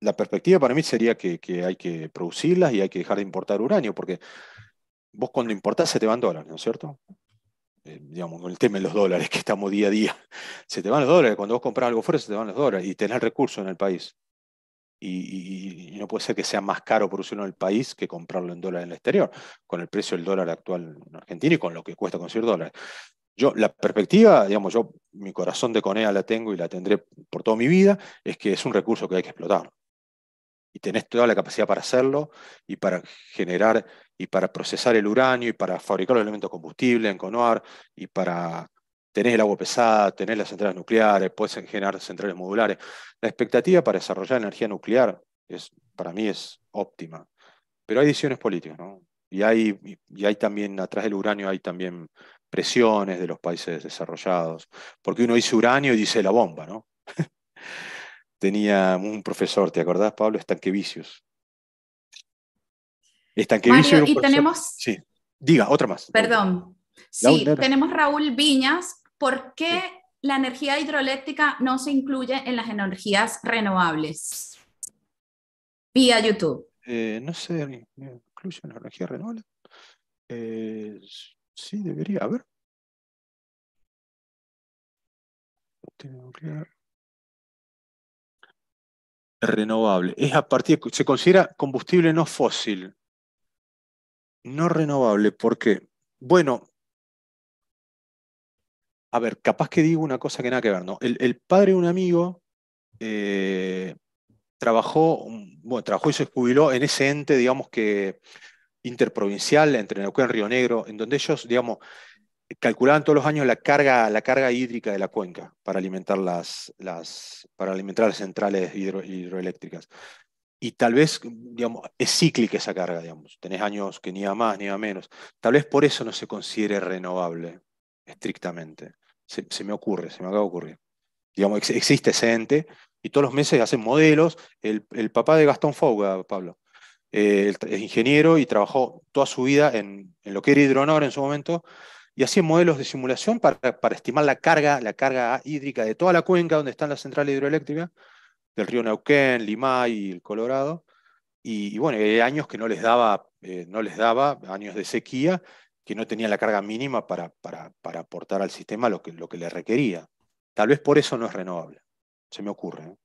la perspectiva para mí sería que, hay que producirlas y hay que dejar de importar uranio, porque vos cuando importás se te van dólares, ¿no es cierto? digamos eh, digamos, el tema de los dólares, que estamos día a día. Se te van los dólares, cuando vos compras algo fuera se te van los dólares y tenés recursos en el país. Y, y, no puede ser que sea más caro producirlo en el país que comprarlo en dólares en el exterior, con el precio del dólar actual en Argentina y con lo que cuesta conseguir dólares. Yo, la perspectiva, digamos, yo mi corazón de Conea la tengo y la tendré por toda mi vida, es que es un recurso que hay que explotar. Y tenés toda la capacidad para hacerlo y para generar y para procesar el uranio y para fabricar los elementos combustibles en Conoar y para tener el agua pesada, tener las centrales nucleares, puedes generar centrales modulares. La expectativa para desarrollar energía nuclear es, para mí es óptima. Pero hay decisiones políticas, ¿no? Y hay, y hay también, atrás del uranio hay también presiones de los países desarrollados, porque uno dice uranio y dice la bomba, ¿no? Tenía un profesor, ¿te acordás, Pablo? Estanquevicius. Estanquevicius. y tenemos... Sí, diga, otra más. Perdón. sí, tenemos Raúl Viñas. ¿Por qué la energía hidroeléctrica no se incluye en las energías renovables? Vía YouTube. Eh, no sé, ¿incluye en las energía renovable? Eh, Sí, debería haber. Renovable. Es a partir se considera combustible no fósil. No renovable, ¿por qué? Bueno, a ver, capaz que digo una cosa que nada que ver, ¿no? El, padre de un amigo eh, trabajó, bueno, trabajó y se jubiló en ese ente, digamos, que interprovincial entre Neuquén y Río Negro, en donde ellos, digamos, calculaban todos los años la carga, la carga hídrica de la cuenca para alimentar las, para alimentar centrales hidroeléctricas. Y tal vez, digamos, es cíclica esa carga, digamos. Tenés años que ni a más ni a menos. Tal vez por eso no se considere renovable, estrictamente. Se, me ocurre, se me acaba de ocurrir. Digamos, existe ese ente y todos los meses hacen modelos. El, el papá de Gastón Fouga, Pablo, eh, es ingeniero y trabajó toda su vida en, lo que era hidronor en su momento, y hacía modelos de simulación para, estimar la carga, la carga hídrica de toda la cuenca donde están las centrales hidroeléctricas, del río Neuquén, Lima y el Colorado. Y, bueno, años que no les daba, eh, no les daba, años de sequía, que no tenían la carga mínima para, aportar al sistema lo que, le requería. Tal vez por eso no es renovable, se me ocurre. ¿eh?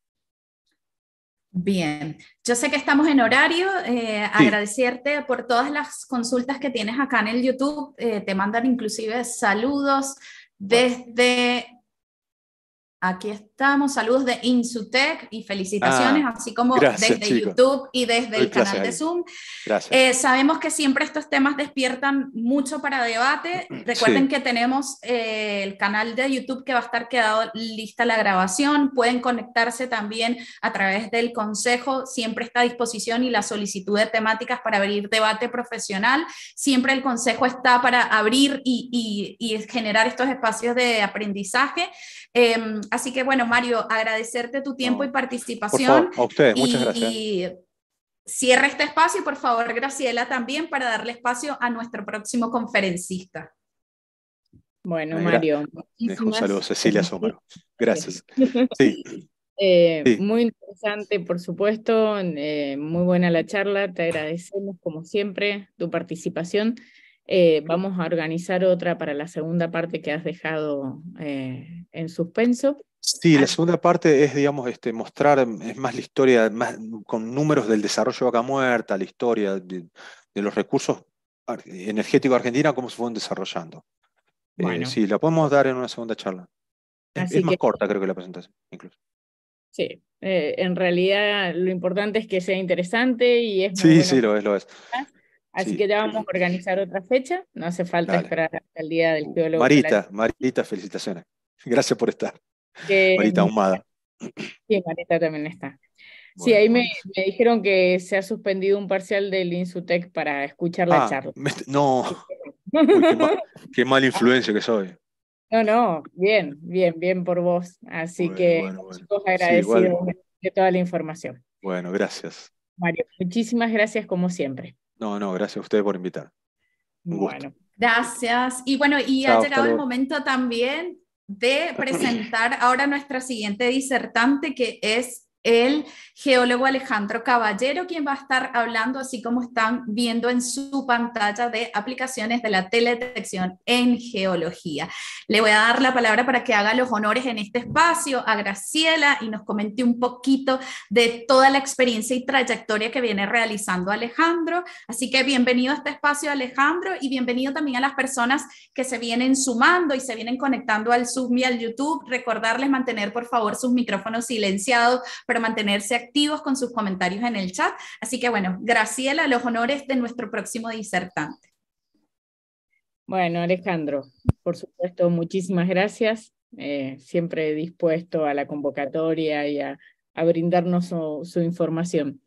Bien, yo sé que estamos en horario. Eh, agradecerte por todas las consultas que tienes acá en el YouTube. Eh, te mandan inclusive saludos desde Aquí estamos. Saludos de Insutec y felicitaciones, ah, así como desde YouTube y desde el canal de Zoom. Eh, sabemos que siempre estos temas despiertan mucho para debate. Recuerden que tenemos eh, el canal de YouTube que va a estar quedado lista la grabación. Pueden conectarse también a través del consejo. Siempre está a disposición y la solicitud de temáticas para abrir debate profesional. Siempre el consejo está para abrir y, generar estos espacios de aprendizaje. Eh, así que bueno, Mario, agradecerte tu tiempo y participación. a ustedes, muchas gracias. Y cierra este espacio, por favor, Graciela, también para darle espacio a nuestro próximo conferencista. Bueno, Mario. Un saludo, Cecilia Sombro. Gracias. Eh, muy interesante, por supuesto. Eh, muy buena la charla. Te agradecemos, como siempre, tu participación. Eh, vamos a organizar otra para la segunda parte que has dejado eh, en suspenso. Sí, la segunda parte es, digamos, este, mostrar, em, es más la historia, con números del desarrollo de vaca muerta, la historia de, los recursos energéticos Argentina, cómo se fueron desarrollando. Eh, sí, la podemos dar en una segunda charla. Es, más corta, creo que la presentación, incluso. Sí, en realidad lo importante es que sea interesante y es... sí, sí, lo es, lo es. Así que ya vamos a organizar otra fecha. No hace falta esperar hasta el día del geólogo. Marita, Marita, felicitaciones. Gracias por estar. Marita Ahumada. Sí, Marita también está. sí, ahí me, dijeron que se ha suspendido un parcial del Insutec para escuchar la ah, charla. no, qué, mal, mala influencia que soy. No, no, bien, bien, bien por vos. Así que chicos, agradecidos de toda la información. Bueno, gracias. Mario, muchísimas gracias como siempre. No, no, gracias a ustedes por invitar. bueno, gracias. Y bueno, y ha llegado el momento también de presentar ahora nuestra siguiente disertante, que es el geólogo Alejandro Caballero, quien va a estar hablando, así como están viendo en su pantalla, de aplicaciones de la teledetección en geología. Le voy a dar la palabra para que haga los honores en este espacio a Graciela y nos comente un poquito de toda la experiencia y trayectoria que viene realizando Alejandro. Así que bienvenido a este espacio, Alejandro, y bienvenido también a las personas que se vienen sumando y se vienen conectando al Zoom y al YouTube. Recordarles mantener, por favor, sus micrófonos silenciados. Para mantenerse activos con sus comentarios en el chat. Así que bueno, Graciela, los honores de nuestro próximo disertante. Bueno, Alejandro, por supuesto, muchísimas gracias. Eh, siempre dispuesto a la convocatoria y a, brindarnos su, información.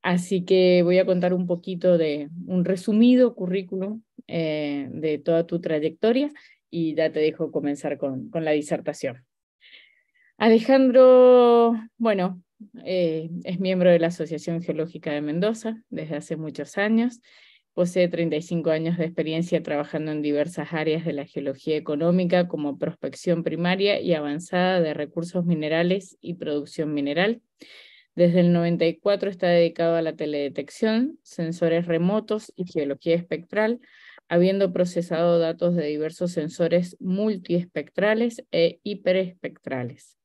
Así que voy a contar un poquito de un resumido currículum eh, de toda tu trayectoria y ya te dejo comenzar con la disertación. Alejandro, bueno, eh, es miembro de la Asociación Geológica de Mendoza desde hace muchos años. Posee 35 años de experiencia trabajando en diversas áreas de la geología económica como prospección primaria y avanzada de recursos minerales y producción mineral. Desde el 94 está dedicado a la teledetección, sensores remotos y geología espectral, habiendo procesado datos de diversos sensores multiespectrales e hiperespectrales.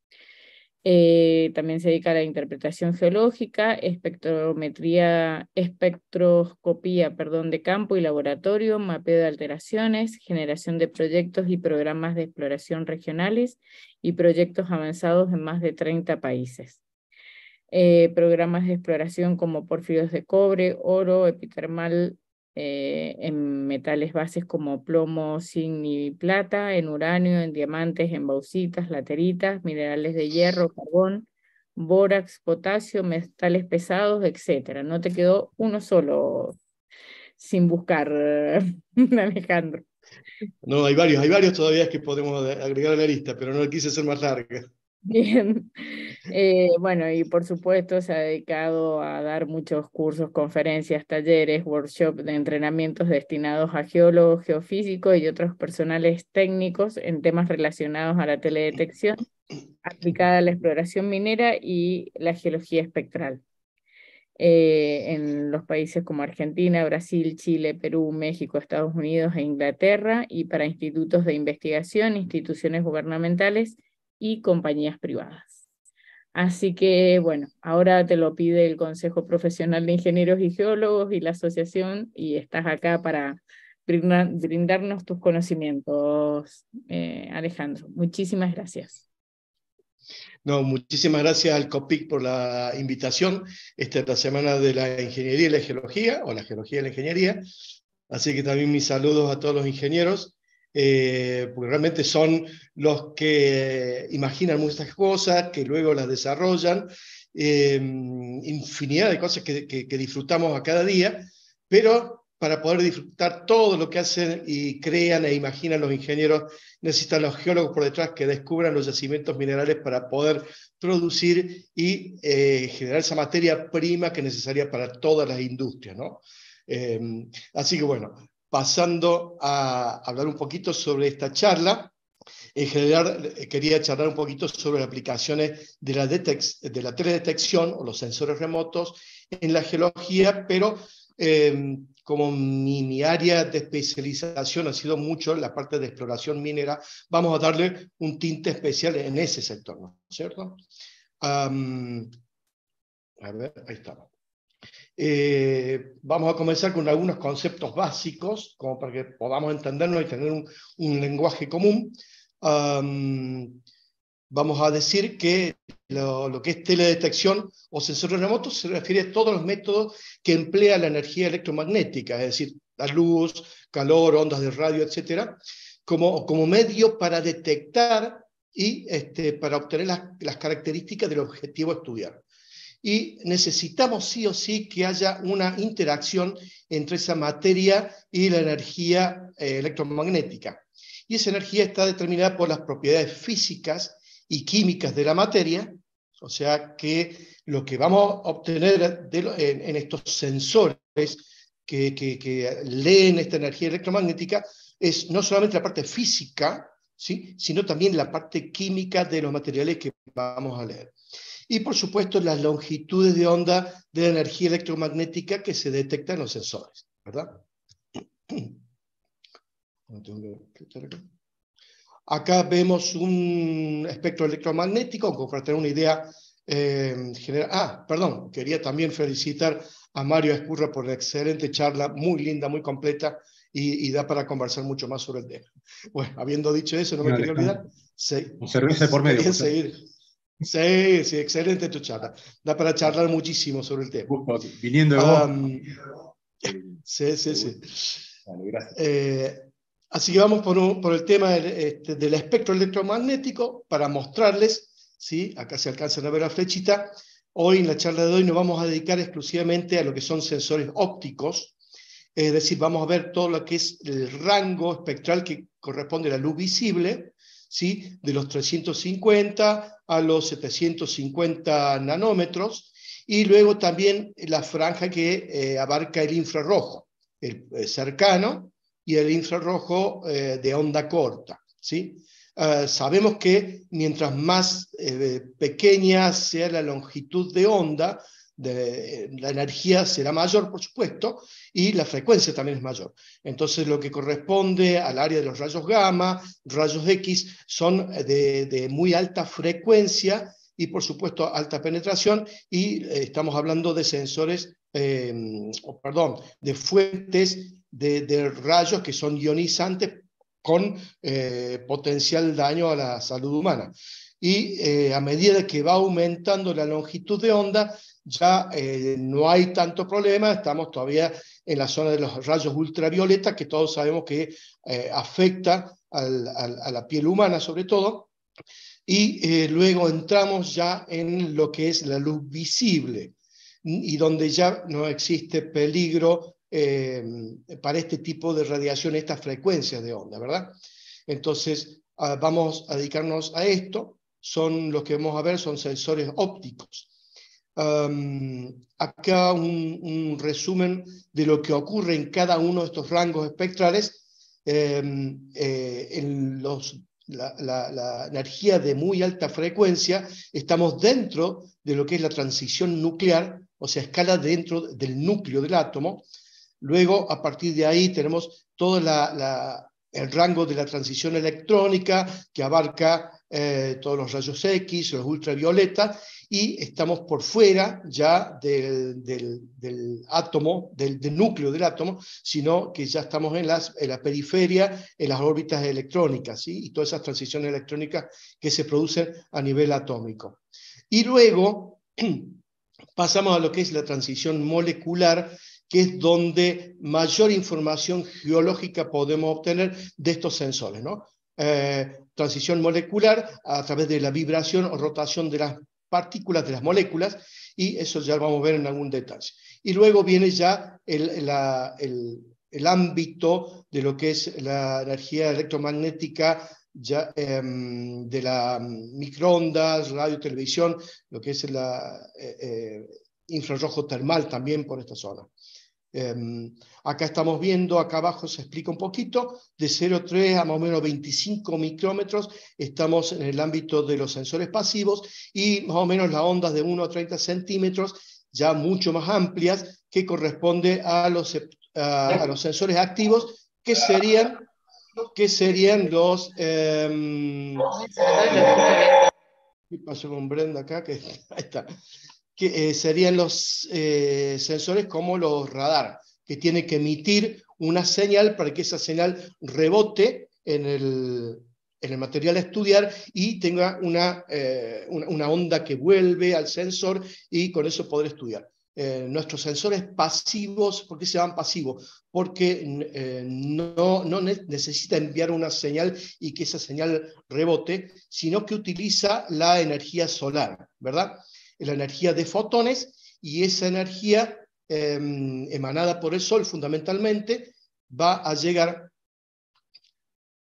Eh, también se dedica a la interpretación geológica, espectrometría, espectroscopía perdón, de campo y laboratorio, mapeo de alteraciones, generación de proyectos y programas de exploración regionales y proyectos avanzados en más de 30 países. Eh, programas de exploración como porfirios de cobre, oro, epitermal eh, en metales bases como plomo, zinc y plata, en uranio, en diamantes, en bauxitas, lateritas, minerales de hierro, carbón, bórax, potasio, metales pesados, etc. No te quedó uno solo sin buscar, Alejandro. No, hay varios, hay varios todavía que podemos agregar a la lista, pero no quise ser más larga. Bien. Eh, bueno, y por supuesto se ha dedicado a dar muchos cursos, conferencias, talleres, workshops de entrenamientos destinados a geólogos, geofísicos y otros personales técnicos en temas relacionados a la teledetección aplicada a la exploración minera y la geología espectral. Eh, en los países como Argentina, Brasil, Chile, Perú, México, Estados Unidos e Inglaterra, y para institutos de investigación, instituciones gubernamentales y compañías privadas. Así que, bueno, ahora te lo pide el Consejo Profesional de Ingenieros y Geólogos y la asociación y estás acá para brindarnos tus conocimientos, eh, Alejandro. Muchísimas gracias. No, muchísimas gracias al COPIC por la invitación. Esta es la semana de la ingeniería y la geología, o la geología y la ingeniería. Así que también mis saludos a todos los ingenieros eh, porque realmente son los que imaginan muchas cosas, que luego las desarrollan, eh, infinidad de cosas que, disfrutamos a cada día, pero para poder disfrutar todo lo que hacen y crean e imaginan los ingenieros, necesitan los geólogos por detrás que descubran los yacimientos minerales para poder producir y eh, generar esa materia prima que es necesaria para todas las industrias. así que bueno, pasando a hablar un poquito sobre esta charla. En general, eh, quería charlar un poquito sobre las aplicaciones de la, de teledetección o los sensores remotos en la geología, pero em, como mi, área de especialización ha sido mucho en la parte de exploración minera, vamos a darle un tinte especial en ese sector, ¿no es cierto? a ver, ahí está. Eh, vamos a comenzar con algunos conceptos básicos, como para que podamos entendernos y tener un, lenguaje común. vamos a decir que lo, que es teledetección o sensores remotos se refiere a todos los métodos que emplea la energía electromagnética, es decir, la luz, calor, ondas de radio, etcétera, como, como medio para detectar y este, para obtener las, las características del objetivo a estudiar y necesitamos sí o sí que haya una interacción entre esa materia y la energía eh, electromagnética. Y esa energía está determinada por las propiedades físicas y químicas de la materia, o sea que lo que vamos a obtener en, estos sensores que, que, leen esta energía electromagnética es no solamente la parte física, ¿sí? sino también la parte química de los materiales que vamos a leer y por supuesto las longitudes de onda de energía electromagnética que se detecta en los sensores, ¿verdad? Acá vemos un espectro electromagnético, como para tener una idea eh, general. Ah, perdón, quería también felicitar a Mario Escurra por la excelente charla, muy linda, muy completa, y, da para conversar mucho más sobre el tema. Bueno, habiendo dicho eso, no me quería olvidar. un servicio por medio. Sí, sí, excelente tu charla. Da para charlar muchísimo sobre el tema. Viniendo de sí, sí, sí. Vale, gracias. Eh, así que vamos por, un, por el tema este, del, espectro electromagnético para mostrarles, ¿sí? acá se alcanzan a ver la flechita. Hoy en la charla de hoy nos vamos a dedicar exclusivamente a lo que son sensores ópticos, es decir, vamos a ver todo lo que es el rango espectral que corresponde a la luz visible de los 350 a los 750 nanómetros, y luego también la franja que eh, abarca el infrarrojo, el eh, cercano y el infrarrojo eh, de onda corta. Ah, sabemos que mientras más pequeña sea la longitud de onda, de, eh, la energía será mayor, por supuesto, y la frecuencia también es mayor. Entonces, lo que corresponde al área de los rayos gamma, rayos X, son eh, de, muy alta frecuencia y, por supuesto, alta penetración, y eh, estamos hablando de sensores, em, perdón, de fuentes de, rayos que son ionizantes con potencial daño a la salud humana. Y a medida que va aumentando la longitud de onda, ya eh, no hay tanto problema, estamos todavía en la zona de los rayos ultravioleta, que todos sabemos que eh, afecta a la piel humana sobre todo, y eh, luego entramos ya en lo que es la luz visible, y donde ya no existe peligro para este tipo de radiación, estas frecuencias de onda, ¿verdad? Entonces, ah, vamos a dedicarnos a esto, son los que vamos a ver, son sensores ópticos acá un, resumen de lo que ocurre en cada uno de estos rangos espectrales. Em, eh, en los, la, energía de muy alta frecuencia, estamos dentro de lo que es la transición nuclear, o sea, escala dentro del núcleo del átomo. Luego, a partir de ahí, tenemos todo el rango de la transición electrónica que abarca eh, todos los rayos X, los ultravioletas, y estamos por fuera ya del, átomo, del, núcleo del átomo, sino que ya estamos en, las, en la periferia, en las órbitas electrónicas ¿sí? y todas esas transiciones electrónicas que se producen a nivel atómico. Y luego pasamos a lo que es la transición molecular, que es donde mayor información geológica podemos obtener de estos sensores. ¿no? Eh, transición molecular a través de la vibración o rotación de las partículas de las moléculas, y eso ya lo vamos a ver en algún detalle. Y luego viene ya el, ámbito de lo que es la energía electromagnética ya, em, de la mm, microondas, radio, televisión, lo que es el eh, eh, infrarrojo termal también por esta zona. Em, acá estamos viendo, acá abajo se explica un poquito, de 0,3 a más o menos 25 micrómetros estamos en el ámbito de los sensores pasivos y más o menos las ondas de 1 a 30 centímetros, ya mucho más amplias, que corresponde a los, a, los sensores activos, que serían, que serían los... Em, con Brenda acá? Que, ahí está que eh, serían los eh, sensores como los radar, que tienen que emitir una señal para que esa señal rebote en el, en el material a estudiar y tenga una, eh, una, onda que vuelve al sensor y con eso poder estudiar. nuestros sensores pasivos, ¿por qué se llaman pasivos? Porque no, no necesita enviar una señal y que esa señal rebote, sino que utiliza la energía solar, ¿verdad? la energía de fotones y esa energía em, emanada por el Sol fundamentalmente va a llegar,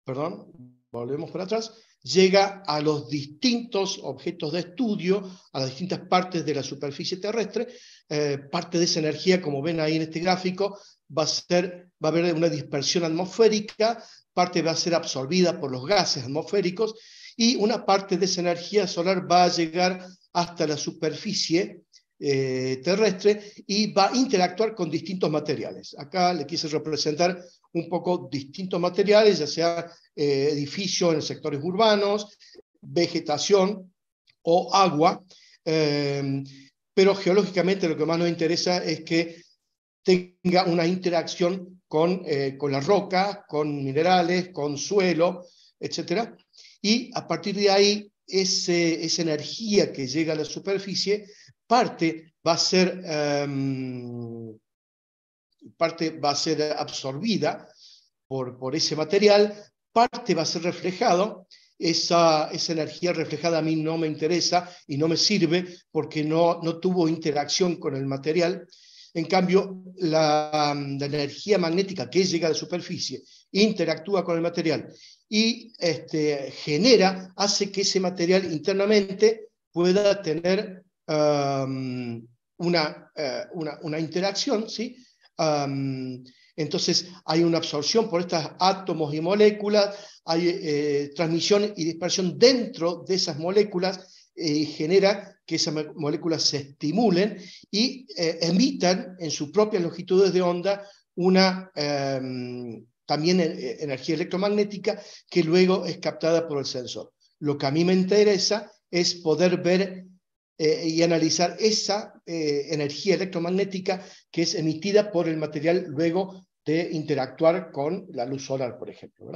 perdón, volvemos para atrás, llega a los distintos objetos de estudio, a las distintas partes de la superficie terrestre. Eh, parte de esa energía, como ven ahí en este gráfico, va a, ser, va a haber una dispersión atmosférica, parte va a ser absorbida por los gases atmosféricos y una parte de esa energía solar va a llegar hasta la superficie eh, terrestre y va a interactuar con distintos materiales. Acá le quise representar un poco distintos materiales, ya sea eh, edificios en sectores urbanos, vegetación o agua, eh, pero geológicamente lo que más nos interesa es que tenga una interacción con, con la roca, con minerales, con suelo, etc. Y a partir de ahí esa energía que llega a la superficie, parte va a ser, em, parte va a ser absorbida por, ese material, parte va a ser reflejado. Esa, energía reflejada a mí no me interesa y no me sirve porque no, tuvo interacción con el material. En cambio, la energía magnética que llega a la superficie interactúa con el material y este, genera, hace que ese material internamente pueda tener um, eh, una, una, interacción, ¿sí? Um, entonces hay una absorción por estos átomos y moléculas, hay eh, transmisión y dispersión dentro de esas moléculas eh, y genera que esas moléculas se estimulen y emitan en sus propias longitudes de onda una, em, también eh, energía electromagnética, que luego es captada por el sensor. Lo que a mí me interesa es poder ver eh, y analizar esa eh, energía electromagnética que es emitida por el material luego de interactuar con la luz solar, por ejemplo.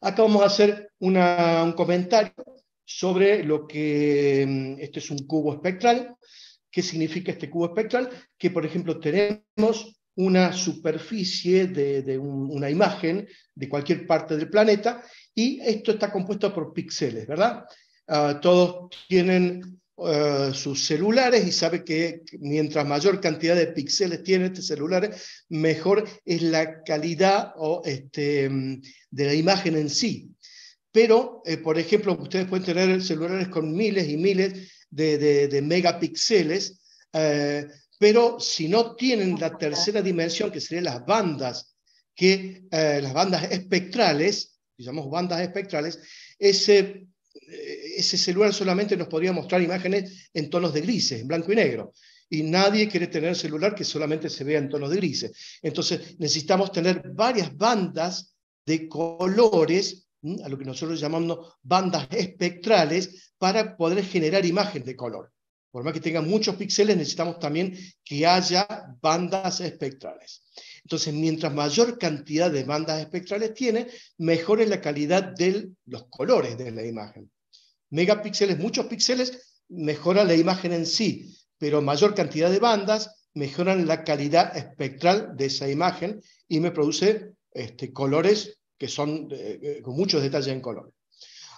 Acá vamos a hacer un comentario sobre lo que, mm, este es un cubo espectral, ¿qué significa este cubo espectral? Que, por ejemplo, tenemos una superficie de, una imagen de cualquier parte del planeta y esto está compuesto por píxeles, ¿verdad? Ah, todos tienen ah, sus celulares y sabe que mientras mayor cantidad de píxeles tiene este celular, mejor es la calidad este, mm, de la imagen en sí. Pero, eh, por ejemplo, ustedes pueden tener celulares con miles y miles de, megapíxeles. Eh, pero si no tienen la tercera dimensión, que serían las bandas, que, eh, las bandas espectrales, llamamos bandas espectrales, eh, ese, celular solamente nos podría mostrar imágenes en tonos de grises, en blanco y negro. Y nadie quiere tener celular que solamente se vea en tonos de grises. Entonces necesitamos tener varias bandas de colores, a lo que nosotros llamamos bandas espectrales, para poder generar imágenes de color. Por más que tenga muchos píxeles, necesitamos también que haya bandas espectrales. Entonces, mientras mayor cantidad de bandas espectrales tiene, mejor es la calidad de los colores de la imagen. Megapíxeles, muchos píxeles, mejora la imagen en sí, pero mayor cantidad de bandas mejoran la calidad espectral de esa imagen y me produce este, colores que son eh, eh, con muchos detalles en colores.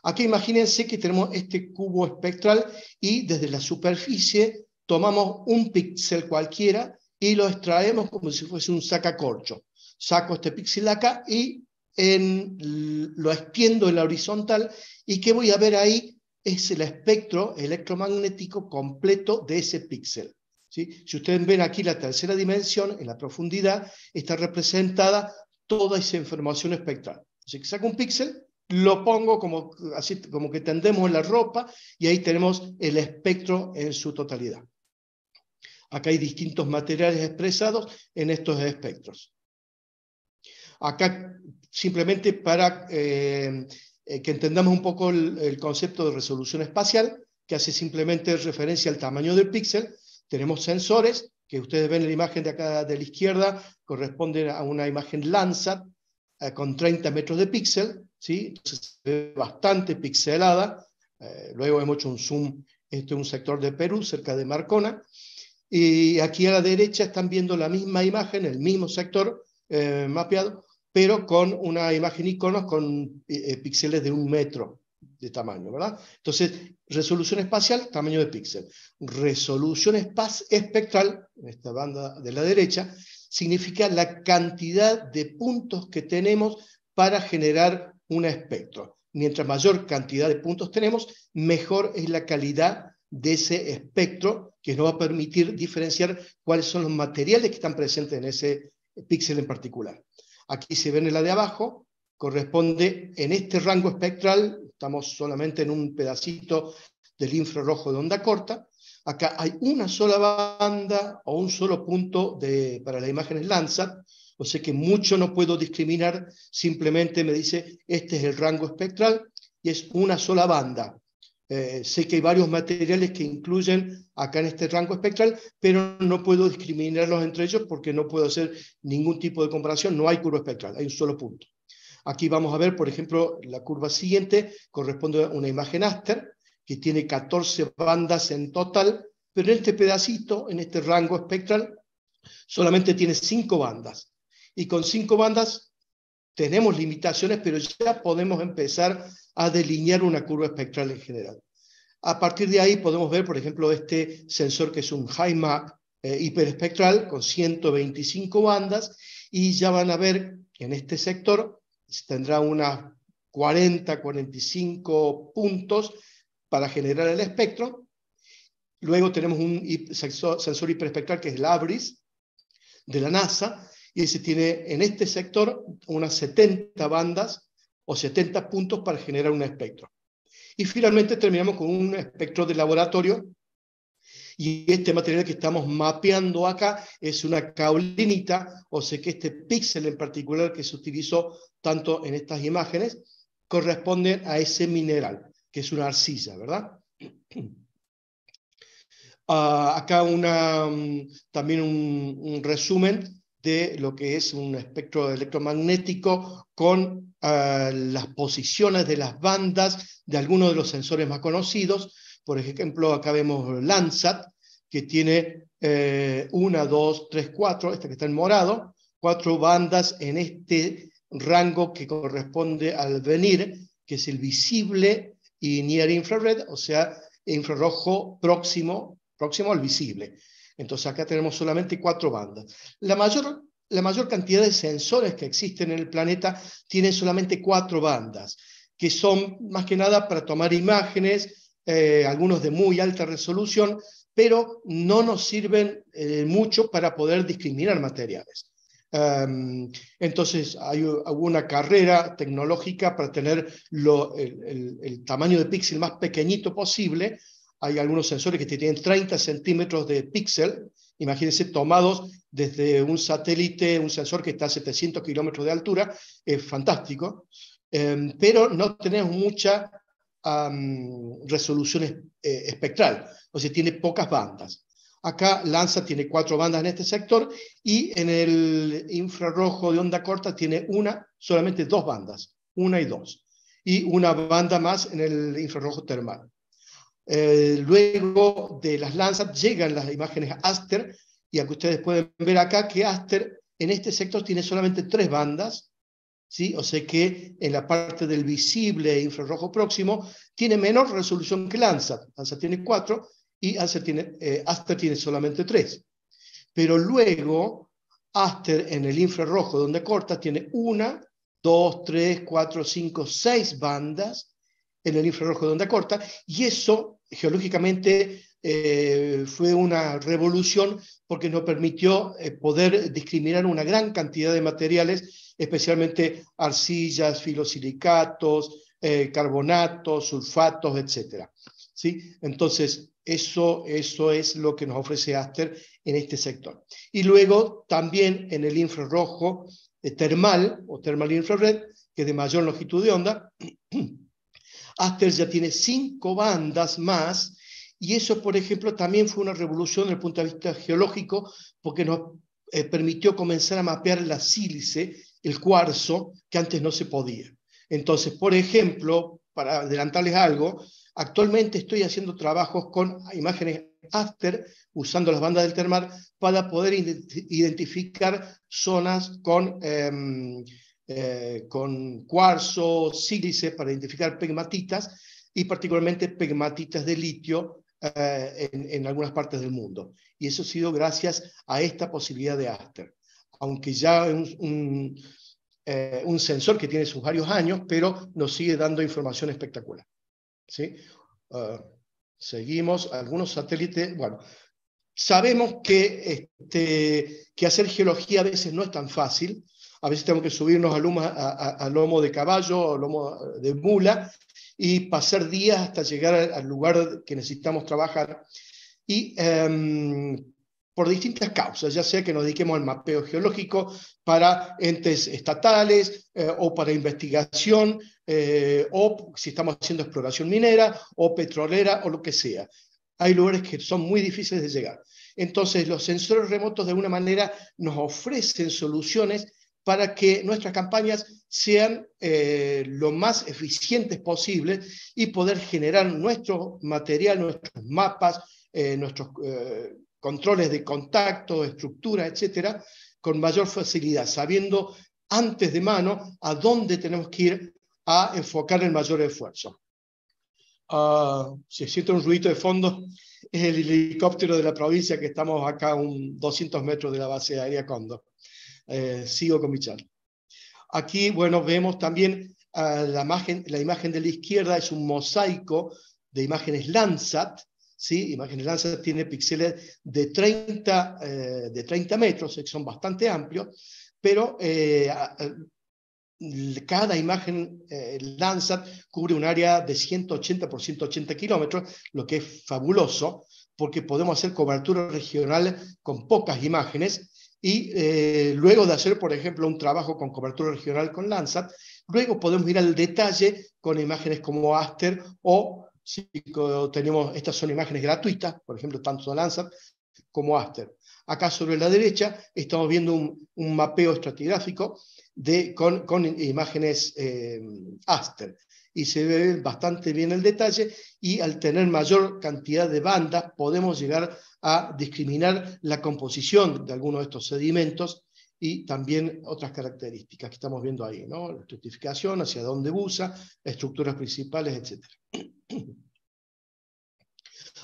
Aquí imagínense que tenemos este cubo espectral y desde la superficie tomamos un píxel cualquiera y lo extraemos como si fuese un sacacorcho. Saco este píxel acá y lo extiendo en la horizontal y ¿qué voy a ver ahí es el espectro electromagnético completo de ese píxel. ¿sí? Si ustedes ven aquí la tercera dimensión, en la profundidad, está representada toda esa información espectral. Así que saco un píxel, lo pongo como, así, como que tendemos la ropa y ahí tenemos el espectro en su totalidad. Acá hay distintos materiales expresados en estos espectros. Acá simplemente para eh, eh, que entendamos un poco el, concepto de resolución espacial, que hace simplemente referencia al tamaño del píxel, tenemos sensores, que ustedes ven en la imagen de acá de la izquierda, corresponde a una imagen Landsat eh, con 30 metros de píxel, entonces bastante pixelada. Eh, luego hemos hecho un zoom, este es un sector de Perú, cerca de Marcona. Y aquí a la derecha están viendo la misma imagen, el mismo sector eh, mapeado, pero con una imagen iconos con eh, píxeles de un metro de tamaño, ¿verdad? Entonces, resolución espacial, tamaño de píxel. Resolución espectral, en esta banda de la derecha, significa la cantidad de puntos que tenemos para generar un espectro. Mientras mayor cantidad de puntos tenemos, mejor es la calidad de ese espectro que nos va a permitir diferenciar cuáles son los materiales que están presentes en ese píxel en particular. Aquí se ve en la de abajo, corresponde en este rango espectral, estamos solamente en un pedacito del infrarrojo de onda corta, acá hay una sola banda o un solo punto de, para las imágenes Landsat, o que mucho no puedo discriminar, simplemente me dice, este es el rango espectral y es una sola banda. Eh, sé que hay varios materiales que incluyen acá en este rango espectral, pero no puedo discriminarlos entre ellos porque no puedo hacer ningún tipo de comparación, no hay curva espectral, hay un solo punto. Aquí vamos a ver, por ejemplo, la curva siguiente corresponde a una imagen Aster, que tiene 14 bandas en total, pero en este pedacito, en este rango espectral, solamente tiene 5 bandas. Y con cinco bandas tenemos limitaciones, pero ya podemos empezar a delinear una curva espectral en general. A partir de ahí podemos ver, por ejemplo, este sensor que es un HiMap eh, hiperespectral con 125 bandas y ya van a ver que en este sector tendrá unas 40, 45 puntos para generar el espectro. Luego tenemos un sensor hiperespectral que es el ABRIS de la NASA y se tiene en este sector unas 70 bandas o 70 puntos para generar un espectro. Y finalmente terminamos con un espectro de laboratorio y este material que estamos mapeando acá es una caulinita, o sea que este píxel en particular que se utilizó tanto en estas imágenes corresponde a ese mineral, que es una arcilla, ¿verdad? Ah, acá una, mm, también un, resumen de lo que es un espectro electromagnético con ah, las posiciones de las bandas de algunos de los sensores más conocidos. Por ejemplo, acá vemos Landsat, que tiene eh, una, dos, tres, cuatro, esta que está en morado, cuatro bandas en este rango que corresponde al venir, que es el visible y near infrared, o sea, infrarrojo próximo, próximo al visible. Entonces acá tenemos solamente cuatro bandas. La mayor, cantidad de sensores que existen en el planeta tienen solamente cuatro bandas, que son más que nada para tomar imágenes, eh, algunos de muy alta resolución, pero no nos sirven eh, mucho para poder discriminar materiales. Em, entonces, hay, alguna carrera tecnológica para tener el, tamaño de píxel más pequeñito posible hay algunos sensores que tienen 30 centímetros de píxel, imagínense, tomados desde un satélite, un sensor que está a 700 kilómetros de altura, es fantástico, em, pero no tenemos mucha resolución eh, espectral, o sea, tiene pocas bandas. Acá Lanza tiene cuatro bandas en este sector y en el infrarrojo de onda corta tiene una, solamente dos bandas, una y dos, y una banda más en el infrarrojo termal. Eh, luego de las lanzas llegan las imágenes Aster, y aquí ustedes pueden ver acá que Aster en este sector tiene solamente tres bandas, ¿sí? o sea que en la parte del visible e infrarrojo próximo tiene menor resolución que Landsat. Landsat tiene cuatro y Aster tiene, eh, Aster tiene solamente tres. Pero luego Aster en el infrarrojo donde corta tiene una, dos, tres, cuatro, cinco, seis bandas en el infrarrojo de onda corta, y eso geológicamente eh, fue una revolución porque nos permitió eh, poder discriminar una gran cantidad de materiales, especialmente arcillas, filosilicatos, eh, carbonatos, sulfatos, etc. ¿Sí? Entonces, eso, eso es lo que nos ofrece Aster en este sector. Y luego también en el infrarrojo termal o termal infrared, que es de mayor longitud de onda. Aster ya tiene cinco bandas más, y eso, por ejemplo, también fue una revolución desde el punto de vista geológico, porque nos eh, permitió comenzar a mapear la sílice, el cuarzo, que antes no se podía. Entonces, por ejemplo, para adelantarles algo, actualmente estoy haciendo trabajos con imágenes Aster, usando las bandas del termar, para poder identificar zonas con... Em, eh, con cuarzo, sílice para identificar pegmatitas y particularmente pegmatitas de litio eh, en, algunas partes del mundo. Y eso ha sido gracias a esta posibilidad de Aster. Aunque ya es eh, un, sensor que tiene sus varios años, pero nos sigue dando información espectacular. ¿sí? seguimos, algunos satélites, bueno, sabemos que, este, que hacer geología a veces no es tan fácil, a veces tenemos que subirnos a, lomo de caballo o lomo de mula y pasar días hasta llegar al lugar que necesitamos trabajar. Y em, por distintas causas, ya sea que nos dediquemos al mapeo geológico para entes estatales eh, o para investigación, eh, o si estamos haciendo exploración minera o petrolera o lo que sea. Hay lugares que son muy difíciles de llegar. Entonces, los sensores remotos de una manera nos ofrecen soluciones para que nuestras campañas sean eh, lo más eficientes posible y poder generar nuestro material, nuestros mapas, eh, nuestros eh, controles de contacto, estructura, etcétera, con mayor facilidad, sabiendo antes de mano a dónde tenemos que ir a enfocar el mayor esfuerzo. Ah, si se siente un ruido de fondo, es el helicóptero de la provincia que estamos acá a un 200 metros de la base aérea Condor. Eh, sigo con mi Aquí, bueno, vemos también ah, la, imagen, la imagen de la izquierda, es un mosaico de imágenes Landsat, ¿sí? Imágenes Landsat tiene píxeles de 30, eh, de 30 metros, eh, son bastante amplios, pero eh, ah, cada imagen Landsat cubre un área de 180 por 180 kilómetros, lo que es fabuloso, porque podemos hacer cobertura regional con pocas imágenes y eh, luego de hacer, por ejemplo, un trabajo con cobertura regional con Landsat, luego podemos ir al detalle con imágenes como Aster o si tenemos, estas son imágenes gratuitas, por ejemplo, tanto de Landsat como Aster. Acá sobre la derecha estamos viendo un, mapeo estratigráfico de, con, imágenes eh, Aster y se ve bastante bien el detalle y al tener mayor cantidad de bandas podemos llegar a discriminar la composición de algunos de estos sedimentos y también otras características que estamos viendo ahí, ¿no? la estructificación, hacia dónde usa, estructuras principales, etc.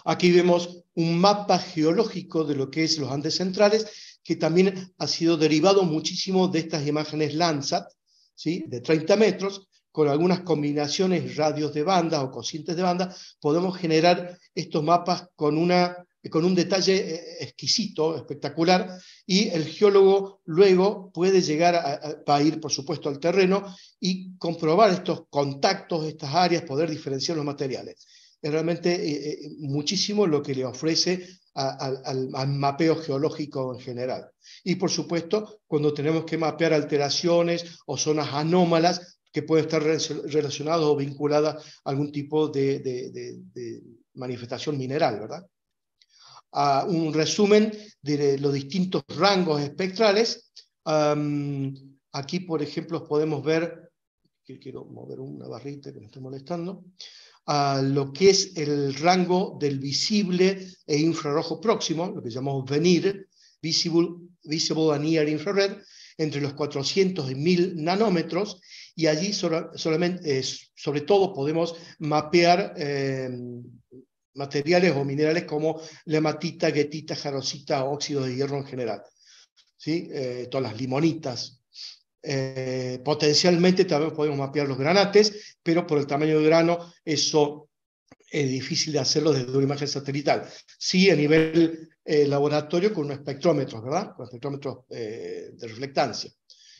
Aquí vemos un mapa geológico de lo que es los Andes centrales, que también ha sido derivado muchísimo de estas imágenes Landsat, ¿sí? de 30 metros, con algunas combinaciones radios de banda o cocientes de banda, podemos generar estos mapas con, una, con un detalle eh, exquisito, espectacular, y el geólogo luego puede llegar a, a ir, por supuesto, al terreno y comprobar estos contactos, estas áreas, poder diferenciar los materiales. Es realmente eh, eh, muchísimo lo que le ofrece al, mapeo geológico en general. Y por supuesto, cuando tenemos que mapear alteraciones o zonas anómalas, que puede estar relacionado o vinculada a algún tipo de, manifestación mineral, ¿verdad? A un resumen de los distintos rangos espectrales. aquí, por ejemplo, podemos ver, que quiero mover una barrita que me está molestando, A lo que es el rango del visible e infrarrojo próximo, lo que llamamos venir, visible, visible and near infrared, entre los 400 y 1000 nanómetros, y allí solamente, eh, sobre todo podemos mapear eh, materiales o minerales como lematita, guetita, jarosita, óxido de hierro en general, ¿sí? Eh, todas las limonitas. potencialmente también podemos mapear los granates, pero por el tamaño del grano eso es difícil de hacerlo desde una imagen satelital. Sí, a nivel laboratorio con un espectrómetro, ¿verdad? Con espectrómetros de reflectancia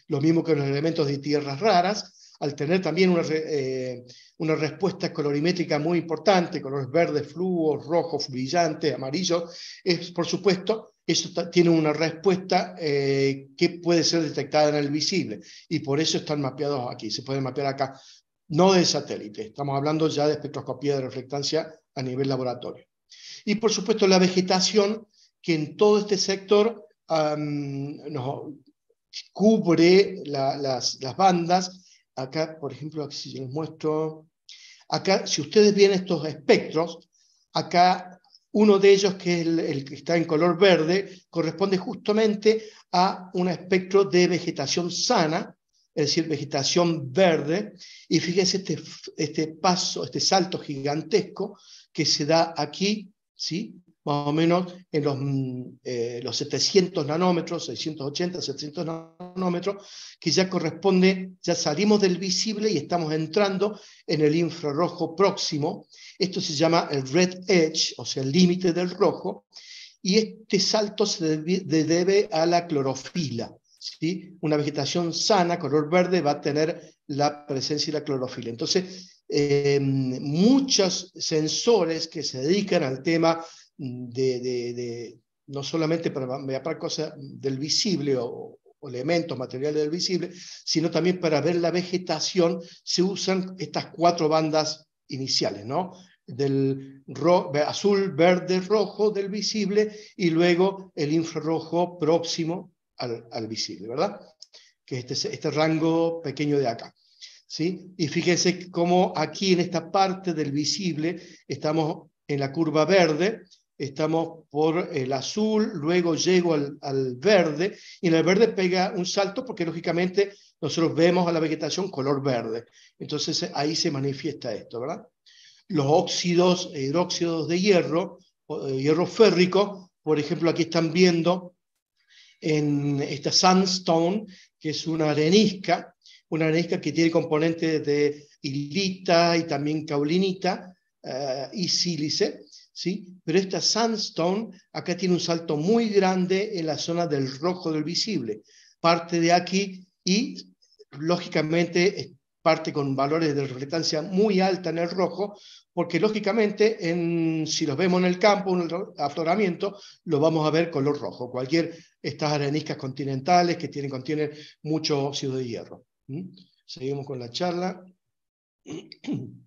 lo mismo que los elementos de tierras raras, al tener también una, eh, una respuesta colorimétrica muy importante, colores verdes, fluos, rojos, brillantes, amarillos, por supuesto, eso tiene una respuesta eh, que puede ser detectada en el visible y por eso están mapeados aquí, se pueden mapear acá, no de satélite, estamos hablando ya de espectroscopía de reflectancia a nivel laboratorio. Y por supuesto la vegetación que en todo este sector nos, cubre las, bandas. Acá, por ejemplo, si les muestro, acá, si ustedes ven estos espectros, acá uno de ellos, que es el, que está en color verde, corresponde justamente a un espectro de vegetación sana, es decir, vegetación verde. Y fíjense este, este paso, este salto gigantesco que se da aquí, ¿sí? más o menos en los, mm, eh, los 700 nanómetros, 680, 700 nanómetros, que ya corresponde, ya salimos del visible y estamos entrando en el infrarrojo próximo. Esto se llama el red edge, o sea, el límite del rojo, y este salto se debe, a la clorofila. ¿sí? Una vegetación sana, color verde, va a tener la presencia de la clorofila. Entonces, em, muchos sensores que se dedican al tema de, no solamente para, para cosas del visible o, elementos materiales del visible, sino también para ver la vegetación, se usan estas cuatro bandas iniciales, ¿no? Del azul, verde, rojo del visible y luego el infrarrojo próximo al, visible, ¿verdad? Que es este, este rango pequeño de acá. ¿Sí? Y fíjense cómo aquí en esta parte del visible estamos en la curva verde, estamos por el azul, luego llego al, verde, y en el verde pega un salto porque lógicamente nosotros vemos a la vegetación color verde. Entonces ahí se manifiesta esto, ¿verdad? Los óxidos, hidróxidos de hierro, eh, hierro férrico, por ejemplo, aquí están viendo en esta sandstone, que es una arenisca, una arenisca que tiene componentes de hilita y también caulinita eh, y sílice, ¿sí? Pero esta sandstone acá tiene un salto muy grande en la zona del rojo del visible. Parte de aquí y lógicamente parte con valores de reflectancia muy alta en el rojo, porque lógicamente en, si los vemos en el campo, en el afloramiento, lo vamos a ver color rojo. Cualquier estas areniscas continentales que tienen, contienen mucho óxido de hierro. ¿Mm? Seguimos con la charla.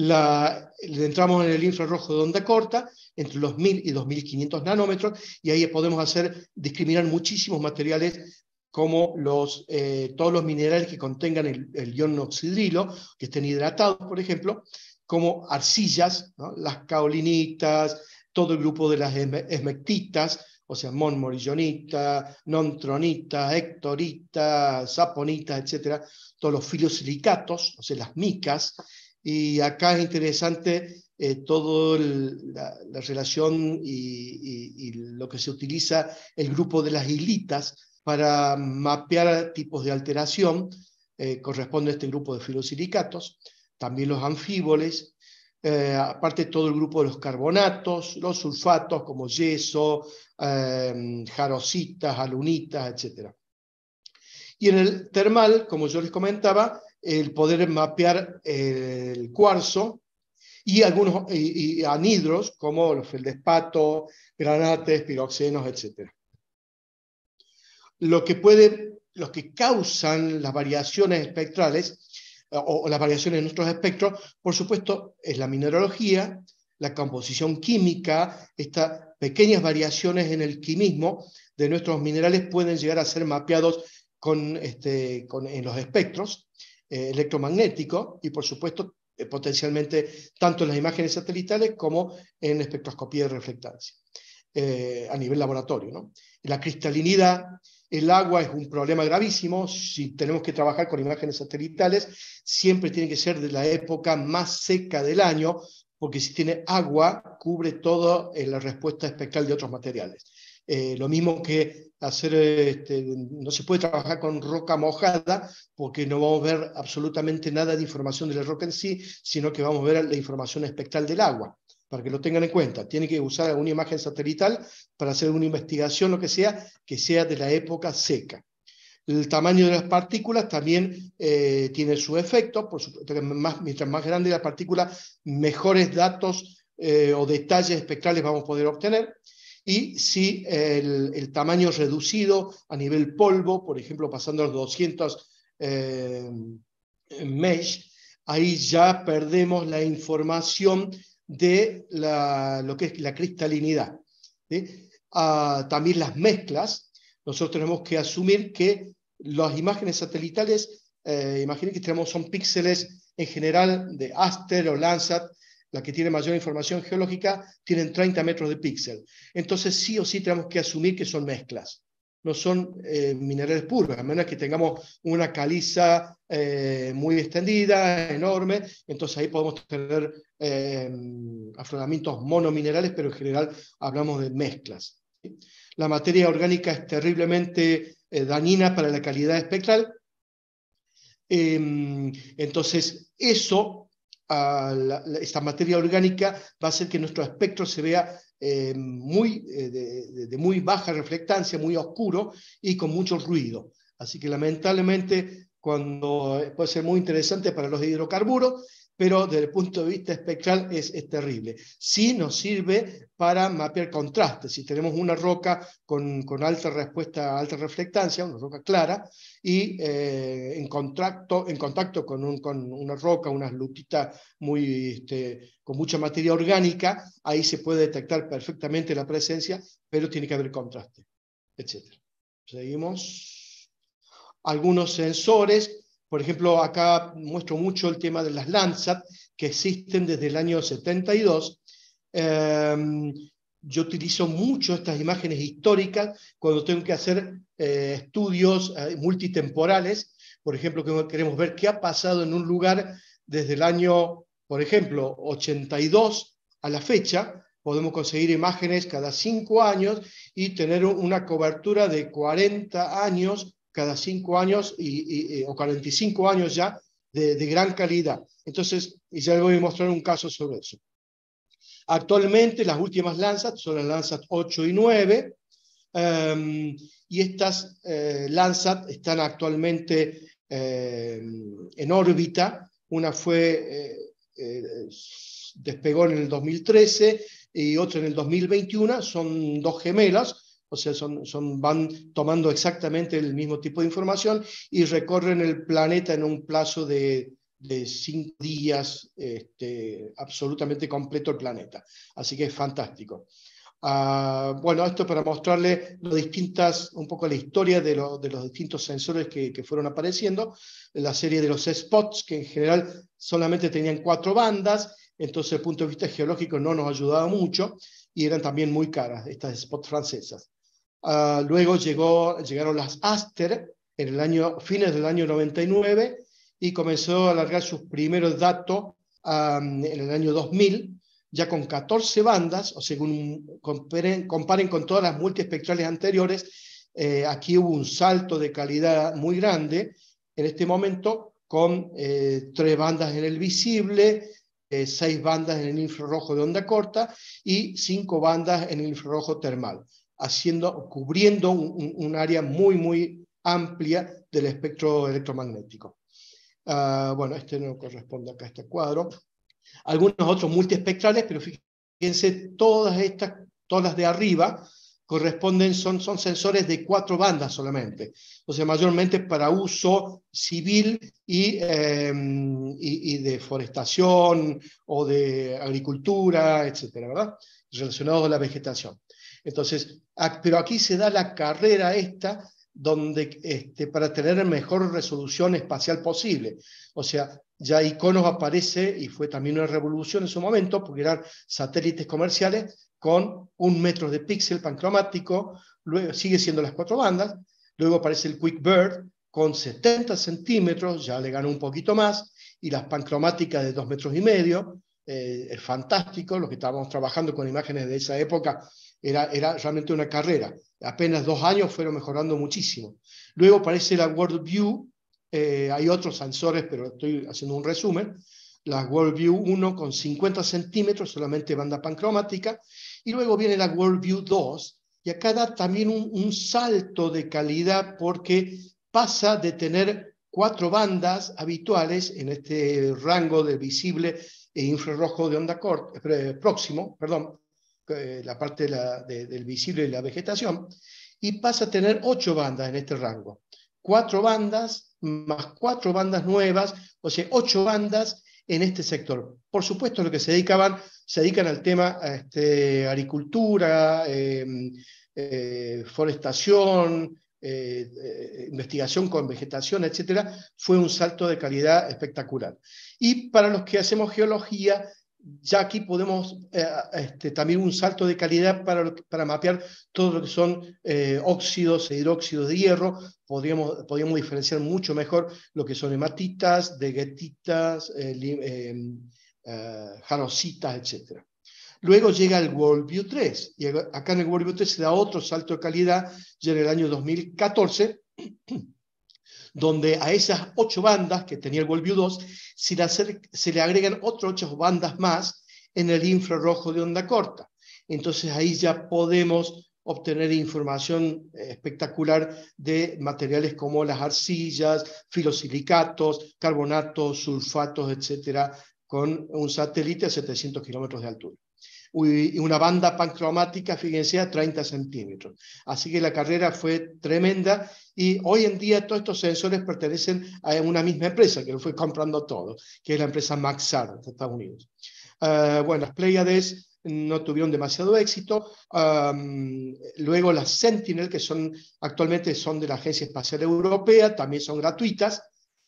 la, entramos en el infrarrojo de onda corta, entre los 1000 y 2500 nanómetros, y ahí podemos hacer discriminar muchísimos materiales como los, eh, todos los minerales que contengan el, ion oxidrilo, que estén hidratados, por ejemplo, como arcillas, las caolinitas, todo el grupo de las esmectitas, o sea, montmorillonita nontronita, hectorita, saponita, etcétera, todos los filosilicatos, o sea, las micas, y acá es interesante eh, toda la, relación y, lo que se utiliza el grupo de las hilitas para mapear tipos de alteración. Eh, corresponde a este grupo de filosilicatos, también los anfíboles, eh, aparte todo el grupo de los carbonatos, los sulfatos como yeso, jarositas, alunitas, etc. Y en el termal, como yo les comentaba, el poder mapear el cuarzo y algunos anhidros como los feldespatos, granates, piroxenos, etc. Lo que puede, los que causan las variaciones espectrales eh, o, las variaciones en nuestros espectros, por supuesto, es la mineralogía, la composición química, estas pequeñas variaciones en el quimismo de nuestros minerales pueden llegar a ser mapeados con, este, en los espectros. Eh, electromagnético y, por supuesto, eh, potencialmente tanto en las imágenes satelitales como en espectroscopía de reflectancia eh, a nivel laboratorio. La cristalinidad, el agua es un problema gravísimo. Si tenemos que trabajar con imágenes satelitales, siempre tiene que ser de la época más seca del año, porque si tiene agua, cubre toda la respuesta espectral de otros materiales. Eh, lo mismo que hacer, este, no se puede trabajar con roca mojada porque no vamos a ver absolutamente nada de información de la roca en sí, sino que vamos a ver la información espectral del agua para que lo tengan en cuenta. tiene que usar alguna imagen satelital para hacer una investigación, lo que sea, que sea de la época seca. El tamaño de las partículas también eh, tiene su efecto, por supuesto mientras más grande la partícula, mejores datos eh, o detalles espectrales vamos a poder obtener y si el, tamaño es reducido a nivel polvo, por ejemplo, pasando los 200 eh, mesh, ahí ya perdemos la información de lo que es la cristalinidad. Ah, también las mezclas, nosotros tenemos que asumir que las imágenes satelitales, eh, imaginen que tenemos, son píxeles en general de Aster o Landsat la que tiene mayor información geológica, tienen 30 metros de píxel. Entonces sí o sí tenemos que asumir que son mezclas, no son eh, minerales puros, a menos que tengamos una caliza eh, muy extendida, enorme, entonces ahí podemos tener eh, afloramientos monominerales, pero en general hablamos de mezclas. La materia orgánica es terriblemente eh, dañina para la calidad espectral. Em, entonces, eso esta materia orgánica va a hacer que nuestro espectro se vea eh, muy, eh, de, de, muy baja reflectancia, muy oscuro y con mucho ruido. Así que lamentablemente cuando eh, puede ser muy interesante para los hidrocarburos pero desde el punto de vista espectral es, terrible. Sí nos sirve para mapear contraste. Si tenemos una roca con, alta respuesta, alta reflectancia, una roca clara, y eh, en, contacto, en contacto con, con una roca, unas lutitas muy, este, con mucha materia orgánica, ahí se puede detectar perfectamente la presencia, pero tiene que haber contraste, etc. Seguimos. Algunos sensores por ejemplo, acá muestro mucho el tema de las Landsat, que existen desde el año 72. Em, yo utilizo mucho estas imágenes históricas cuando tengo que hacer eh, estudios eh, multitemporales, por ejemplo, queremos ver qué ha pasado en un lugar desde el año, por ejemplo, 82 a la fecha. Podemos conseguir imágenes cada cinco años y tener una cobertura de 40 años cada cinco años y, eh, o 45 años ya de, gran calidad. Entonces, y ya voy a mostrar un caso sobre eso. Actualmente las últimas lanzas son las lanzas 8 y 9 em, y estas eh, lanzas están actualmente em, en órbita. Una fue, eh, eh, despegó en el 2013 y otra en el 2021. Son dos gemelas o sea, son, son, van tomando exactamente el mismo tipo de información y recorren el planeta en un plazo de, de cinco días este, absolutamente completo el planeta. Así que es fantástico. Ah, bueno, esto para mostrarle los distintas, un poco la historia de, de los distintos sensores que, que, fueron apareciendo. La serie de los spots, que en general solamente tenían cuatro bandas, entonces desde el punto de vista geológico no nos ayudaba mucho y eran también muy caras estas spots francesas. Ah, luego llegaron las Aster en el año, fines del año 99 y comenzó a alargar sus primeros datos en el año 2000, ya con 14 bandas, o según comparen, con todas las multiespectrales anteriores, eh, aquí hubo un salto de calidad muy grande en este momento con eh, tres bandas en el visible, eh, seis bandas en el infrarrojo de onda corta y cinco bandas en el infrarrojo termal haciendo, cubriendo un, área muy, muy amplia del espectro electromagnético. Ah, bueno, este no corresponde acá a este cuadro. Algunos otros multiespectrales, pero fíjense, todas estas, todas las de arriba, corresponden, son, son sensores de cuatro bandas solamente, o sea, mayormente para uso civil y, em, y, de forestación o de agricultura, etcétera, ¿verdad? Relacionados a la vegetación. Entonces, ah, pero aquí se da la carrera esta donde, este, para tener la mejor resolución espacial posible. O sea, ya Iconos aparece y fue también una revolución en su momento, porque eran satélites comerciales con un metro de píxel pancromático, luego sigue siendo las cuatro bandas, luego aparece el Quick Bird con 70 centímetros, ya le ganó un poquito más, y las pancromáticas de dos metros y medio, eh, es fantástico, lo que estábamos trabajando con imágenes de esa época era, realmente una carrera. Apenas dos años fueron mejorando muchísimo. Luego aparece la WorldView, eh, hay otros sensores, pero estoy haciendo un resumen. La WorldView 1 con 50 centímetros, solamente banda pancromática. Y luego viene la WorldView 2, y acá da también un, salto de calidad porque pasa de tener cuatro bandas habituales en este rango de visible e infrarrojo de onda corta, eh, próximo, perdón, eh, la parte del visible y la vegetación, y pasa a tener ocho bandas en este rango. Cuatro bandas más cuatro bandas nuevas, o sea, ocho bandas en este sector. Por supuesto, lo que se dedicaban, se dedican al tema este, agricultura, em, eh, forestación, eh, investigación con vegetación, etcétera, fue un salto de calidad espectacular. Y para los que hacemos geología, ya aquí podemos eh, este, también un salto de calidad para, mapear todo lo que son eh, óxidos e hidróxidos de hierro. Podríamos, diferenciar mucho mejor lo que son hematitas, deguetitas, eh, em, eh etc. Luego llega el WorldView 3, y acá en el WorldView 3 se da otro salto de calidad ya en el año 2014 donde a esas ocho bandas que tenía el WorldView 2 se le, se le agregan otras ocho bandas más en el infrarrojo de onda corta. Entonces ahí ya podemos obtener información eh, espectacular de materiales como las arcillas, filosilicatos, carbonatos, sulfatos, etcétera, con un satélite a 700 kilómetros de altura y una banda pancromática, fíjense, a 30 centímetros. Así que la carrera fue tremenda y hoy en día todos estos sensores pertenecen a una misma empresa que lo fue comprando todo, que es la empresa Maxar de Estados Unidos. Eh, bueno, las Pleiades no tuvieron demasiado éxito. luego las Sentinel, que son actualmente son de la Agencia Espacial Europea, también son gratuitas.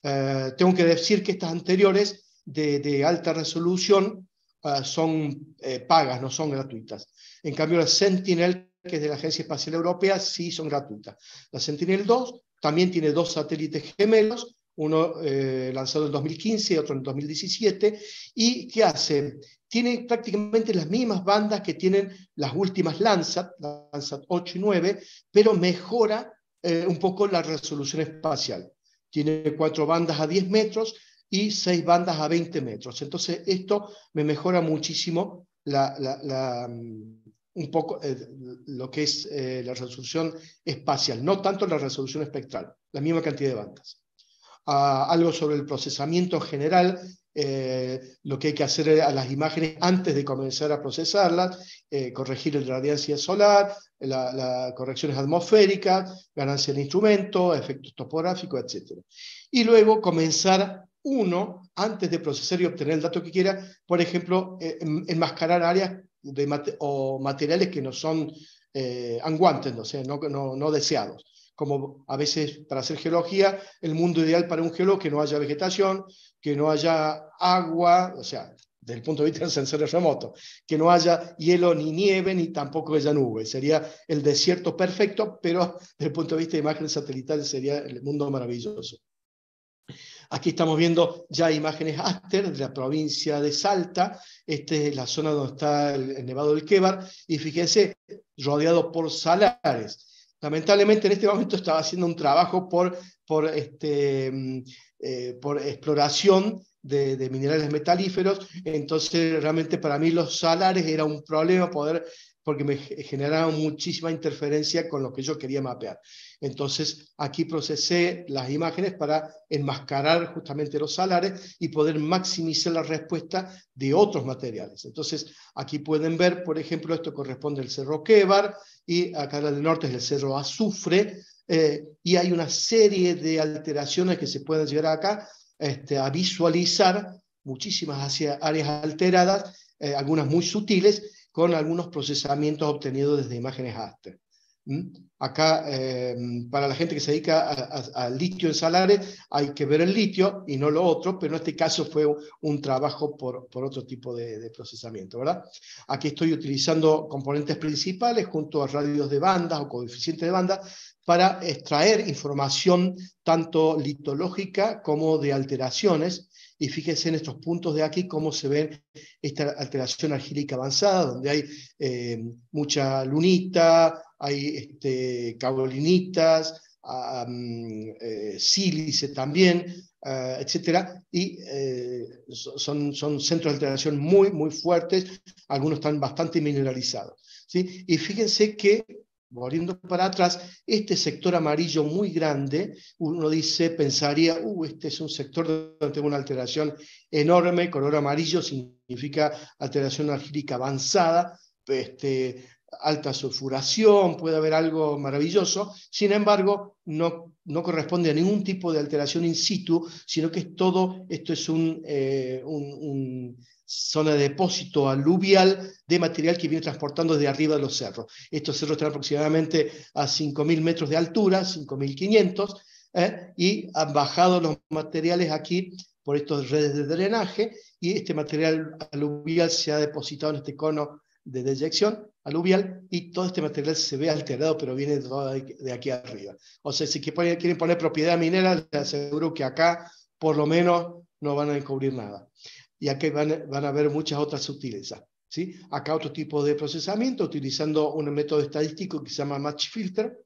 Eh, tengo que decir que estas anteriores de alta resolución Ah, son eh, pagas, no son gratuitas. En cambio, la Sentinel, que es de la Agencia Espacial Europea, sí son gratuitas. La Sentinel 2 también tiene dos satélites gemelos, uno eh, lanzado en 2015 y otro en 2017. ¿Y qué hace? Tiene prácticamente las mismas bandas que tienen las últimas Landsat, Landsat 8 y 9, pero mejora eh, un poco la resolución espacial. Tiene cuatro bandas a 10 metros y seis bandas a 20 metros. Entonces, esto me mejora muchísimo la, mm, un poco eh, lo que es eh, la resolución espacial, no tanto la resolución espectral, la misma cantidad de bandas. Ah, algo sobre el procesamiento general, eh, lo que hay que hacer a las imágenes antes de comenzar a procesarlas, corregir la radiancia solar, las correcciones atmosféricas, ganancia del instrumento, efectos topográficos, etc. Y luego comenzar uno antes de procesar y obtener el dato que quiera, por ejemplo, eh, enmascarar áreas de o materiales que no son eh, o sea, no, deseados. Como a veces para hacer geología, el mundo ideal para un geólogo que no haya vegetación, que no haya agua, o sea, desde el punto de vista de sensores remotos, que no haya hielo ni nieve ni tampoco haya nube. Sería el desierto perfecto, pero desde el punto de vista de imágenes satelitales sería el mundo maravilloso. Aquí estamos viendo ya imágenes Aster de la provincia de Salta, esta es la zona donde está el, Nevado del Québar, y fíjense, rodeado por salares. Lamentablemente en este momento estaba haciendo un trabajo por, por, este, mm, eh, por exploración de, minerales metalíferos, entonces realmente para mí los salares era un problema poder porque me generaba muchísima interferencia con lo que yo quería mapear. Entonces, aquí procesé las imágenes para enmascarar justamente los salares y poder maximizar la respuesta de otros materiales. Entonces, aquí pueden ver, por ejemplo, esto corresponde al Cerro Quebar y acá del norte es el Cerro Azufre eh, y hay una serie de alteraciones que se pueden llegar acá este, a visualizar, muchísimas hacia áreas alteradas, eh, algunas muy sutiles, con algunos procesamientos obtenidos desde imágenes ASTER. ¿Mm? Acá, em, para la gente que se dedica al litio en salares, hay que ver el litio y no lo otro, pero en este caso fue un trabajo por, otro tipo de, procesamiento, ¿verdad? Aquí estoy utilizando componentes principales junto a radios de bandas o coeficientes de bandas para extraer información tanto litológica como de alteraciones y fíjense en estos puntos de aquí cómo se ve esta alteración argílica avanzada, donde hay eh, mucha lunita, hay este, sílices eh, sílice también, ah, etcétera, y eh, son, son centros de alteración muy, muy fuertes, algunos están bastante mineralizados. ¿sí? Y fíjense que volviendo para atrás, este sector amarillo muy grande, uno dice, pensaría, uh, este es un sector donde tengo una alteración enorme, color amarillo significa alteración argílica avanzada, este, alta sulfuración, puede haber algo maravilloso, sin embargo, no, no, corresponde a ningún tipo de alteración in situ, sino que es todo, esto es un eh, zona de depósito aluvial de material que viene transportando desde arriba de los cerros. Estos cerros están aproximadamente a 5.000 metros de altura, 5.500, ¿eh? y han bajado los materiales aquí por estas redes de drenaje y este material aluvial se ha depositado en este cono de deyección aluvial y todo este material se ve alterado, pero viene de aquí arriba. O sea, si quieren poner propiedad minera, les aseguro que acá por lo menos no van a descubrir nada y aquí van, a ver muchas otras sutilezas. ¿sí? Acá otro tipo de procesamiento, utilizando un método estadístico que se llama Match Filter.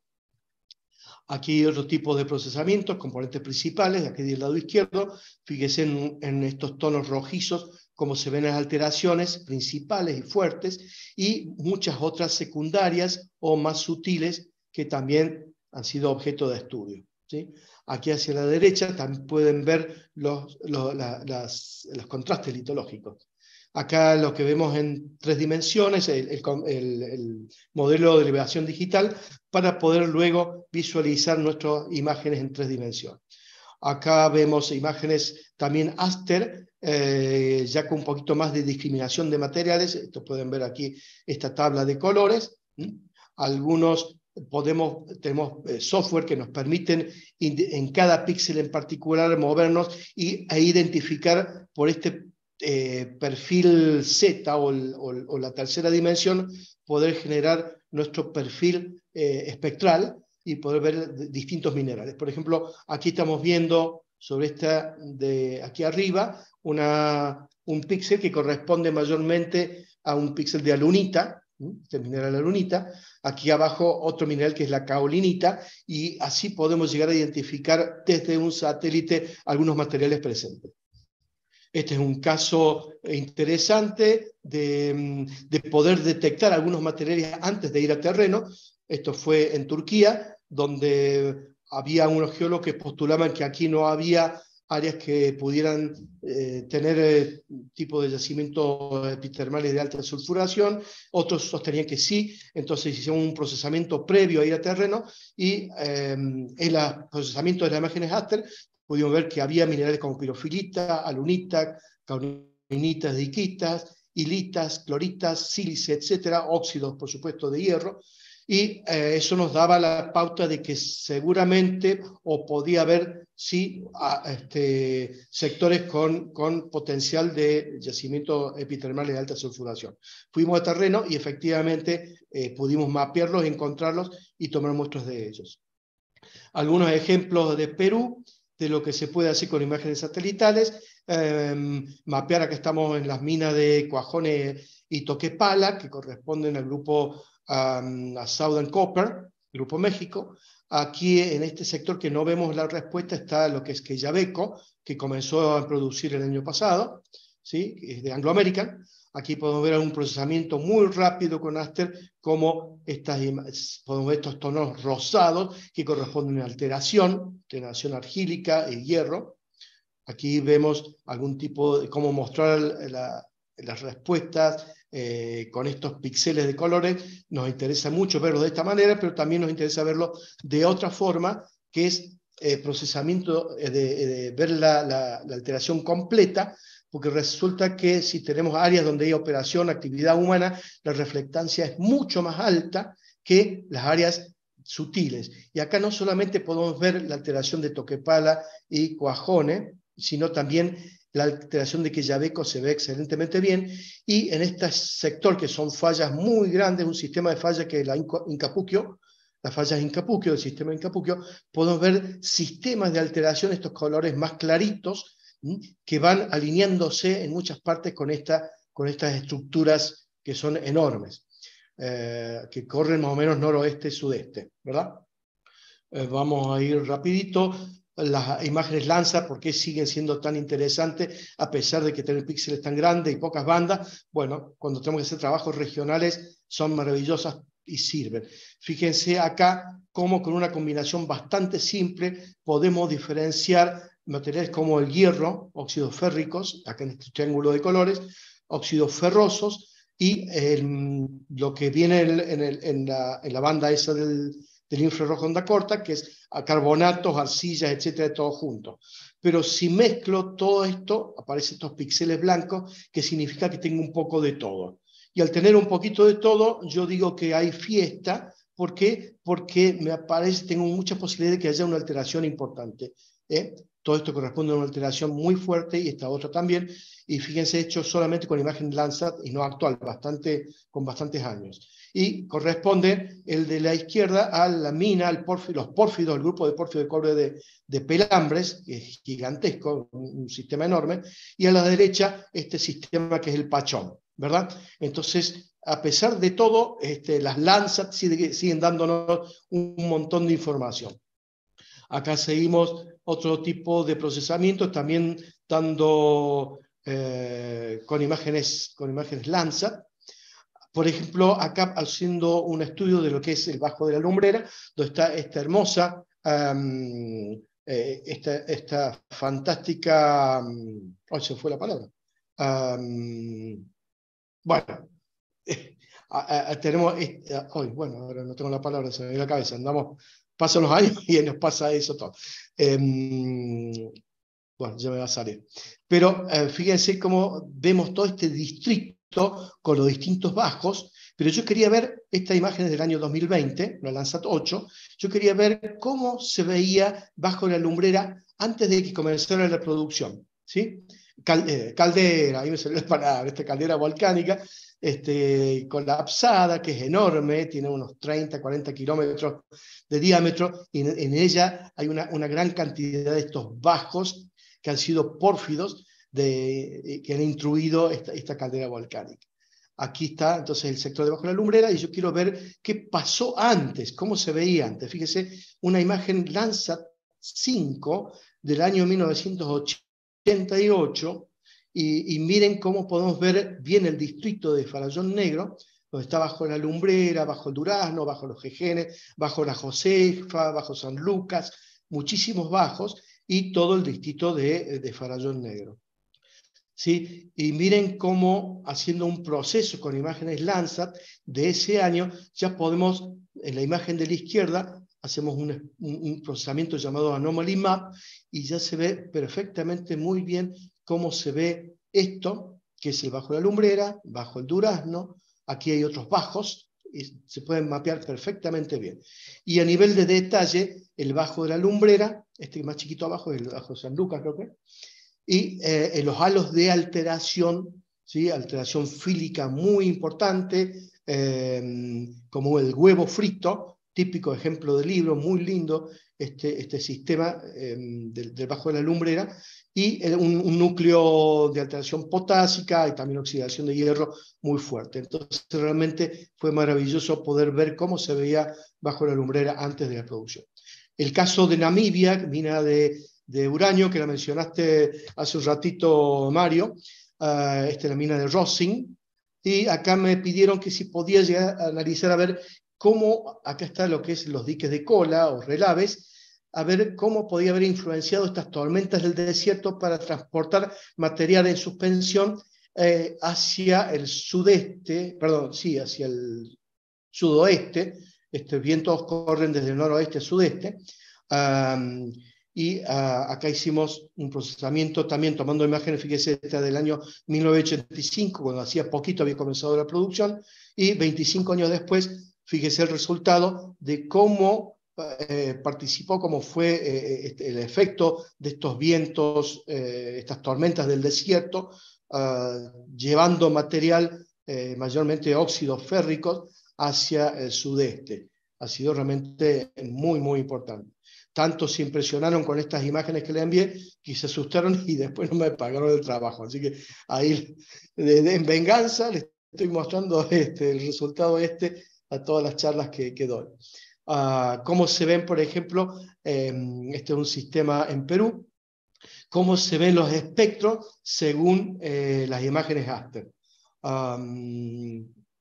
Aquí otro tipo de procesamiento, componentes principales, aquí del lado izquierdo, fíjese en, en estos tonos rojizos, cómo se ven las alteraciones principales y fuertes, y muchas otras secundarias o más sutiles que también han sido objeto de estudio. Aquí hacia la derecha también pueden ver los, los, contrastes litológicos. Acá lo que vemos en tres dimensiones, el, modelo de liberación digital, para poder luego visualizar nuestras imágenes en tres dimensiones. Acá vemos imágenes también Aster, eh, ya con un poquito más de discriminación de materiales. Esto pueden ver aquí esta tabla de colores. Algunos podemos, tenemos eh, software que nos permiten en cada píxel en particular movernos y, e identificar por este eh, perfil Z o, la tercera dimensión, poder generar nuestro perfil eh, espectral y poder ver distintos minerales. Por ejemplo, aquí estamos viendo sobre esta de aquí arriba una, un píxel que corresponde mayormente a un píxel de alunita, este mineral la lunita, aquí abajo otro mineral que es la caolinita, y así podemos llegar a identificar desde un satélite algunos materiales presentes. Este es un caso interesante de, mm, de poder detectar algunos materiales antes de ir a terreno. Esto fue en Turquía, donde había unos geólogos que postulaban que aquí no había áreas que pudieran eh, tener eh, tipo de yacimiento epitermales de alta sulfuración, otros sostenían que sí, entonces hicieron un procesamiento previo a ir a terreno y em, en el procesamiento de las imágenes Aster pudimos ver que había minerales como pirofilita, alunita, caurinitas, diquitas, hilitas, cloritas, sílice, etcétera, óxidos, por supuesto, de hierro, y eh, eso nos daba la pauta de que seguramente o podía haber, sí, este, sectores con, con potencial de yacimiento epitermales de alta sulfuración. Fuimos a terreno y efectivamente eh, pudimos mapearlos, encontrarlos y tomar muestras de ellos. Algunos ejemplos de Perú, de lo que se puede hacer con imágenes satelitales, em, mapear mapear, que estamos en las minas de Cuajones y Toquepala, que corresponden al grupo a, Southern Copper, Grupo México. Aquí en este sector que no vemos la respuesta está lo que es Quellaveco, que comenzó a producir el año pasado, ¿sí? es de Anglo American. Aquí podemos ver un procesamiento muy rápido con Aster, como estas, podemos estos tonos rosados que corresponden a alteración, alteración argílica, y hierro. Aquí vemos algún tipo de cómo mostrar las respuestas eh, con estos píxeles de colores, nos interesa mucho verlo de esta manera, pero también nos interesa verlo de otra forma, que es eh, procesamiento, eh, eh, de, ver la, alteración completa, porque resulta que si tenemos áreas donde hay operación, actividad humana, la reflectancia es mucho más alta que las áreas sutiles. Y acá no solamente podemos ver la alteración de toquepala y cuajone, sino también la alteración de que se ve excelentemente bien, y en este sector que son fallas muy grandes, un sistema de fallas que es la Incapuquio, las fallas Incapuquio, el sistema Incapuquio, podemos ver sistemas de alteración, estos colores más claritos, que van alineándose en muchas partes con, esta, con estas estructuras que son enormes, eh, que corren más o menos noroeste-sudeste, ¿verdad? Eh, vamos a ir rapidito las imágenes Lanza, porque siguen siendo tan interesantes a pesar de que tienen píxeles tan grandes y pocas bandas. Bueno, cuando tenemos que hacer trabajos regionales son maravillosas y sirven. Fíjense acá cómo con una combinación bastante simple podemos diferenciar materiales como el hierro, óxidos férricos, acá en este triángulo de colores, óxidos ferrosos y em, lo que viene en, la, en la banda esa del, del infrarrojo onda corta, que es a carbonatos, arcillas, etcétera, todo junto. Pero si mezclo todo esto, aparecen estos píxeles blancos, que significa que tengo un poco de todo. Y al tener un poquito de todo, yo digo que hay fiesta. ¿Por qué? Porque me aparece, tengo mucha posibilidad de que haya una alteración importante. ¿eh? Todo esto corresponde a una alteración muy fuerte y esta otra también. Y fíjense, hecho solamente con imagen Landsat y no actual, bastante, con bastantes años y corresponde el de la izquierda a la mina, al los pórfidos, el grupo de pórfido de cobre de, Pelambres, que es gigantesco, un, sistema enorme, y a la derecha este sistema que es el Pachón, ¿verdad? Entonces, a pesar de todo, este, las lanzas siguen, dándonos un montón de información. Acá seguimos otro tipo de procesamiento, también dando eh, con, imágenes, con imágenes Landsat, por ejemplo, acá haciendo un estudio de lo que es el Bajo de la Lumbrera, donde está esta hermosa, eh, esta, esta, fantástica, Ay, se fue la palabra. bueno, tenemos, hoy, este, bueno, ahora no tengo la palabra, se me la cabeza, andamos, pasan los años y nos pasa eso todo. Em, bueno, ya me va a salir. Pero eh, fíjense cómo vemos todo este distrito con los distintos bajos, pero yo quería ver esta imagen del año 2020, la Lanzat 8, yo quería ver cómo se veía bajo la lumbrera antes de que comenzara la reproducción. ¿sí? Eh, caldera, ahí me salió la palabra, esta caldera volcánica, este, colapsada, que es enorme, tiene unos 30, 40 kilómetros de diámetro, y en, ella hay una, gran cantidad de estos bajos que han sido pórfidos, de, eh, que han intruido esta, caldera volcánica. Aquí está entonces el sector debajo de la lumbrera y yo quiero ver qué pasó antes, cómo se veía antes. Fíjese, una imagen Lanza 5 del año 1988 y, miren cómo podemos ver bien el distrito de Farallón Negro, donde está bajo la lumbrera, bajo el Durazno, bajo los Jejenes, bajo la Josefa, bajo San Lucas, muchísimos bajos y todo el distrito de, de Farallón Negro. ¿sí? Y miren cómo haciendo un proceso con imágenes Landsat de ese año, ya podemos, en la imagen de la izquierda, hacemos un, procesamiento llamado Anomaly Map y ya se ve perfectamente muy bien cómo se ve esto, que es el bajo de la lumbrera, bajo el durazno, aquí hay otros bajos, y se pueden mapear perfectamente bien. Y a nivel de detalle, el bajo de la lumbrera, este más chiquito abajo es el bajo de San Lucas, creo que, y eh, los halos de alteración, ¿sí? alteración fílica muy importante, em, como el huevo frito, típico ejemplo del libro, muy lindo este, este sistema em, debajo de la lumbrera, y eh, un, un, núcleo de alteración potásica y también oxidación de hierro muy fuerte. Entonces realmente fue maravilloso poder ver cómo se veía bajo la lumbrera antes de la producción. El caso de Namibia, mina de de uranio, que la mencionaste hace un ratito, Mario, eh, esta es la mina de Rossing, y acá me pidieron que si podía analizar a ver cómo, acá está lo que es los diques de cola o relaves, a ver cómo podía haber influenciado estas tormentas del desierto para transportar material en suspensión eh, hacia el sudeste, perdón, sí, hacia el sudoeste, estos vientos corren desde el noroeste a sudeste, y ah, acá hicimos un procesamiento también tomando imágenes, fíjese, esta del año 1985, cuando hacía poquito había comenzado la producción, y 25 años después, fíjese el resultado de cómo eh, participó, cómo fue eh, eh, este, el efecto de estos vientos, estas tormentas del desierto, ah, llevando material mayormente óxidos férricos hacia el sudeste. Ha sido realmente muy, muy importante tanto se impresionaron con estas imágenes que le envié que se asustaron y después no me pagaron el trabajo. Así que ahí, en venganza, les estoy mostrando este, el resultado este a todas las charlas que, doy. Ah, cómo se ven, por ejemplo, em, este es un sistema en Perú, cómo se ven los espectros según eh, las imágenes Aster.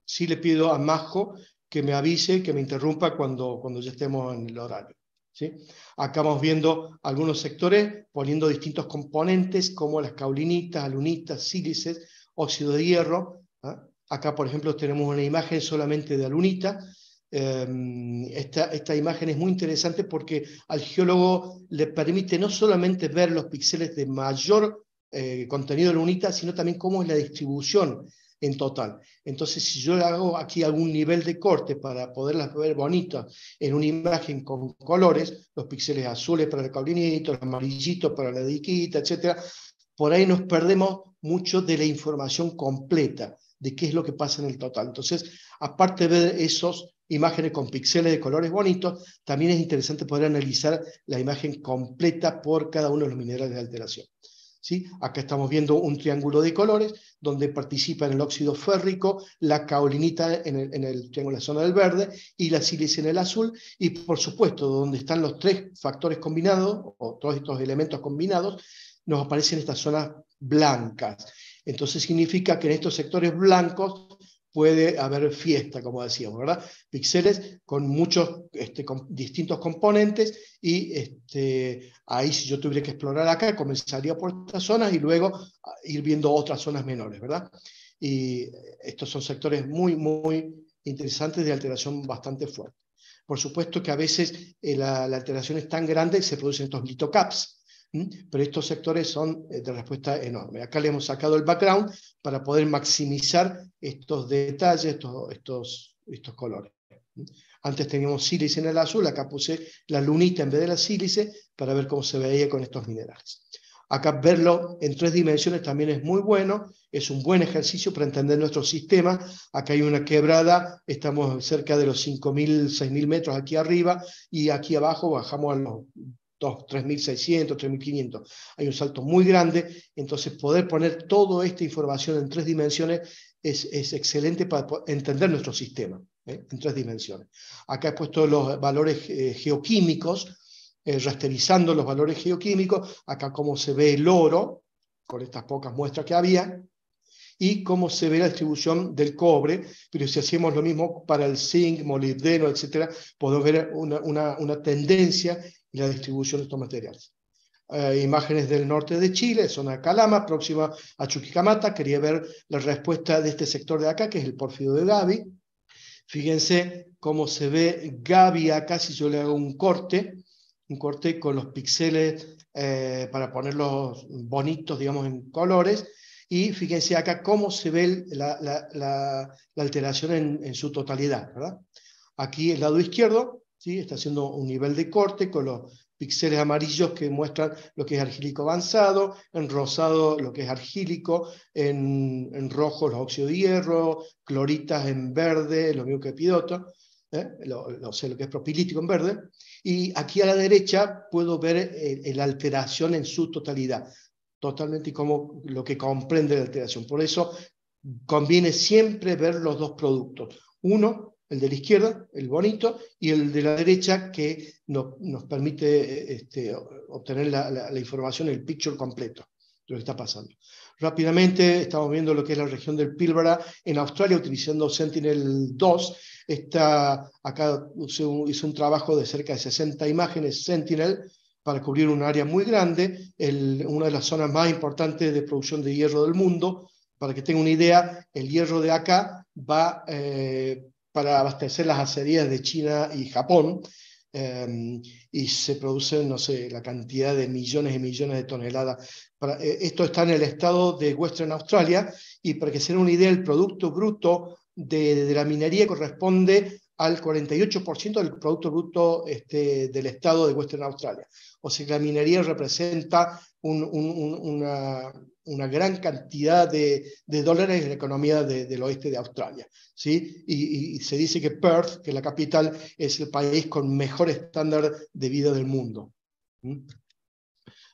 sí le pido a Majo que me avise, que me interrumpa cuando, cuando ya estemos en el horario. Acá vamos viendo algunos sectores poniendo distintos componentes como las caulinitas, alunitas, sílices, óxido de hierro. ¿ah? Acá, por ejemplo, tenemos una imagen solamente de alunita. Em, esta, imagen es muy interesante porque al geólogo le permite no solamente ver los píxeles de mayor eh, contenido de alunita, sino también cómo es la distribución en total. Entonces, si yo hago aquí algún nivel de corte para poderlas ver bonitas en una imagen con colores, los píxeles azules para el caulinito, los amarillitos para la diquita, etc., por ahí nos perdemos mucho de la información completa de qué es lo que pasa en el total. Entonces, aparte de ver esas imágenes con píxeles de colores bonitos, también es interesante poder analizar la imagen completa por cada uno de los minerales de alteración. ¿sí? Acá estamos viendo un triángulo de colores donde participan el óxido férrico, la caolinita en el, triángulo en la zona del verde y la sílice en el azul. Y por supuesto, donde están los tres factores combinados o todos estos elementos combinados, nos aparecen estas zonas blancas. Entonces significa que en estos sectores blancos puede haber fiesta, como decíamos, ¿verdad? Píxeles con muchos este, distintos componentes y este, ahí si yo tuviera que explorar acá, comenzaría por estas zonas y luego ah, ir viendo otras zonas menores, ¿verdad? Y eh, estos son sectores muy, muy interesantes de alteración bastante fuerte. Por supuesto que a veces eh, la, la, alteración es tan grande que se producen estos litocaps, ¿Mm? pero estos sectores son eh, de respuesta enorme. Acá le hemos sacado el background para poder maximizar estos detalles, estos, estos, colores. ¿Mm? Antes teníamos sílice en el azul, acá puse la lunita en vez de la sílice para ver cómo se veía con estos minerales. Acá verlo en tres dimensiones también es muy bueno, es un buen ejercicio para entender nuestro sistema. Acá hay una quebrada, estamos cerca de los 5.000, 6.000 metros aquí arriba y aquí abajo bajamos a los 3.600, 3.500. Hay un salto muy grande, entonces poder poner toda esta información en tres dimensiones es, excelente para entender nuestro sistema ¿eh? en tres dimensiones. Acá he puesto los valores eh, geoquímicos, eh, rasterizando los valores geoquímicos, acá cómo se ve el oro, con estas pocas muestras que había, y cómo se ve la distribución del cobre, pero si hacemos lo mismo para el zinc, molibdeno, etcétera, podemos ver una, una, una tendencia la distribución de estos materiales. Eh, imágenes del norte de Chile, zona Calama, próxima a Chuquicamata. Quería ver la respuesta de este sector de acá, que es el porfido de Gaby, Fíjense cómo se ve Gaby acá, si yo le hago un corte, un corte con los píxeles eh, para ponerlos bonitos, digamos, en colores. Y fíjense acá cómo se ve la, la, la alteración en, en, su totalidad. ¿verdad? Aquí el lado izquierdo, ¿sí? está haciendo un nivel de corte con los píxeles amarillos que muestran lo que es argílico avanzado, en rosado lo que es argílico, en, rojo los óxidos de hierro, cloritas en verde, lo mismo que epidoto, ¿eh? lo, lo que es propilítico en verde. Y aquí a la derecha puedo ver eh, la alteración en su totalidad, totalmente como lo que comprende la alteración. Por eso conviene siempre ver los dos productos, uno el de la izquierda, el bonito, y el de la derecha que nos permite este, obtener la, información, el picture completo de lo que está pasando. Rápidamente estamos viendo lo que es la región del Pilbara en Australia utilizando Sentinel-2. Está, acá hice un, un trabajo de cerca de 60 imágenes Sentinel para cubrir un área muy grande, una de las zonas más importantes de producción de hierro del mundo. Para que tenga una idea, el hierro de acá va... Eh, para abastecer las acerías de China y Japón, eh, y se produce, no sé, la cantidad de millones y millones de toneladas. Eh, esto está en el estado de Western Australia, y para que se den una idea, el Producto Bruto de, la minería corresponde al 48% del Producto Bruto este, del estado de Western Australia. O sea que la minería representa un, una, una gran cantidad de, dólares en la economía del oeste de Australia. ¿sí? Y, se dice que Perth, que es la capital, es el país con mejor estándar de vida del mundo.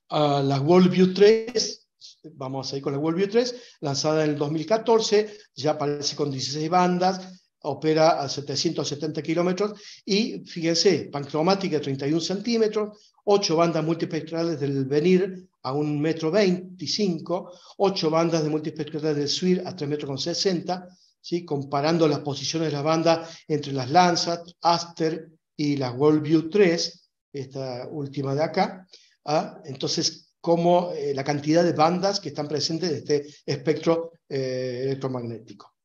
Ah, la Worldview 3, vamos a ir con la Worldview 3, lanzada en el 2014, ya aparece con 16 bandas, opera a 770 kilómetros y fíjense, pancromática 31 centímetros, 8 bandas multiespectrales del venir a 1,25 metro 25, 8 bandas de multispectrales del SWIR a 3,60 metros con 60, ¿sí? comparando las posiciones de las bandas entre las Landsat, Aster y la Worldview 3, esta última de acá. ¿ah? Entonces, como eh, la cantidad de bandas que están presentes en este espectro eh, electromagnético.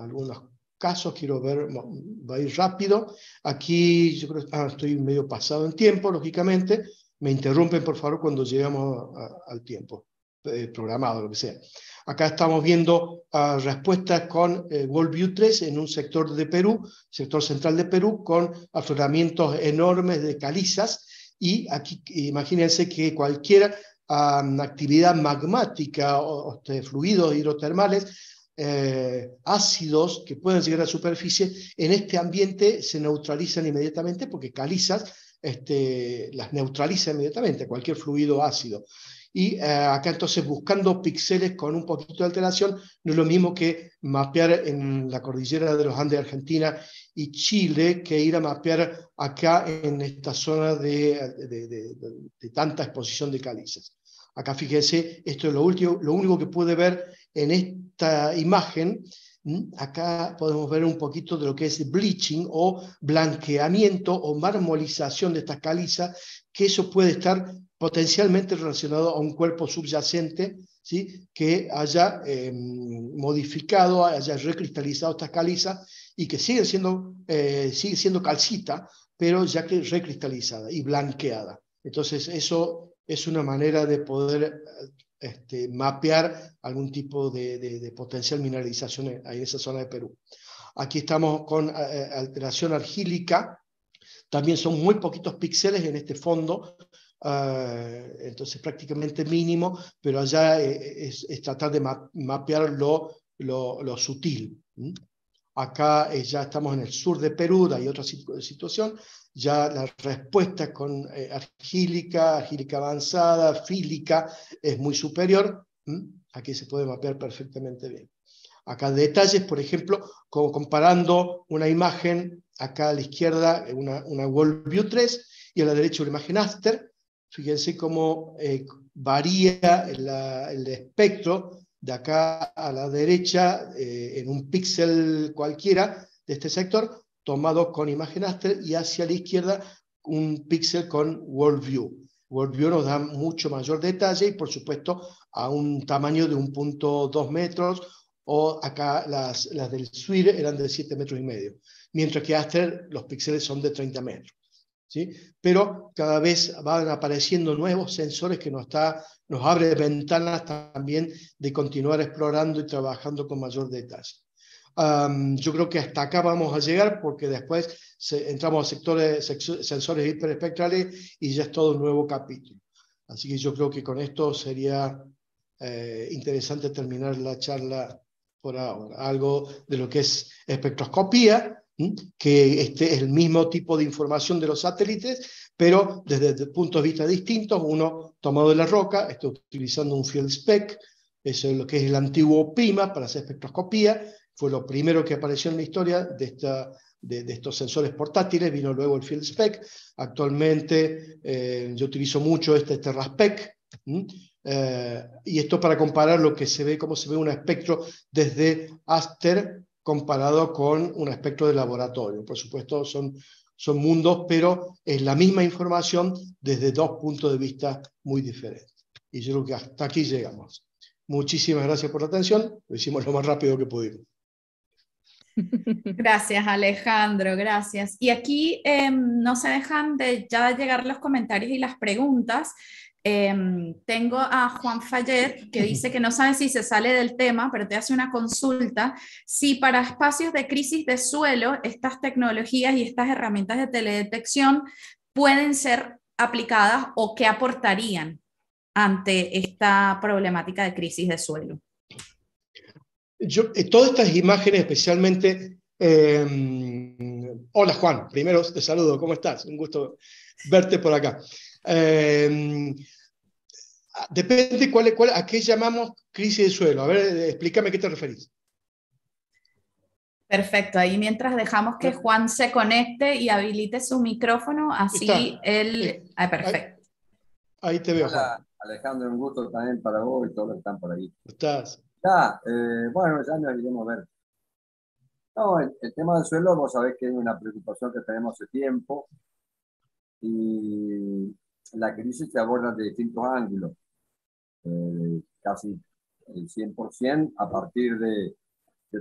Algunos casos, quiero ver, va a ir rápido. Aquí yo creo, ah, estoy medio pasado en tiempo, lógicamente. Me interrumpen, por favor, cuando llegamos al tiempo eh, programado, lo que sea. Acá estamos viendo ah, respuestas con eh, Worldview 3 en un sector de Perú, sector central de Perú, con afloramientos enormes de calizas. Y aquí imagínense que cualquier ah, actividad magmática o, este, fluidos hidrotermales eh, ácidos que pueden llegar a la superficie, en este ambiente se neutralizan inmediatamente porque calizas este, las neutralizan inmediatamente, cualquier fluido ácido. Y eh, acá entonces buscando píxeles con un poquito de alteración, no es lo mismo que mapear en la cordillera de los Andes Argentina y Chile que ir a mapear acá en esta zona de, tanta exposición de calizas. Acá fíjense, esto es lo, último, lo único que puede ver en esta imagen, mm, acá podemos ver un poquito de lo que es bleaching o blanqueamiento o marmolización de estas calizas, que eso puede estar potencialmente relacionado a un cuerpo subyacente ¿sí? que haya em, modificado, haya recristalizado estas calizas y que sigue siendo, eh, sigue siendo calcita, pero ya que recristalizada y blanqueada. Entonces, eso es una manera de poder este, mapear algún tipo de, potencial mineralización en, esa zona de Perú. Aquí estamos con eh, eh, alteración argílica, también son muy poquitos píxeles en este fondo, eh, entonces prácticamente mínimo, pero allá es, tratar de mapear lo, sutil. Acá eh, ya estamos en el sur de Perú, hay otra situación. Ya la respuesta con eh, argílica, argílica avanzada, fílica, es muy superior. Aquí se puede mapear perfectamente bien. Acá detalles, por ejemplo, como comparando una imagen acá a la izquierda, eh, una, worldview World 3, y a la derecha una imagen Aster. Fíjense cómo varía el espectro de acá a la derecha, eh, en un píxel cualquiera de este sector, tomado con imagen Aster, y hacia la izquierda un píxel con WorldView. WorldView nos da mucho mayor detalle y, por supuesto, a un tamaño de 1.2 metros, o acá las, las del SWIR eran de 7 metros y medio, mientras que Aster los píxeles son de 30 metros. ¿sí? Pero cada vez van apareciendo nuevos sensores que nos, está, nos abre ventanas también de continuar explorando y trabajando con mayor detalle. yo creo que hasta acá vamos a llegar porque después entramos a sectores, sensores hiperespectrales y ya es todo un nuevo capítulo. Así que yo creo que con esto sería eh, interesante terminar la charla por ahora. Algo de lo que es espectroscopía, que este es el mismo tipo de información de los satélites, pero desde, puntos de vista distintos, uno tomado de la roca, estoy utilizando un field spec, eso es lo que es el antiguo PIMA para hacer espectroscopía, fue lo primero que apareció en la historia de, esta, de, estos sensores portátiles, vino luego el field spec, actualmente eh, yo utilizo mucho este TerraSpec, eh, y esto para comparar lo que se ve, cómo se ve un espectro desde Aster comparado con un espectro de laboratorio. Por supuesto, son, son mundos, pero es la misma información desde dos puntos de vista muy diferentes. Y yo creo que hasta aquí llegamos. Muchísimas gracias por la atención. Lo hicimos lo más rápido que pudimos. Gracias, Alejandro, gracias. Y aquí em, no se dejan de ya llegar los comentarios y las preguntas. Em, tengo a Juan Faller que dice que no sabe si se sale del tema, pero te hace una consulta. Si para espacios de crisis de suelo, estas tecnologías y estas herramientas de teledetección pueden ser aplicadas o qué aportarían ante esta problemática de crisis de suelo. Yo, eh, todas estas imágenes, especialmente... Em, hola Juan, primero te saludo, ¿cómo estás? Un gusto verte por acá. Em, depende cuál, a qué llamamos crisis de suelo. A ver, explícame a qué te referís. Perfecto, ahí mientras dejamos que Juan se conecte y habilite su micrófono, así él... Ah, perfecto. Ahí, te veo. Hola, Alejandro, un gusto también para vos y todos los que están por ahí. ¿Estás? Ya, eh, bueno, ya nos iremos a ver. No, el, el, tema del suelo, vos sabés que es una preocupación que tenemos hace tiempo y la crisis se aborda de distintos ángulos, eh, casi el 100% a partir de,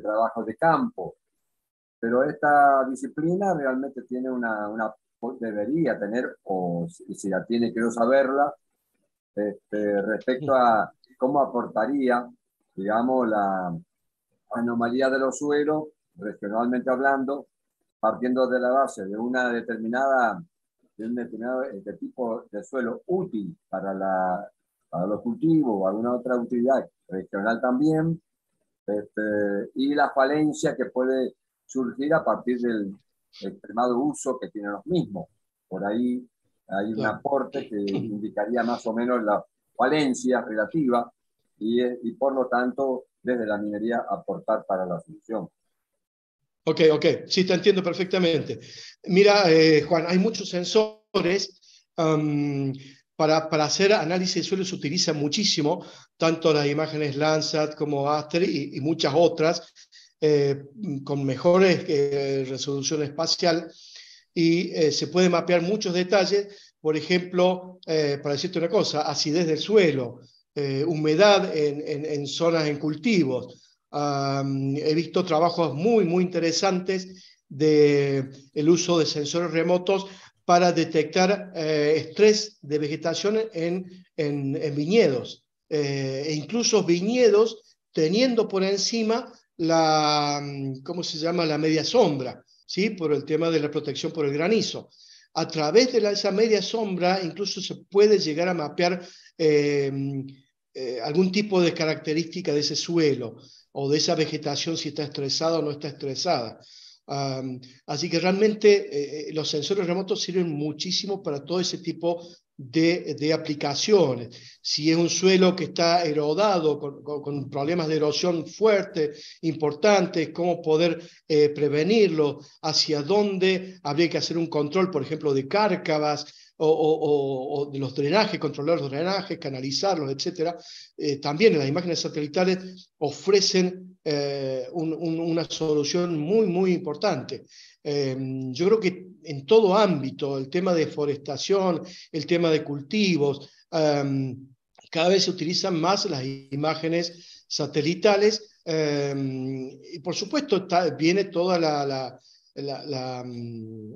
trabajos de campo. Pero esta disciplina realmente tiene una, una debería tener, o si, si la tiene, quiero saberla, este, respecto a cómo aportaría, digamos, la anomalía de los suelos, regionalmente hablando, partiendo de la base de una determinada de un determinado este tipo de suelo útil para, la, para los cultivos o alguna otra utilidad regional también, este, y la falencia que puede surgir a partir del extremado uso que tienen los mismos. Por ahí hay un aporte que indicaría más o menos la falencia relativa y, eh, y por lo tanto desde la minería aportar para la solución. Ok, ok, sí, te entiendo perfectamente. Mira, eh, Juan, hay muchos sensores. para, hacer análisis de suelo se utiliza muchísimo, tanto las imágenes Landsat como Aster y, muchas otras, eh, con mejores eh, resolución espacial. Y se puede mapear muchos detalles, por ejemplo, para decirte una cosa, acidez del suelo, humedad en, zonas en cultivos, he visto trabajos muy, muy interesantes del el uso de sensores remotos para detectar eh, estrés de vegetación en, en, viñedos, eh, e incluso viñedos teniendo por encima la, ¿cómo se llama?, la media sombra, ¿sí?, por el tema de la protección por el granizo. A través de esa media sombra incluso se puede llegar a mapear em, eh, algún tipo de característica de ese suelo o de esa vegetación si está estresada o no está estresada. así que realmente eh, eh, los sensores remotos sirven muchísimo para todo ese tipo de, aplicaciones. Si es un suelo que está erodado, con, problemas de erosión fuerte, importantes, cómo poder eh, prevenirlo, hacia dónde habría que hacer un control, por ejemplo, de cárcavas, o, de los drenajes, controlar los drenajes, canalizarlos, etc. Eh, también las imágenes satelitales ofrecen eh, una solución muy, muy importante. Eh, yo creo que en todo ámbito, el tema de deforestación, el tema de cultivos, em, cada vez se utilizan más las imágenes satelitales em, y por supuesto viene toda mm,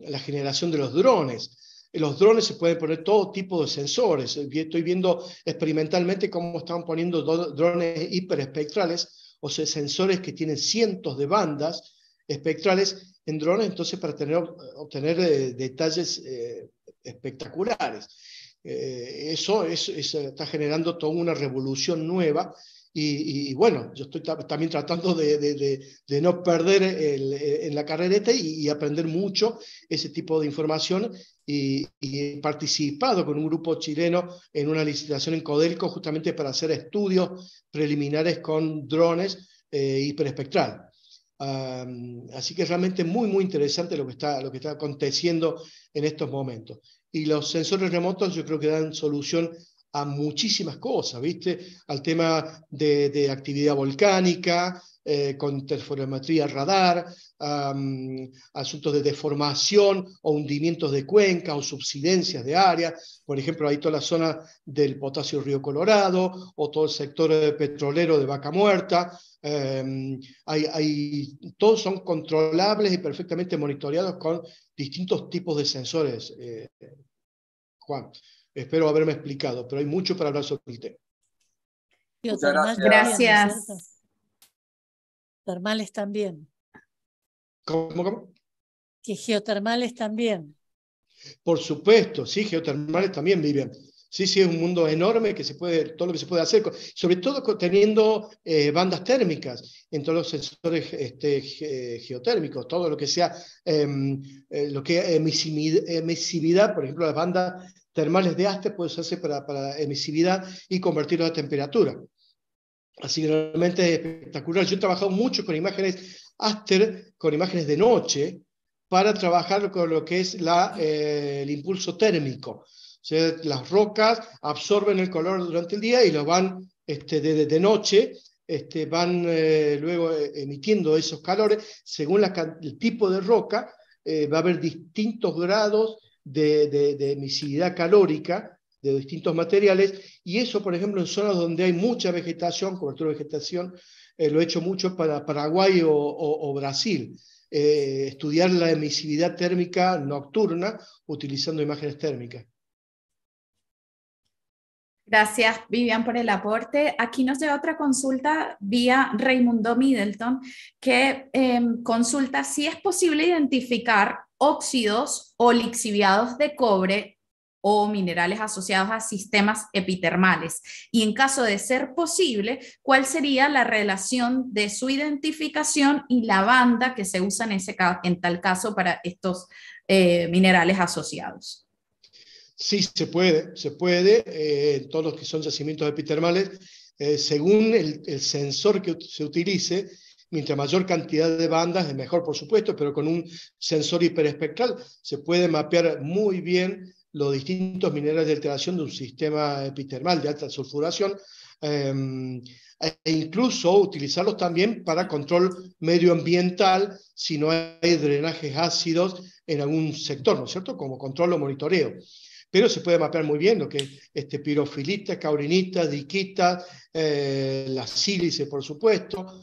la, generación de los drones los drones se pueden poner todo tipo de sensores. Eh, estoy viendo experimentalmente cómo están poniendo drones hiperespectrales, o sea, sensores que tienen cientos de bandas espectrales en drones, entonces para tener, obtener eh, detalles eh, espectaculares. eso está generando toda una revolución nueva y, bueno, yo estoy también tratando de, de, no perder e, en la carrereta y, aprender mucho ese tipo de información. Y, he participado con un grupo chileno en una licitación en Codelco justamente para hacer estudios preliminares con drones eh, hiperespectral. así que es realmente muy, muy interesante lo que, está, lo que está aconteciendo en estos momentos. Y los sensores remotos yo creo que dan solución a muchísimas cosas, ¿viste? Al tema de, actividad volcánica, eh, con terforometría radar, asuntos de deformación o hundimientos de cuenca o subsidencias de área. Por ejemplo, hay toda la zona del Potasio Río Colorado o todo el sector eh, petrolero de Vaca Muerta. Em, hay, todos son controlables y perfectamente monitoreados con distintos tipos de sensores. Eh, Juan. Espero haberme explicado, pero hay mucho para hablar sobre el tema. Muchas gracias. Termales también. ¿Cómo, cómo? geotermales también. Por supuesto, sí, geotermales también, Vivian. Sí, sí, es un mundo enorme que se puede, todo lo que se puede hacer, sobre todo teniendo eh, bandas térmicas en todos los sensores este, geotérmicos, todo lo que sea, em, eh, lo que emisividad, por ejemplo, las bandas termales de Aster puede usarse para, emisividad y convertirlo a temperatura. Así realmente es espectacular. Yo he trabajado mucho con imágenes aster, con imágenes de noche, para trabajar con lo que es la, eh, el impulso térmico. O sea, las rocas absorben el color durante el día y lo van este, de, noche, este, van eh, luego eh, emitiendo esos calores. Según el tipo de roca, va a haber distintos grados de, emisividad calórica de distintos materiales, y eso, por ejemplo, en zonas donde hay mucha vegetación, cobertura de vegetación, eh, lo he hecho mucho para Paraguay o, Brasil, eh, estudiar la emisividad térmica nocturna utilizando imágenes térmicas. Gracias, Vivian, por el aporte. Aquí nos lleva otra consulta vía Raimundo Middleton, que em, consulta si es posible identificar óxidos o lixiviados de cobre o minerales asociados a sistemas epitermales. Y en caso de ser posible, ¿cuál sería la relación de su identificación y la banda que se usa en, ese, en tal caso para estos eh, minerales asociados? Sí, se puede, se puede, eh, todos los que son yacimientos epitermales, eh, según el, sensor que se utilice, Mientras mayor cantidad de bandas, es mejor, por supuesto, pero con un sensor hiperespectral se puede mapear muy bien los distintos minerales de alteración de un sistema epitermal de alta sulfuración em, e incluso utilizarlos también para control medioambiental si no hay drenajes ácidos en algún sector, ¿no es cierto? Como control o monitoreo. Pero se puede mapear muy bien lo que es este, pirofilita, caurinita, diquita, eh, la sílice, por supuesto,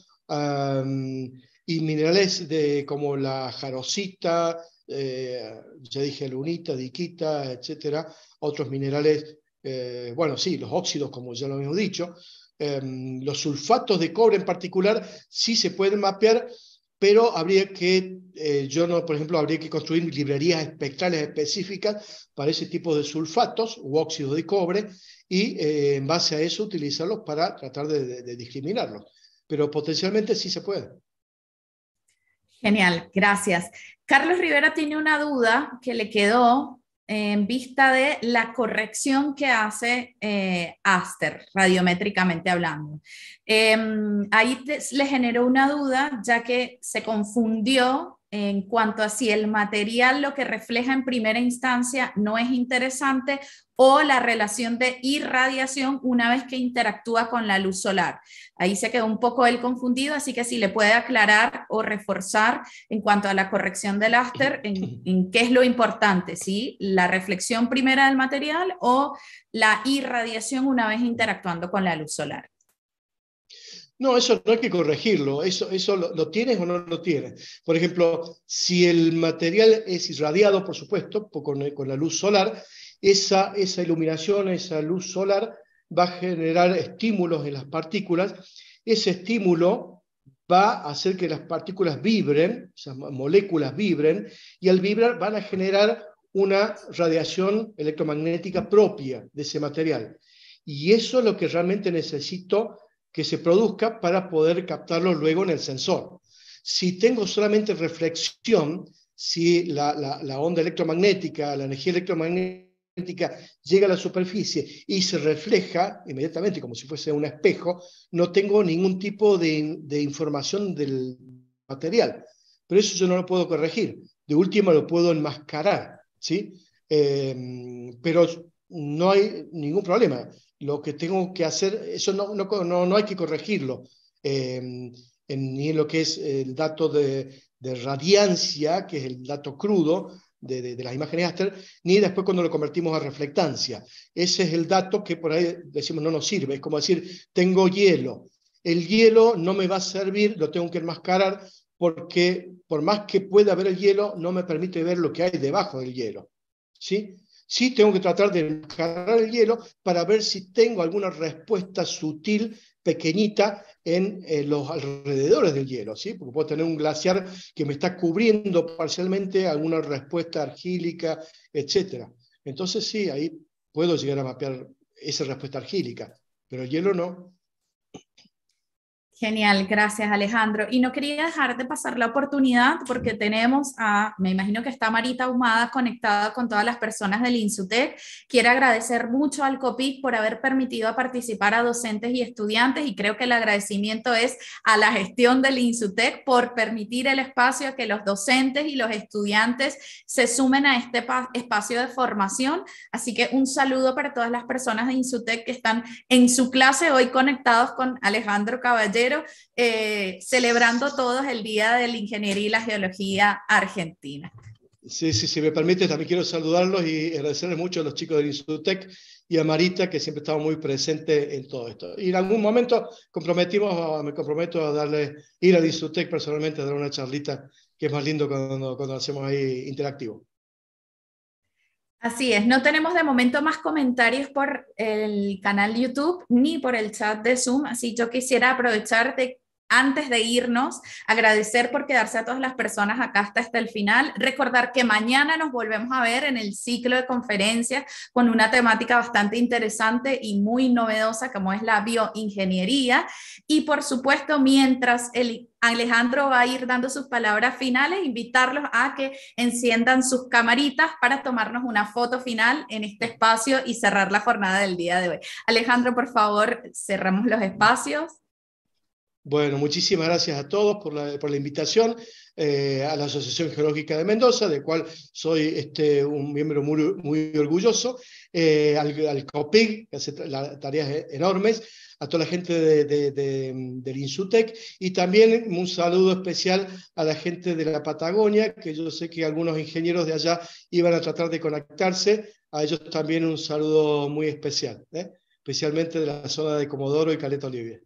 y minerales de, como la jarosita, eh, ya dije lunita, diquita, etcétera, otros minerales, eh, bueno, sí, los óxidos, como ya lo hemos dicho, em, los sulfatos de cobre en particular, sí se pueden mapear, pero habría que, eh, yo no, por ejemplo, habría que construir librerías espectrales específicas para ese tipo de sulfatos u óxidos de cobre y en base a eso utilizarlos para tratar de discriminarlos pero potencialmente sí se puede. Genial, gracias. Carlos Rivera tiene una duda que le quedó en vista de la corrección que hace eh, Aster, radiométricamente hablando. Em, ahí le generó una duda, ya que se confundió en cuanto a si el material lo que refleja en primera instancia no es interesante o la relación de irradiación una vez que interactúa con la luz solar. Ahí se quedó un poco él confundido, así que si le puede aclarar o reforzar en cuanto a la corrección del Aster, en, qué es lo importante, ¿sí? La reflexión primera del material o la irradiación una vez interactuando con la luz solar. No, eso no hay que corregirlo, eso, eso lo, tienes o no lo tienes. Por ejemplo, si el material es irradiado, por supuesto, eh, con, la luz solar, esa, iluminación, esa luz solar va a generar estímulos en las partículas. Ese estímulo va a hacer que las partículas vibren, esas moléculas vibren, y al vibrar van a generar una radiación electromagnética propia de ese material. Y eso es lo que realmente necesito que se produzca para poder captarlo luego en el sensor. Si tengo solamente reflexión, si la, onda electromagnética, la energía electromagnética llega a la superficie y se refleja inmediatamente como si fuese un espejo, no tengo ningún tipo de, información del material. Pero eso yo no lo puedo corregir. De última lo puedo enmascarar, ¿sí? Eh, pero no hay ningún problema lo que tengo que hacer, eso no, no, no, hay que corregirlo, em, ni en lo que es el dato de, radiancia, que es el dato crudo de, de, las imágenes Aster, ni después cuando lo convertimos a reflectancia. Ese es el dato que por ahí decimos no nos sirve, es como decir, tengo hielo, el hielo no me va a servir, lo tengo que enmascarar porque por más que pueda ver el hielo, no me permite ver lo que hay debajo del hielo. ¿sí? Sí tengo que tratar de encargar el hielo para ver si tengo alguna respuesta sutil, pequeñita, en eh, los alrededores del hielo, ¿sí? Porque puedo tener un glaciar que me está cubriendo parcialmente alguna respuesta argílica, etc. Entonces sí, ahí puedo llegar a mapear esa respuesta argílica, pero el hielo no. Genial, gracias Alejandro. Y no quería dejar de pasar la oportunidad porque tenemos a, me imagino que está Marita Humada conectada con todas las personas del INSUTEC. Quiero agradecer mucho al COPIC por haber permitido participar a docentes y estudiantes y creo que el agradecimiento es a la gestión del INSUTEC por permitir el espacio a que los docentes y los estudiantes se sumen a este espacio de formación. Así que un saludo para todas las personas de INSUTEC que están en su clase hoy conectados con Alejandro Caballero eh, celebrando todos el Día de la Ingeniería y la Geología Argentina. Sí, sí, si me permite, también quiero saludarlos y agradecerles mucho a los chicos del Insutec y a Marita, que siempre estaba muy presente en todo esto. Y en algún momento comprometimos, me comprometo a darle, ir al Insutec personalmente a dar una charlita, que es más lindo cuando, cuando hacemos ahí interactivo. Así es, no tenemos de momento más comentarios por el canal YouTube ni por el chat de Zoom, así yo quisiera aprovechar de antes de irnos, agradecer por quedarse a todas las personas acá hasta, hasta este el final, recordar que mañana nos volvemos a ver en el ciclo de conferencias con una temática bastante interesante y muy novedosa como es la bioingeniería y por supuesto mientras Alejandro va a ir dando sus palabras finales, invitarlos a que enciendan sus camaritas para tomarnos una foto final en este espacio y cerrar la jornada del día de hoy. Alejandro, por favor, cerramos los espacios. Bueno, muchísimas gracias a todos por la, por la invitación eh, a la Asociación Geológica de Mendoza, de cual soy este, un miembro muy, muy orgulloso, eh, al, al, COPIG, que hace tareas e-, enormes, a toda la gente del INSUTEC y también un saludo especial a la gente de la Patagonia, que yo sé que algunos ingenieros de allá iban a tratar de conectarse, a ellos también un saludo muy especial, ¿eh? especialmente de la zona de Comodoro y Caleta Olivia.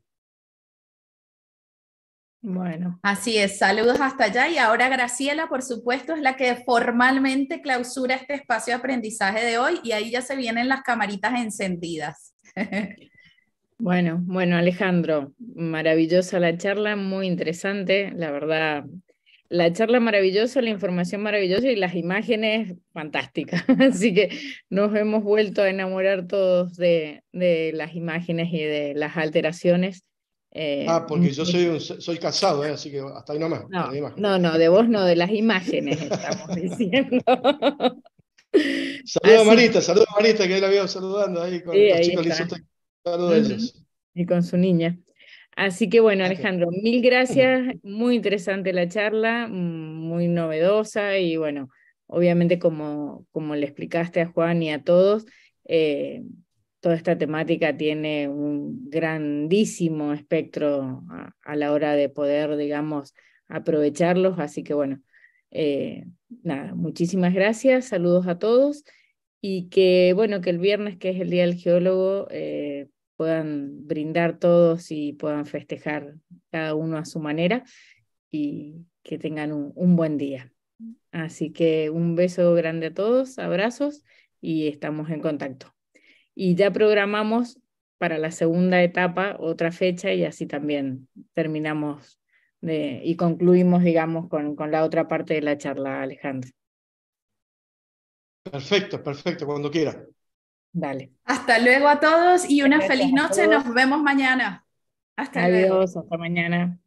Bueno. Así es, saludos hasta allá. Y ahora Graciela, por supuesto, es la que formalmente clausura este espacio de aprendizaje de hoy y ahí ya se vienen las camaritas encendidas. bueno, bueno, Alejandro, maravillosa la charla, muy interesante, la verdad. La charla maravillosa, la información maravillosa y las imágenes fantásticas. Así que nos hemos vuelto a enamorar todos de, de las imágenes y de las alteraciones eh, ah, porque yo soy, soy casado, eh, así que hasta ahí nomás. No, no, no, de vos no, de las imágenes estamos diciendo. saludos a Marita, saludos a Marita, que ahí la veo saludando ahí con los chicos. Saludos Y con su niña. Así que bueno, Alejandro, mil gracias. Muy interesante la charla, muy novedosa y bueno, obviamente como, como le explicaste a Juan y a todos, eh, toda esta temática tiene un grandísimo espectro a, la hora de poder, digamos, aprovecharlos. Así que bueno, eh, nada, muchísimas gracias, saludos a todos y que bueno, que el viernes, que es el Día del Geólogo, eh, puedan brindar todos y puedan festejar cada uno a su manera y que tengan un, un buen día. Así que un beso grande a todos, abrazos y estamos en contacto. Y ya programamos para la segunda etapa otra fecha y así también terminamos de, y concluimos, digamos, con, con la otra parte de la charla, Alejandro. Perfecto, perfecto, cuando quiera. vale Hasta luego a todos y una feliz noche. Nos vemos mañana. Hasta luego. Adiós, hasta mañana.